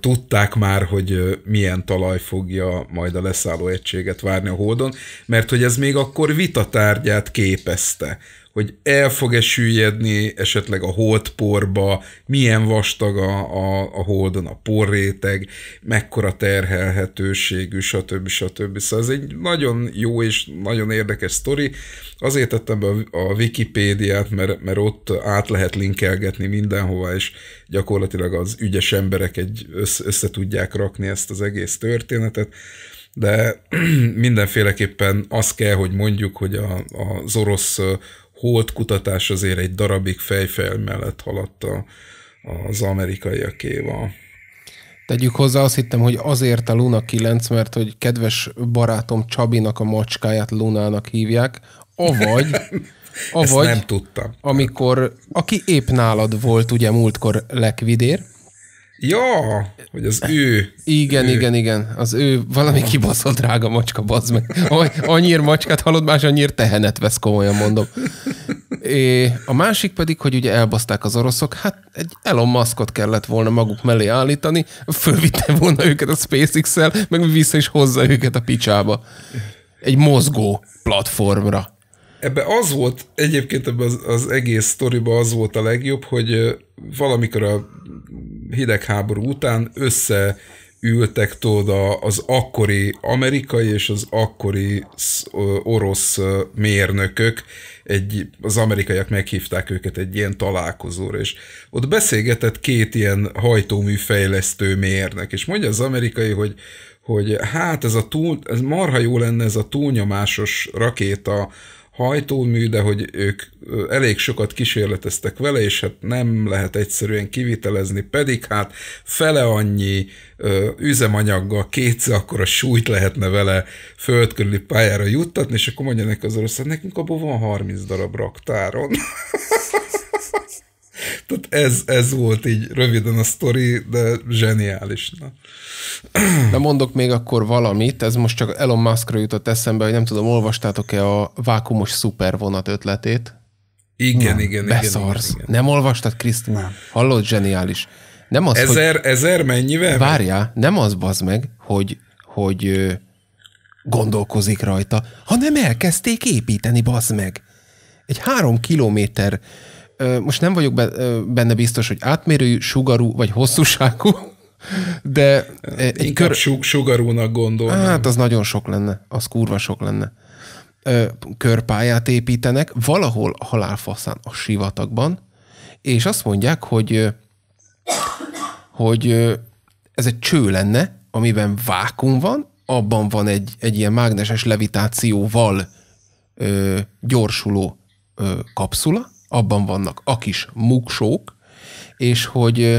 tudták már, hogy milyen talaj fogja majd a leszálló egységet várni a Holdon, mert hogy ez még akkor vitatárgyát képezte, hogy el fog-e süllyedni esetleg a holdporba, milyen vastag a, a, a holdon a porréteg, mekkora terhelhetőségű, stb. stb. Szóval ez egy nagyon jó és nagyon érdekes sztori. Azért tettem be a Wikipédiát, mert, mert ott át lehet linkelgetni mindenhova, és gyakorlatilag az ügyes emberek egy össze, össze tudják rakni ezt az egész történetet de mindenféleképpen azt kell, hogy mondjuk, hogy a, az orosz holt kutatás azért egy darabig fejfej mellett haladt a, az amerikaiakéval. Tegyük hozzá, azt hittem, hogy azért a Luna 9, mert hogy kedves barátom Csabinak a macskáját Lunának hívják, avagy, avagy Ezt nem tudtam. amikor, aki épp nálad volt ugye múltkor lekvidér, Ja, hogy az ő. Igen, ő. igen, igen. Az ő valami kibaszott drága macska, bazd meg. Annyira macskát hallod, más annyira tehenet vesz, komolyan mondom. É, a másik pedig, hogy ugye elbaszták az oroszok, hát egy Elon Muskot kellett volna maguk mellé állítani, fölvitte volna őket a SpaceX-el, meg vissza is hozza őket a picsába. Egy mozgó platformra ebbe az volt, egyébként ebbe az, az egész sztoriba az volt a legjobb, hogy valamikor a hidegháború után össze ültek tóda az akkori amerikai és az akkori orosz mérnökök, egy, az amerikaiak meghívták őket egy ilyen találkozóra, és ott beszélgetett két ilyen hajtóműfejlesztő mérnök, és mondja az amerikai, hogy hogy hát ez a túl, ez marha jó lenne ez a túlnyomásos rakéta, hajtómű, de hogy ők elég sokat kísérleteztek vele, és hát nem lehet egyszerűen kivitelezni, pedig hát fele annyi üzemanyaggal kétszer akkor a súlyt lehetne vele földkörüli pályára juttatni, és akkor mondja neki az orosz, nekünk abban van 30 darab raktáron. Tehát ez, ez volt így röviden a sztori, de zseniális. Na. De mondok még akkor valamit, ez most csak Elon Muskra jutott eszembe, hogy nem tudom, olvastátok-e a vákumos szupervonat ötletét? Igen, Na, igen, beszarsz. igen, igen. Nem olvastad, Krisztina? Hallod, zseniális. Nem az, ezer, hogy... ezer mennyivel? Várjál, nem az bazd meg, hogy, hogy gondolkozik rajta, hanem elkezdték építeni, bazd meg. Egy három kilométer most nem vagyok benne biztos, hogy átmérőjű, sugarú vagy hosszúságú, de egy kör... Su- sugarúnak gondolom. Hát az nagyon sok lenne, az kurva sok lenne. Körpályát építenek valahol a halálfaszán, a sivatagban, és azt mondják, hogy hogy ez egy cső lenne, amiben vákum van, abban van egy, egy ilyen mágneses levitációval ö, gyorsuló ö, kapszula, abban vannak a kis muksók, és hogy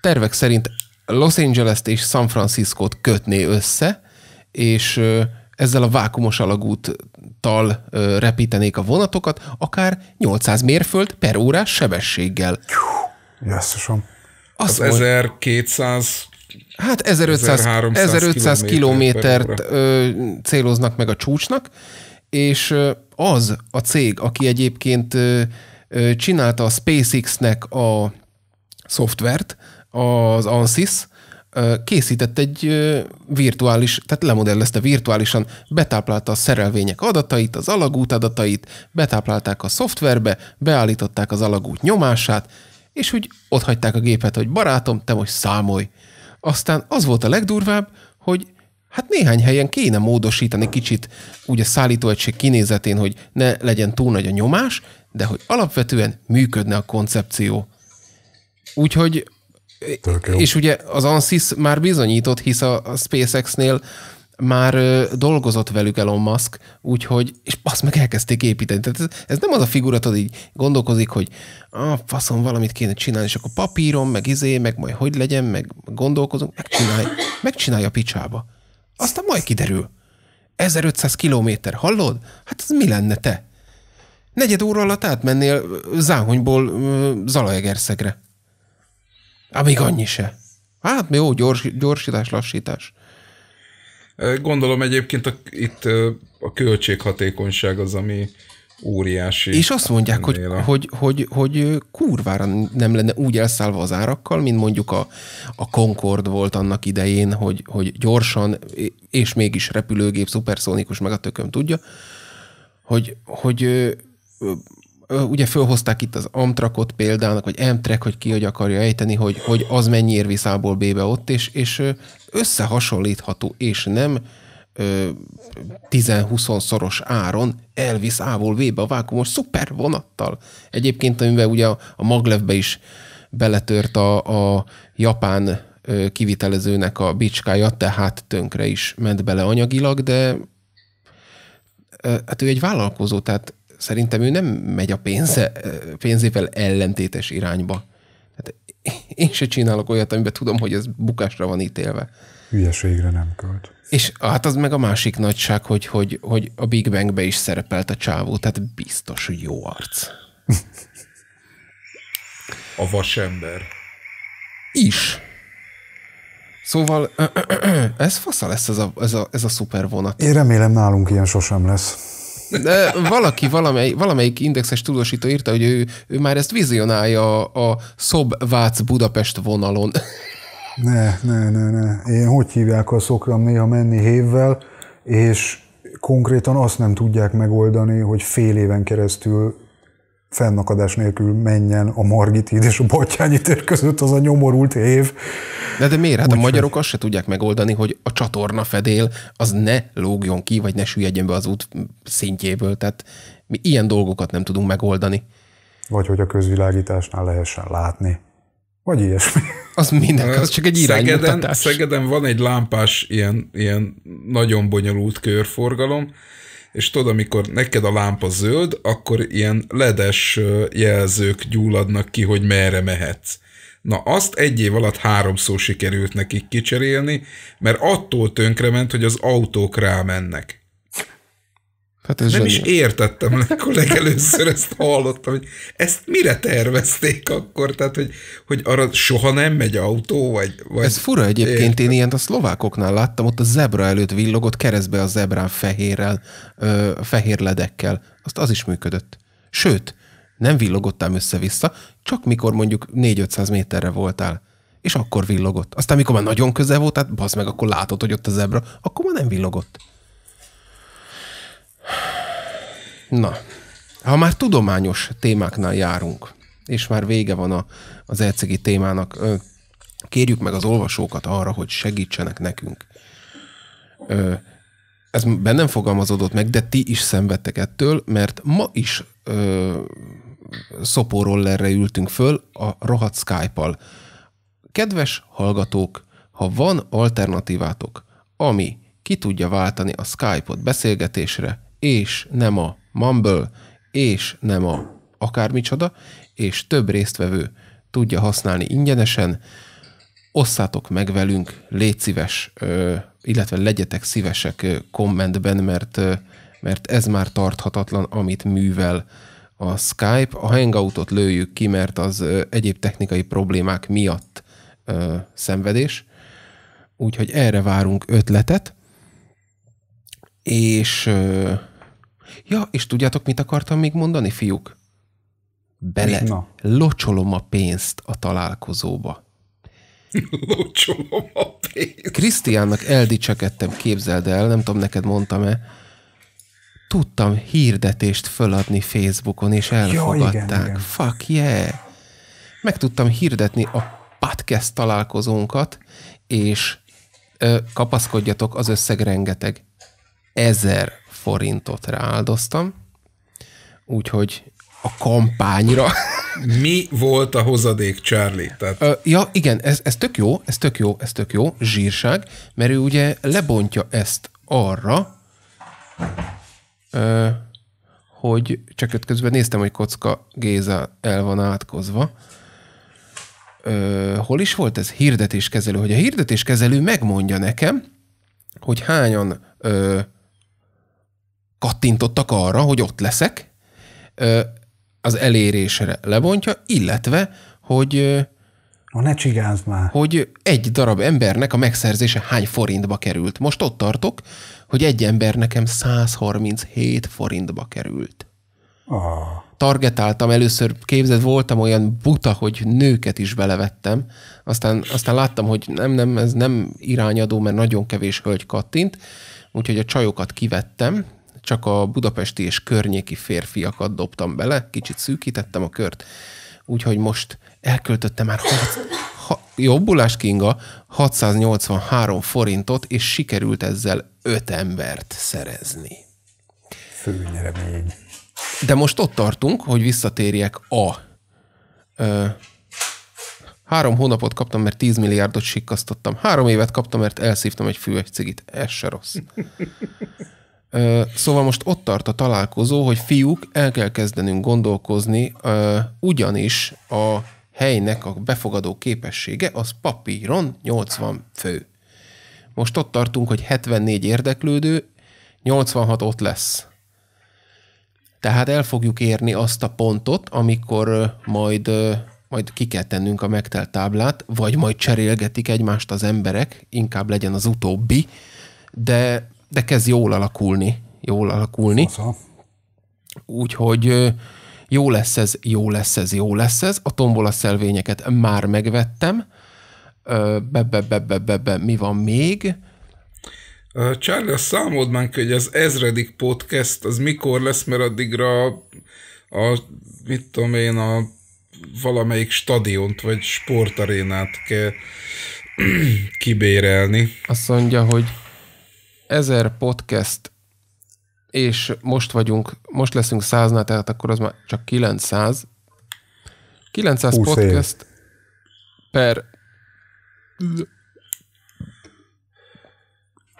tervek szerint Los Angeles-t és San Francisco-t kötné össze, és ezzel a vákumos alagúttal repítenék a vonatokat, akár 800 mérföld per órás sebességgel. Jesszusom. Az Az 1200 Hát 1500, 1500 kilométert ö, céloznak meg a csúcsnak, és az a cég, aki egyébként csinálta a SpaceX-nek a szoftvert, az ANSYS, készített egy virtuális, tehát lemodellezte virtuálisan, betáplálta a szerelvények adatait, az alagút adatait, betáplálták a szoftverbe, beállították az alagút nyomását, és úgy ott hagyták a gépet, hogy barátom, te most számolj. Aztán az volt a legdurvább, hogy hát néhány helyen kéne módosítani kicsit úgy a szállítóegység kinézetén, hogy ne legyen túl nagy a nyomás, de hogy alapvetően működne a koncepció. Úgyhogy, és ugye az ANSYS már bizonyított, hisz a, SpaceX-nél már dolgozott velük Elon Musk, úgyhogy, és azt meg elkezdték építeni. Tehát ez, ez nem az a figura, hogy így gondolkozik, hogy a faszom, valamit kéne csinálni, és akkor papíron, meg izé, meg majd hogy legyen, meg gondolkozunk, megcsinálj, megcsinálja a picsába. Aztán majd kiderül. 1500 kilométer, hallod? Hát ez mi lenne te? Negyed óra alatt átmennél Záhonyból Zalaegerszegre. Amíg annyi se. Hát mi jó, gyors, gyorsítás, lassítás. Gondolom egyébként a, itt a költséghatékonyság az, ami óriási. És azt mondják, hogy, a... hogy, hogy, hogy, kurvára nem lenne úgy elszállva az árakkal, mint mondjuk a, a Concord volt annak idején, hogy, hogy gyorsan, és mégis repülőgép, szuperszónikus, meg a tököm tudja, hogy, hogy ugye fölhozták itt az Amtrakot példának, vagy Amtrak, hogy ki hogy akarja ejteni, hogy, hogy az mennyi ér visz bébe ott, és, és összehasonlítható, és nem 10-20 szoros áron elvisz ávol vébe a vákumos szuper vonattal. Egyébként, amivel ugye a, a Maglevbe is beletört a, a japán kivitelezőnek a bicskája, tehát tönkre is ment bele anyagilag, de hát ő egy vállalkozó, tehát szerintem ő nem megy a pénze, pénzével ellentétes irányba. Hát én se csinálok olyat, amiben tudom, hogy ez bukásra van ítélve. Hülyeségre nem költ. És hát az meg a másik nagyság, hogy, hogy, hogy a Big Bangbe is szerepelt a csávó, tehát biztos, hogy jó arc. a vasember. Is. Szóval ez fasza lesz ez a, ez a, ez a szuper vonat. Én remélem nálunk ilyen sosem lesz. De valaki, valamely, valamelyik indexes tudósító írta, hogy ő, ő már ezt vizionálja a, a Szobvác-Budapest vonalon. Ne, ne, ne, ne. Én hogy hívják a szokram néha menni hévvel, és konkrétan azt nem tudják megoldani, hogy fél éven keresztül fennakadás nélkül menjen a Margit és a Batyányi tér között az a nyomorult év, de, de miért? Hát Úgy a magyarok azt se tudják megoldani, hogy a csatorna fedél az ne lógjon ki, vagy ne süllyedjen be az út szintjéből. Tehát mi ilyen dolgokat nem tudunk megoldani. Vagy hogy a közvilágításnál lehessen látni. Vagy ilyesmi. Az minden, az csak egy Szegeden, Szegeden van egy lámpás, ilyen, ilyen nagyon bonyolult körforgalom, és tudod, amikor neked a lámpa zöld, akkor ilyen ledes jelzők gyulladnak ki, hogy merre mehetsz. Na azt egy év alatt háromszor sikerült nekik kicserélni, mert attól tönkrement, hogy az autók rámennek. Hát ez Nem zsenial. is értettem, amikor legelőször ezt hallottam, hogy ezt mire tervezték akkor, tehát hogy, hogy arra soha nem megy autó, vagy... vagy ez fura egyébként, értem. én ilyent a szlovákoknál láttam, ott a zebra előtt villogott keresztbe a zebrán fehérrel, ö, fehér ledekkel. Azt az is működött. Sőt, nem villogottam össze-vissza, csak mikor mondjuk 4-500 méterre voltál. És akkor villogott. Aztán mikor már nagyon közel volt, tehát bazd meg, akkor látod, hogy ott a zebra, akkor már nem villogott. Na, ha már tudományos témáknál járunk, és már vége van a, az ECG témának, kérjük meg az olvasókat arra, hogy segítsenek nekünk. ez bennem fogalmazódott meg, de ti is szenvedtek ettől, mert ma is szoporollerre ültünk föl a rohadt Skype-al. Kedves hallgatók, ha van alternatívátok, ami ki tudja váltani a Skype-ot beszélgetésre, és nem a Mumble, és nem a akármicsoda, és több résztvevő tudja használni ingyenesen, osszátok meg velünk, légy szíves, illetve legyetek szívesek kommentben, mert, mert ez már tarthatatlan, amit művel a Skype, a Hangoutot lőjük ki, mert az egyéb technikai problémák miatt ö, szenvedés. Úgyhogy erre várunk ötletet. És ö, ja, és tudjátok, mit akartam még mondani, fiúk? Bele Na. locsolom a pénzt a találkozóba. Locsolom a pénzt. Krisztiánnak eldicsekedtem, képzeld el, nem tudom, neked mondtam-e, tudtam hirdetést föladni Facebookon, és elfogadták. Ja, igen, igen. Fuck yeah! Meg tudtam hirdetni a podcast találkozónkat, és ö, kapaszkodjatok, az összeg rengeteg. Ezer forintot rááldoztam, úgyhogy a kampányra. Mi volt a hozadék, Charlie? Tehát... Ö, ja, igen, ez, ez tök jó, ez tök jó, ez tök jó, zsírság, mert ő ugye lebontja ezt arra, hogy csak öt közben néztem, hogy Kocka Géza el van átkozva. Ö, hol is volt ez? Hirdetéskezelő. Hogy a hirdetéskezelő megmondja nekem, hogy hányan ö, kattintottak arra, hogy ott leszek, ö, az elérésre lebontja, illetve, hogy ö, ne csigázd már. Hogy egy darab embernek a megszerzése hány forintba került. Most ott tartok, hogy egy ember nekem 137 forintba került. Oh. Targetáltam először, képzett, voltam olyan buta, hogy nőket is belevettem, aztán, aztán láttam, hogy nem, nem, ez nem irányadó, mert nagyon kevés hölgy kattint, úgyhogy a csajokat kivettem, csak a budapesti és környéki férfiakat dobtam bele, kicsit szűkítettem a kört, úgyhogy most elköltöttem már jobbulás Kinga 683 forintot, és sikerült ezzel öt embert szerezni. Főnyeremény. De most ott tartunk, hogy visszatérjek a... Ö, három hónapot kaptam, mert 10 milliárdot sikkasztottam. Három évet kaptam, mert elszívtam egy füves cigit. Ez se rossz. Ö, szóval most ott tart a találkozó, hogy fiúk, el kell kezdenünk gondolkozni, ö, ugyanis a helynek a befogadó képessége az papíron 80 fő. Most ott tartunk, hogy 74 érdeklődő, 86 ott lesz. Tehát el fogjuk érni azt a pontot, amikor majd, majd ki kell tennünk a megtelt táblát, vagy majd cserélgetik egymást az emberek, inkább legyen az utóbbi, de, de kezd jól alakulni. Jól alakulni. Úgyhogy jó lesz ez, jó lesz ez, jó lesz ez, a tombola szelvényeket már megvettem, be, be, be, be, be, be, mi van még? a számod már hogy az ezredik podcast az mikor lesz, mert addigra a, a mit tudom én, a valamelyik stadiont vagy sportarénát kell kibérelni. Azt mondja, hogy ezer podcast és most vagyunk, most leszünk száznál, tehát akkor az már csak 900. 900 Húsz podcast év. per...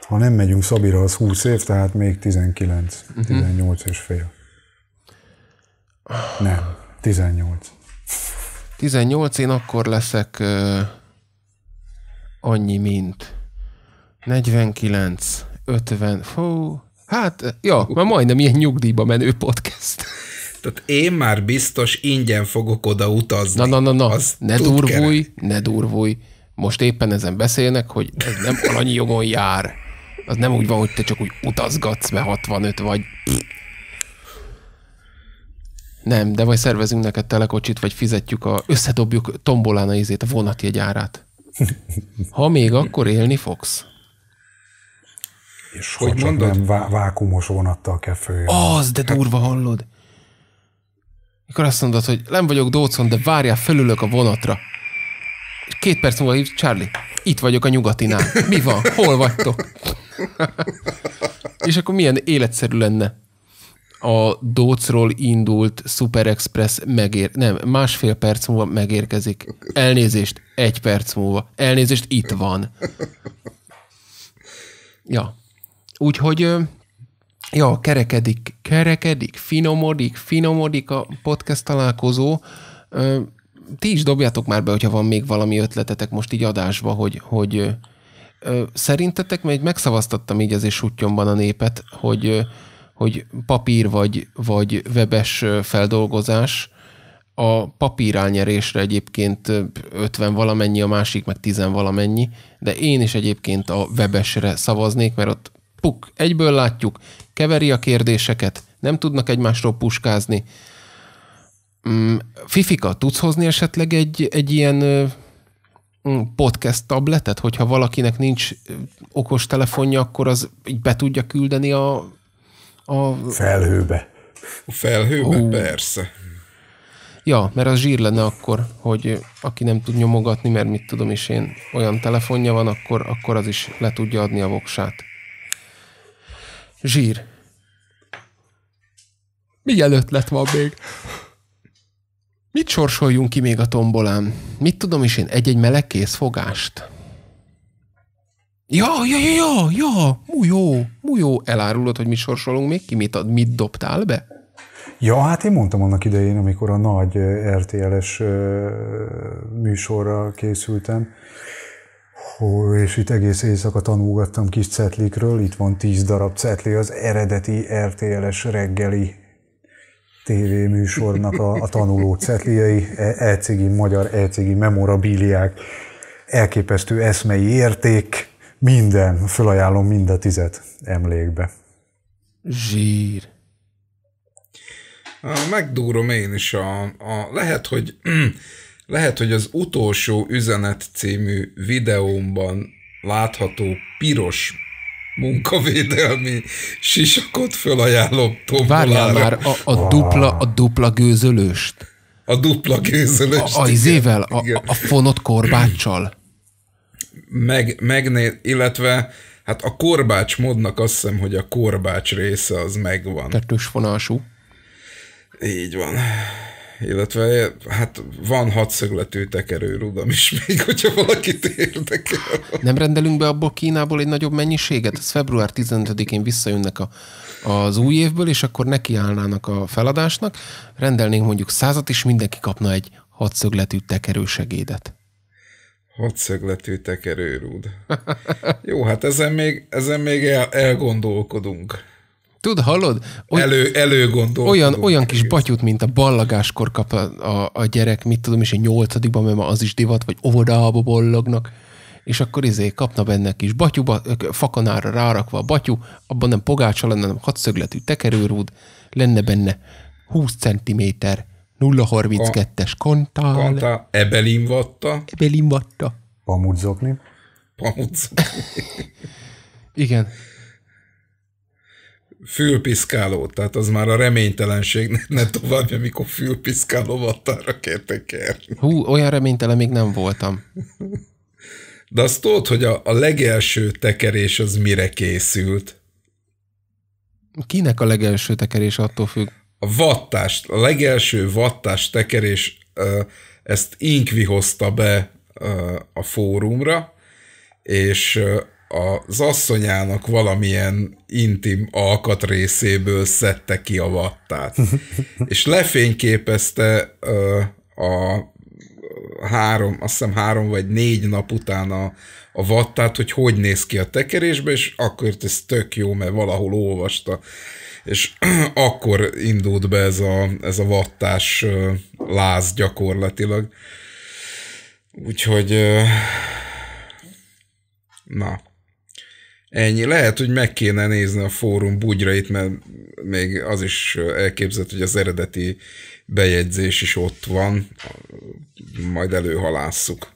Ha nem megyünk Szabira, az 20 év, tehát még 19, uh-huh. 18 és fél. Nem, 18. 18, én akkor leszek uh, annyi, mint 49, 50, fú, Hát, ja, már majdnem ilyen nyugdíjba menő podcast. Tehát én már biztos ingyen fogok oda utazni. Na, na, na, na. Azt ne durvulj, keret. ne durvulj. Most éppen ezen beszélnek, hogy ez nem annyi jogon jár. Az nem úgy van, hogy te csak úgy utazgatsz, mert 65 vagy. Nem, de vagy szervezünk neked telekocsit, vagy fizetjük a, összedobjuk tombolán a izét, a árát. Ha még akkor élni fogsz. És ha hogy csak mondod? nem vá- vákumos vonattal kell följön. Az, de hát- durva hallod. Mikor azt mondod, hogy nem vagyok Dócon, de várjál, felülök a vonatra. És két perc múlva hív, Charlie, itt vagyok a nyugatinál. Mi van? Hol vagytok? és akkor milyen életszerű lenne a Dócról indult Super Express megér... Nem, másfél perc múlva megérkezik. Elnézést, egy perc múlva. Elnézést, itt van. Ja. Úgyhogy ja, kerekedik, kerekedik, finomodik, finomodik a podcast találkozó. Ti is dobjátok már be, hogyha van még valami ötletetek most így adásba, hogy, hogy szerintetek, mert megszavaztattam így azért sutyomban a népet, hogy, hogy papír vagy, vagy webes feldolgozás, a papír elnyerésre egyébként 50 valamennyi, a másik meg 10 valamennyi, de én is egyébként a webesre szavaznék, mert ott puk, egyből látjuk, keveri a kérdéseket, nem tudnak egymásról puskázni. Mm, Fifika, tudsz hozni esetleg egy, egy ilyen mm, podcast tabletet, hogyha valakinek nincs okos telefonja, akkor az így be tudja küldeni a... a... Felhőbe. A felhőbe? Uh. Persze. Ja, mert az zsír lenne akkor, hogy aki nem tud nyomogatni, mert mit tudom is én, olyan telefonja van, akkor, akkor az is le tudja adni a voksát. Zsír. Milyen ötlet van még? Mit sorsoljunk ki még a tombolán? Mit tudom is én, egy-egy meleg készfogást? Ja, ja, ja, ja, ja, Mú jó, mú jó. Elárulod, hogy mi sorsolunk még ki? Mit, ad, mit dobtál be? Ja, hát én mondtam annak idején, amikor a nagy eh, RTL-es er eh, műsorra készültem, és itt egész éjszaka tanulgattam kis cetlikről, itt van tíz darab cetli, az eredeti RTL-es er reggeli tévéműsornak a, a tanuló cetliai, elcigi e magyar, elcigi memorabiliák, elképesztő eszmei érték, minden, fölajánlom mind a tizet emlékbe. Zsír. Megdúrom én is, a, a lehet, hogy lehet, hogy az utolsó üzenet című videómban látható piros munkavédelmi sisakot fölajánlom Tom Várjál már, a, a, dupla, a dupla gőzölőst. A dupla gőzölőst. A, a izével, a, a fonott korbáccsal. Meg, megné, illetve hát a korbács modnak azt hiszem, hogy a korbács része az megvan. Kettős fonású. Így van illetve hát van hatszögletű rudam is még, hogyha valakit érdekel. Nem rendelünk be abból Kínából egy nagyobb mennyiséget? Ez február 15-én visszajönnek a, az új évből, és akkor nekiállnának a feladásnak, rendelnénk mondjuk százat, és mindenki kapna egy hatszögletű tekerősegédet. Hatszögletű tekerőrúd. Jó, hát ezen még, ezen még el, elgondolkodunk. Tud, hallod? Oly, Elő, előgondol. Olyan, olyan kis batyut, mint a ballagáskor kap a, a, a gyerek, mit tudom, és egy nyolcadikban, mert ma az is divat, vagy óvodába bollognak és akkor izé kapna benne kis batyuba, fakanára rárakva a batyu, abban nem pogácsa lenne, hanem hatszögletű tekerőrúd, lenne benne 20 cm 0,32-es kontál. Kontál, ebelin vatta. Ebelin vatta. Pamutzokni. Pamutzokni. Igen fülpiszkáló, tehát az már a reménytelenség ne, ne tovább, amikor fülpiszkáló vattára kértek el. Hú, olyan reménytelen még nem voltam. De azt tudod, hogy a, a legelső tekerés az mire készült? Kinek a legelső tekerés attól függ? A vattás, a legelső vattás tekerés, ezt Inkvi hozta be a fórumra, és az asszonyának valamilyen intim alkatrészéből szedte ki a vattát. és lefényképezte a három, azt hiszem három vagy négy nap után a, a vattát, hogy hogy néz ki a tekerésbe, és akkor ez tök jó, mert valahol olvasta. És akkor indult be ez a, ez a vattás láz gyakorlatilag. Úgyhogy na, Ennyi. Lehet, hogy meg kéne nézni a fórum bugyrait, mert még az is elképzelt, hogy az eredeti bejegyzés is ott van. Majd előhalásszuk.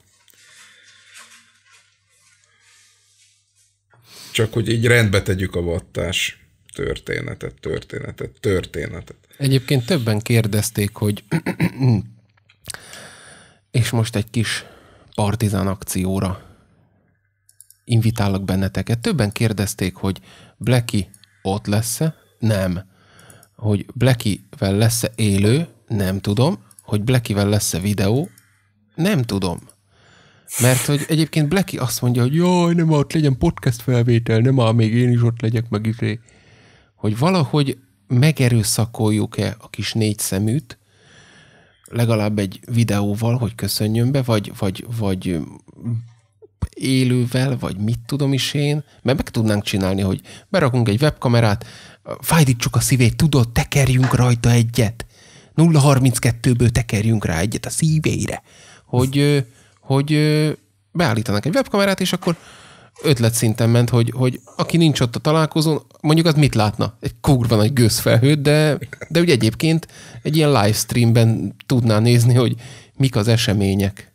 Csak hogy így rendbe tegyük a vattás történetet, történetet, történetet. Egyébként többen kérdezték, hogy és most egy kis partizán akcióra invitálok benneteket. Többen kérdezték, hogy Blacky ott lesz-e? Nem. Hogy Blackyvel lesz-e élő? Nem tudom. Hogy Blackyvel lesz-e videó? Nem tudom. Mert hogy egyébként Blacky azt mondja, hogy jaj, nem ott legyen podcast felvétel, nem már még én is ott legyek meg is. Izé. Hogy valahogy megerőszakoljuk-e a kis négy szeműt, legalább egy videóval, hogy köszönjön be, vagy, vagy, vagy élővel, vagy mit tudom is én, mert meg tudnánk csinálni, hogy berakunk egy webkamerát, fájdítsuk a szívét, tudod, tekerjünk rajta egyet. 032-ből tekerjünk rá egyet a szívére, hogy, hogy beállítanak egy webkamerát, és akkor ötlet szinten ment, hogy, hogy aki nincs ott a találkozón, mondjuk az mit látna? Egy kurva nagy gőzfelhőt, de, de ugye egyébként egy ilyen livestreamben tudná nézni, hogy mik az események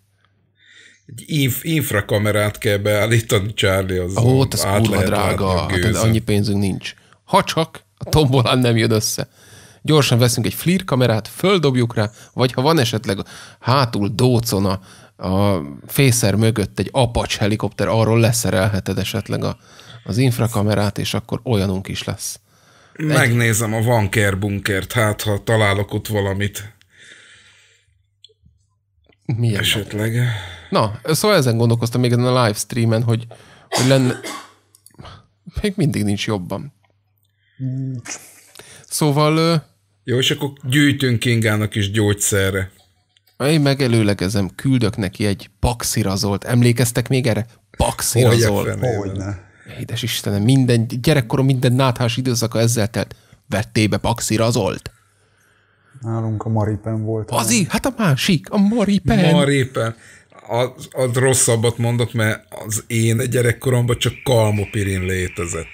egy inf- infrakamerát kamerát kell beállítani, Charlie, az Ó, oh, az kurva drága, hát annyi pénzünk nincs. Ha csak a tombolán nem jön össze. Gyorsan veszünk egy FLIR kamerát, földobjuk rá, vagy ha van esetleg hátul dócona a, a fészer mögött egy apacs helikopter, arról leszerelheted esetleg a, az infrakamerát, és akkor olyanunk is lesz. Egy... Megnézem a vanker bunkert, hát ha találok ott valamit. Milyen Esetleg. Nap? Na, szóval ezen gondolkoztam még ezen a live streamen, hogy, hogy lenne... Még mindig nincs jobban. Szóval... Jó, és akkor gyűjtünk Kingának is gyógyszerre. Én megelőlegezem, küldök neki egy paxirazolt. Emlékeztek még erre? Paxirazolt. Hogyne. Édes Istenem, minden gyerekkorom, minden náthás időszaka ezzel telt. Vettébe paxirazolt? Nálunk a Maripen volt. Azi, hanem. hát a másik, a Maripen. Maripen. Az, az rosszabbat mondok, mert az én gyerekkoromban csak kalmopirin létezett.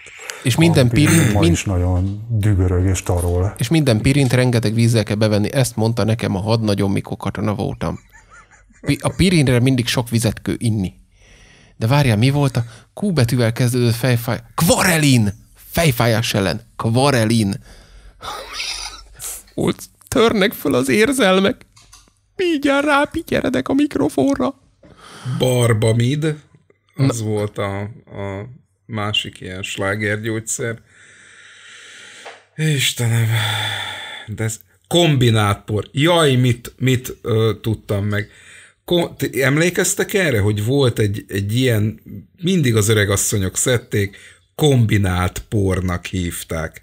És minden a pirint... Ma mind... is nagyon dübörög és tarol. És minden pirint rengeteg vízzel kell bevenni, ezt mondta nekem a hadnagyom, mikor katona voltam. A pirinre mindig sok vizet kő inni. De várjál, mi volt a Q betűvel kezdődő fejfáj... Kvarelin! Fejfájás ellen. Kvarelin. Törnek föl az érzelmek. Mindjárt rápityeredek a mikrofonra. Barbamid, az Na. volt a, a másik ilyen slágergyógyszer. Istenem, de ez kombinátpor. Jaj, mit, mit ö, tudtam meg. Ko- emlékeztek erre, hogy volt egy, egy ilyen, mindig az öregasszonyok szedték, kombinált pornak hívták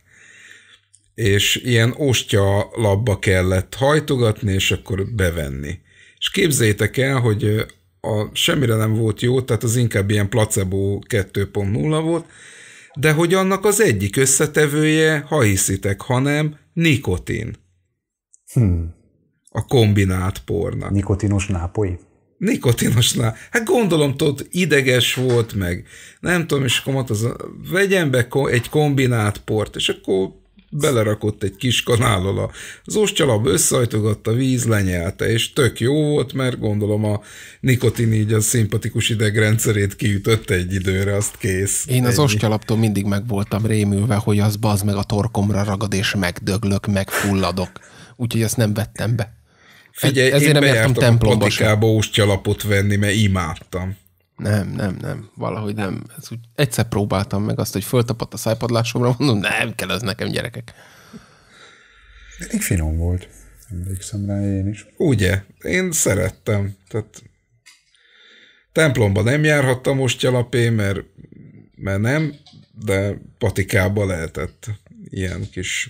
és ilyen ostya labba kellett hajtogatni, és akkor bevenni. És képzétek el, hogy a, semmire nem volt jó, tehát az inkább ilyen placebo 2.0 volt, de hogy annak az egyik összetevője, ha hiszitek, hanem nikotin. Hmm. A kombinált pornak. Nikotinos nápoi? Nikotinosnál. Hát gondolom, tudod, ideges volt meg. Nem tudom, és akkor mondta, az, vegyem be egy kombinált port, és akkor belerakott egy kis kanállal az ostyalab, összehajtogatta, víz lenyelte, és tök jó volt, mert gondolom a nikotin így a szimpatikus idegrendszerét kiütötte egy időre, azt kész. Én az ostyalaptól mindig meg voltam rémülve, hogy az baz meg a torkomra ragad, és megdöglök, megfulladok. Úgyhogy ezt nem vettem be. Figyelj, Ezért én nem jártam templomba a patikába venni, mert imádtam. Nem, nem, nem. Valahogy nem. Ez úgy, egyszer próbáltam meg azt, hogy föltapadt a szájpadlásomra, mondom, nem kell ez nekem, gyerekek. Elég finom volt. Emlékszem rá én is. Ugye? Én szerettem. Tehát templomba nem járhattam most gyalapé, mert, mert nem, de patikába lehetett ilyen kis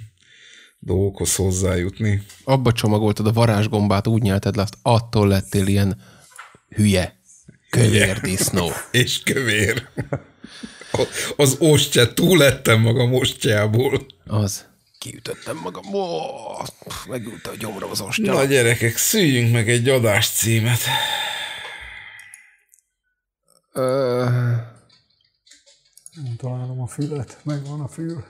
dolgokhoz hozzájutni. Abba csomagoltad a varázsgombát, úgy nyelted le, azt attól lettél ilyen hülye. Kövér disznó. És kövér. Az ostya, túlettem magam ostjából. Az. Kiütöttem magam. Ó, megülte a gyomra az ostya. Na gyerekek, szüljünk meg egy adás címet. Ö... Nem találom a fület, megvan a fül.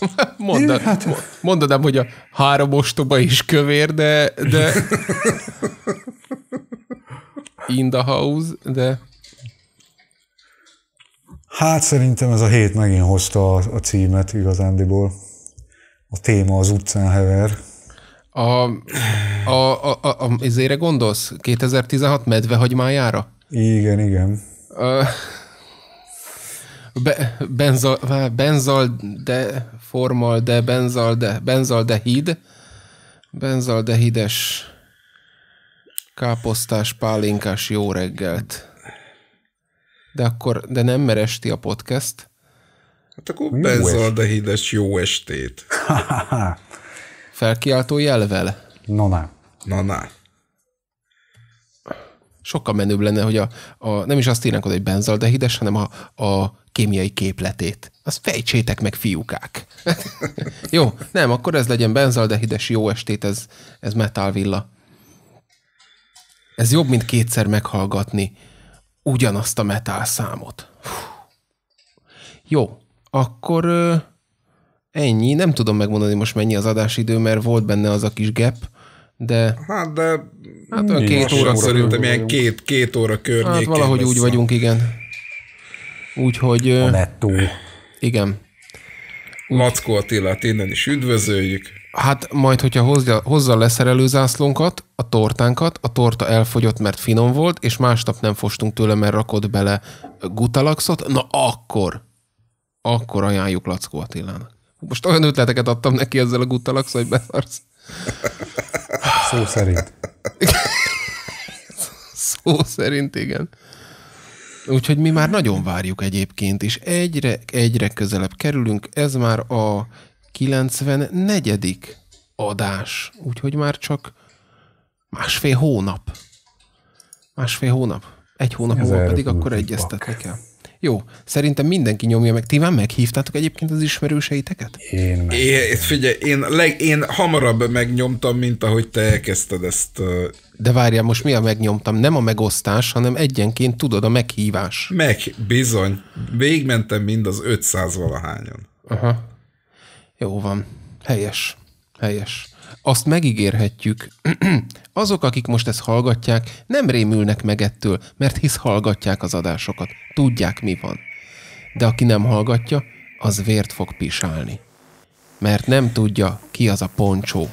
Mondod, hát... mondanám, hogy a három ostoba is kövér, de, de in the house, de... Hát szerintem ez a hét megint hozta a, címet igazándiból. A téma az utcán hever. A, a, a, a, a ezére gondolsz? 2016 medvehagymájára? Igen, igen. A, be, benzal, benzal, de formal, de benzal, de benzal, de híd. Benzal, de hides káposztás, pálinkás jó reggelt. De akkor, de nem meresti a podcast. Hát akkor benzaldehides jó estét. Felkiáltó jelvel? Na na. Na na. Sokkal menőbb lenne, hogy a, a nem is azt írnak oda, hogy benzaldehides, hanem a, a kémiai képletét. Azt fejtsétek meg, fiúkák. jó, nem, akkor ez legyen benzaldehides jó estét, ez, ez metálvilla. Ez jobb, mint kétszer meghallgatni ugyanazt a metal számot. Jó, akkor ö, ennyi. Nem tudom megmondani most mennyi az adásidő, mert volt benne az a kis gap, de... Hát, de... Hát olyan két óra szerintem ilyen két, két óra környékén. Hát valahogy úgy vagyunk, igen. Úgyhogy... Ö, Nettó. Igen. Úgy. Mackó Attilát innen is üdvözöljük. Hát majd, hogyha hozzá, hozzá leszerelő zászlónkat, a tortánkat, a torta elfogyott, mert finom volt, és másnap nem fostunk tőle, mert rakott bele gutalaxot, na akkor, akkor ajánljuk Lackó Attilának. Most olyan ötleteket adtam neki ezzel a gutalax, hogy beszarsz. Szó szerint. Szó szerint, igen. Úgyhogy mi már nagyon várjuk egyébként, és egyre, egyre közelebb kerülünk. Ez már a 94. adás, úgyhogy már csak másfél hónap. Másfél hónap. Egy hónap múlva pedig akkor egyeztetni kell. Jó, szerintem mindenki nyomja meg. Ti már meghívtátok egyébként az ismerőseiteket? Én meg. Én, figyelj, én, leg, én hamarabb megnyomtam, mint ahogy te elkezdted ezt. De várjál, most mi a megnyomtam? Nem a megosztás, hanem egyenként tudod a meghívás. Meg, bizony. Végigmentem mind az 500 valahányon. Aha. Jó van. Helyes. Helyes. Azt megígérhetjük, azok, akik most ezt hallgatják, nem rémülnek meg ettől, mert hisz hallgatják az adásokat, tudják mi van. De aki nem hallgatja, az vért fog pisálni. Mert nem tudja, ki az a poncsó.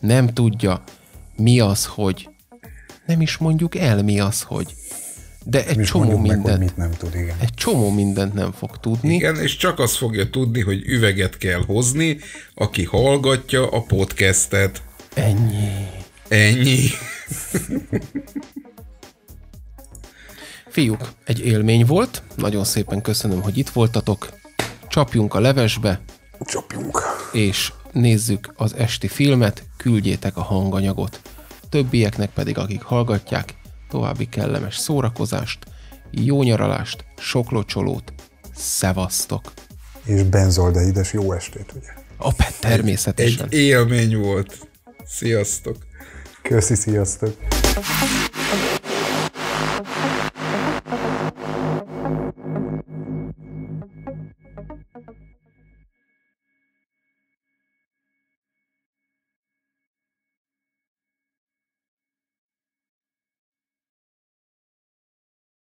Nem tudja, mi az, hogy... Nem is mondjuk el, mi az, hogy de egy csomó mindent. Meg, mit nem tud, igen. Egy csomó mindent nem fog tudni. Igen, és csak azt fogja tudni, hogy üveget kell hozni, aki hallgatja a podcastet. Ennyi. Ennyi. Fiúk, egy élmény volt. Nagyon szépen köszönöm, hogy itt voltatok. Csapjunk a levesbe. Csapjunk. És nézzük az esti filmet, küldjétek a hanganyagot. Többieknek pedig, akik hallgatják, további kellemes szórakozást, jó nyaralást, sok locsolót, szevasztok! És de ides jó estét, ugye? Apá, természetesen. Egy, egy élmény volt. Sziasztok! Köszi, sziasztok!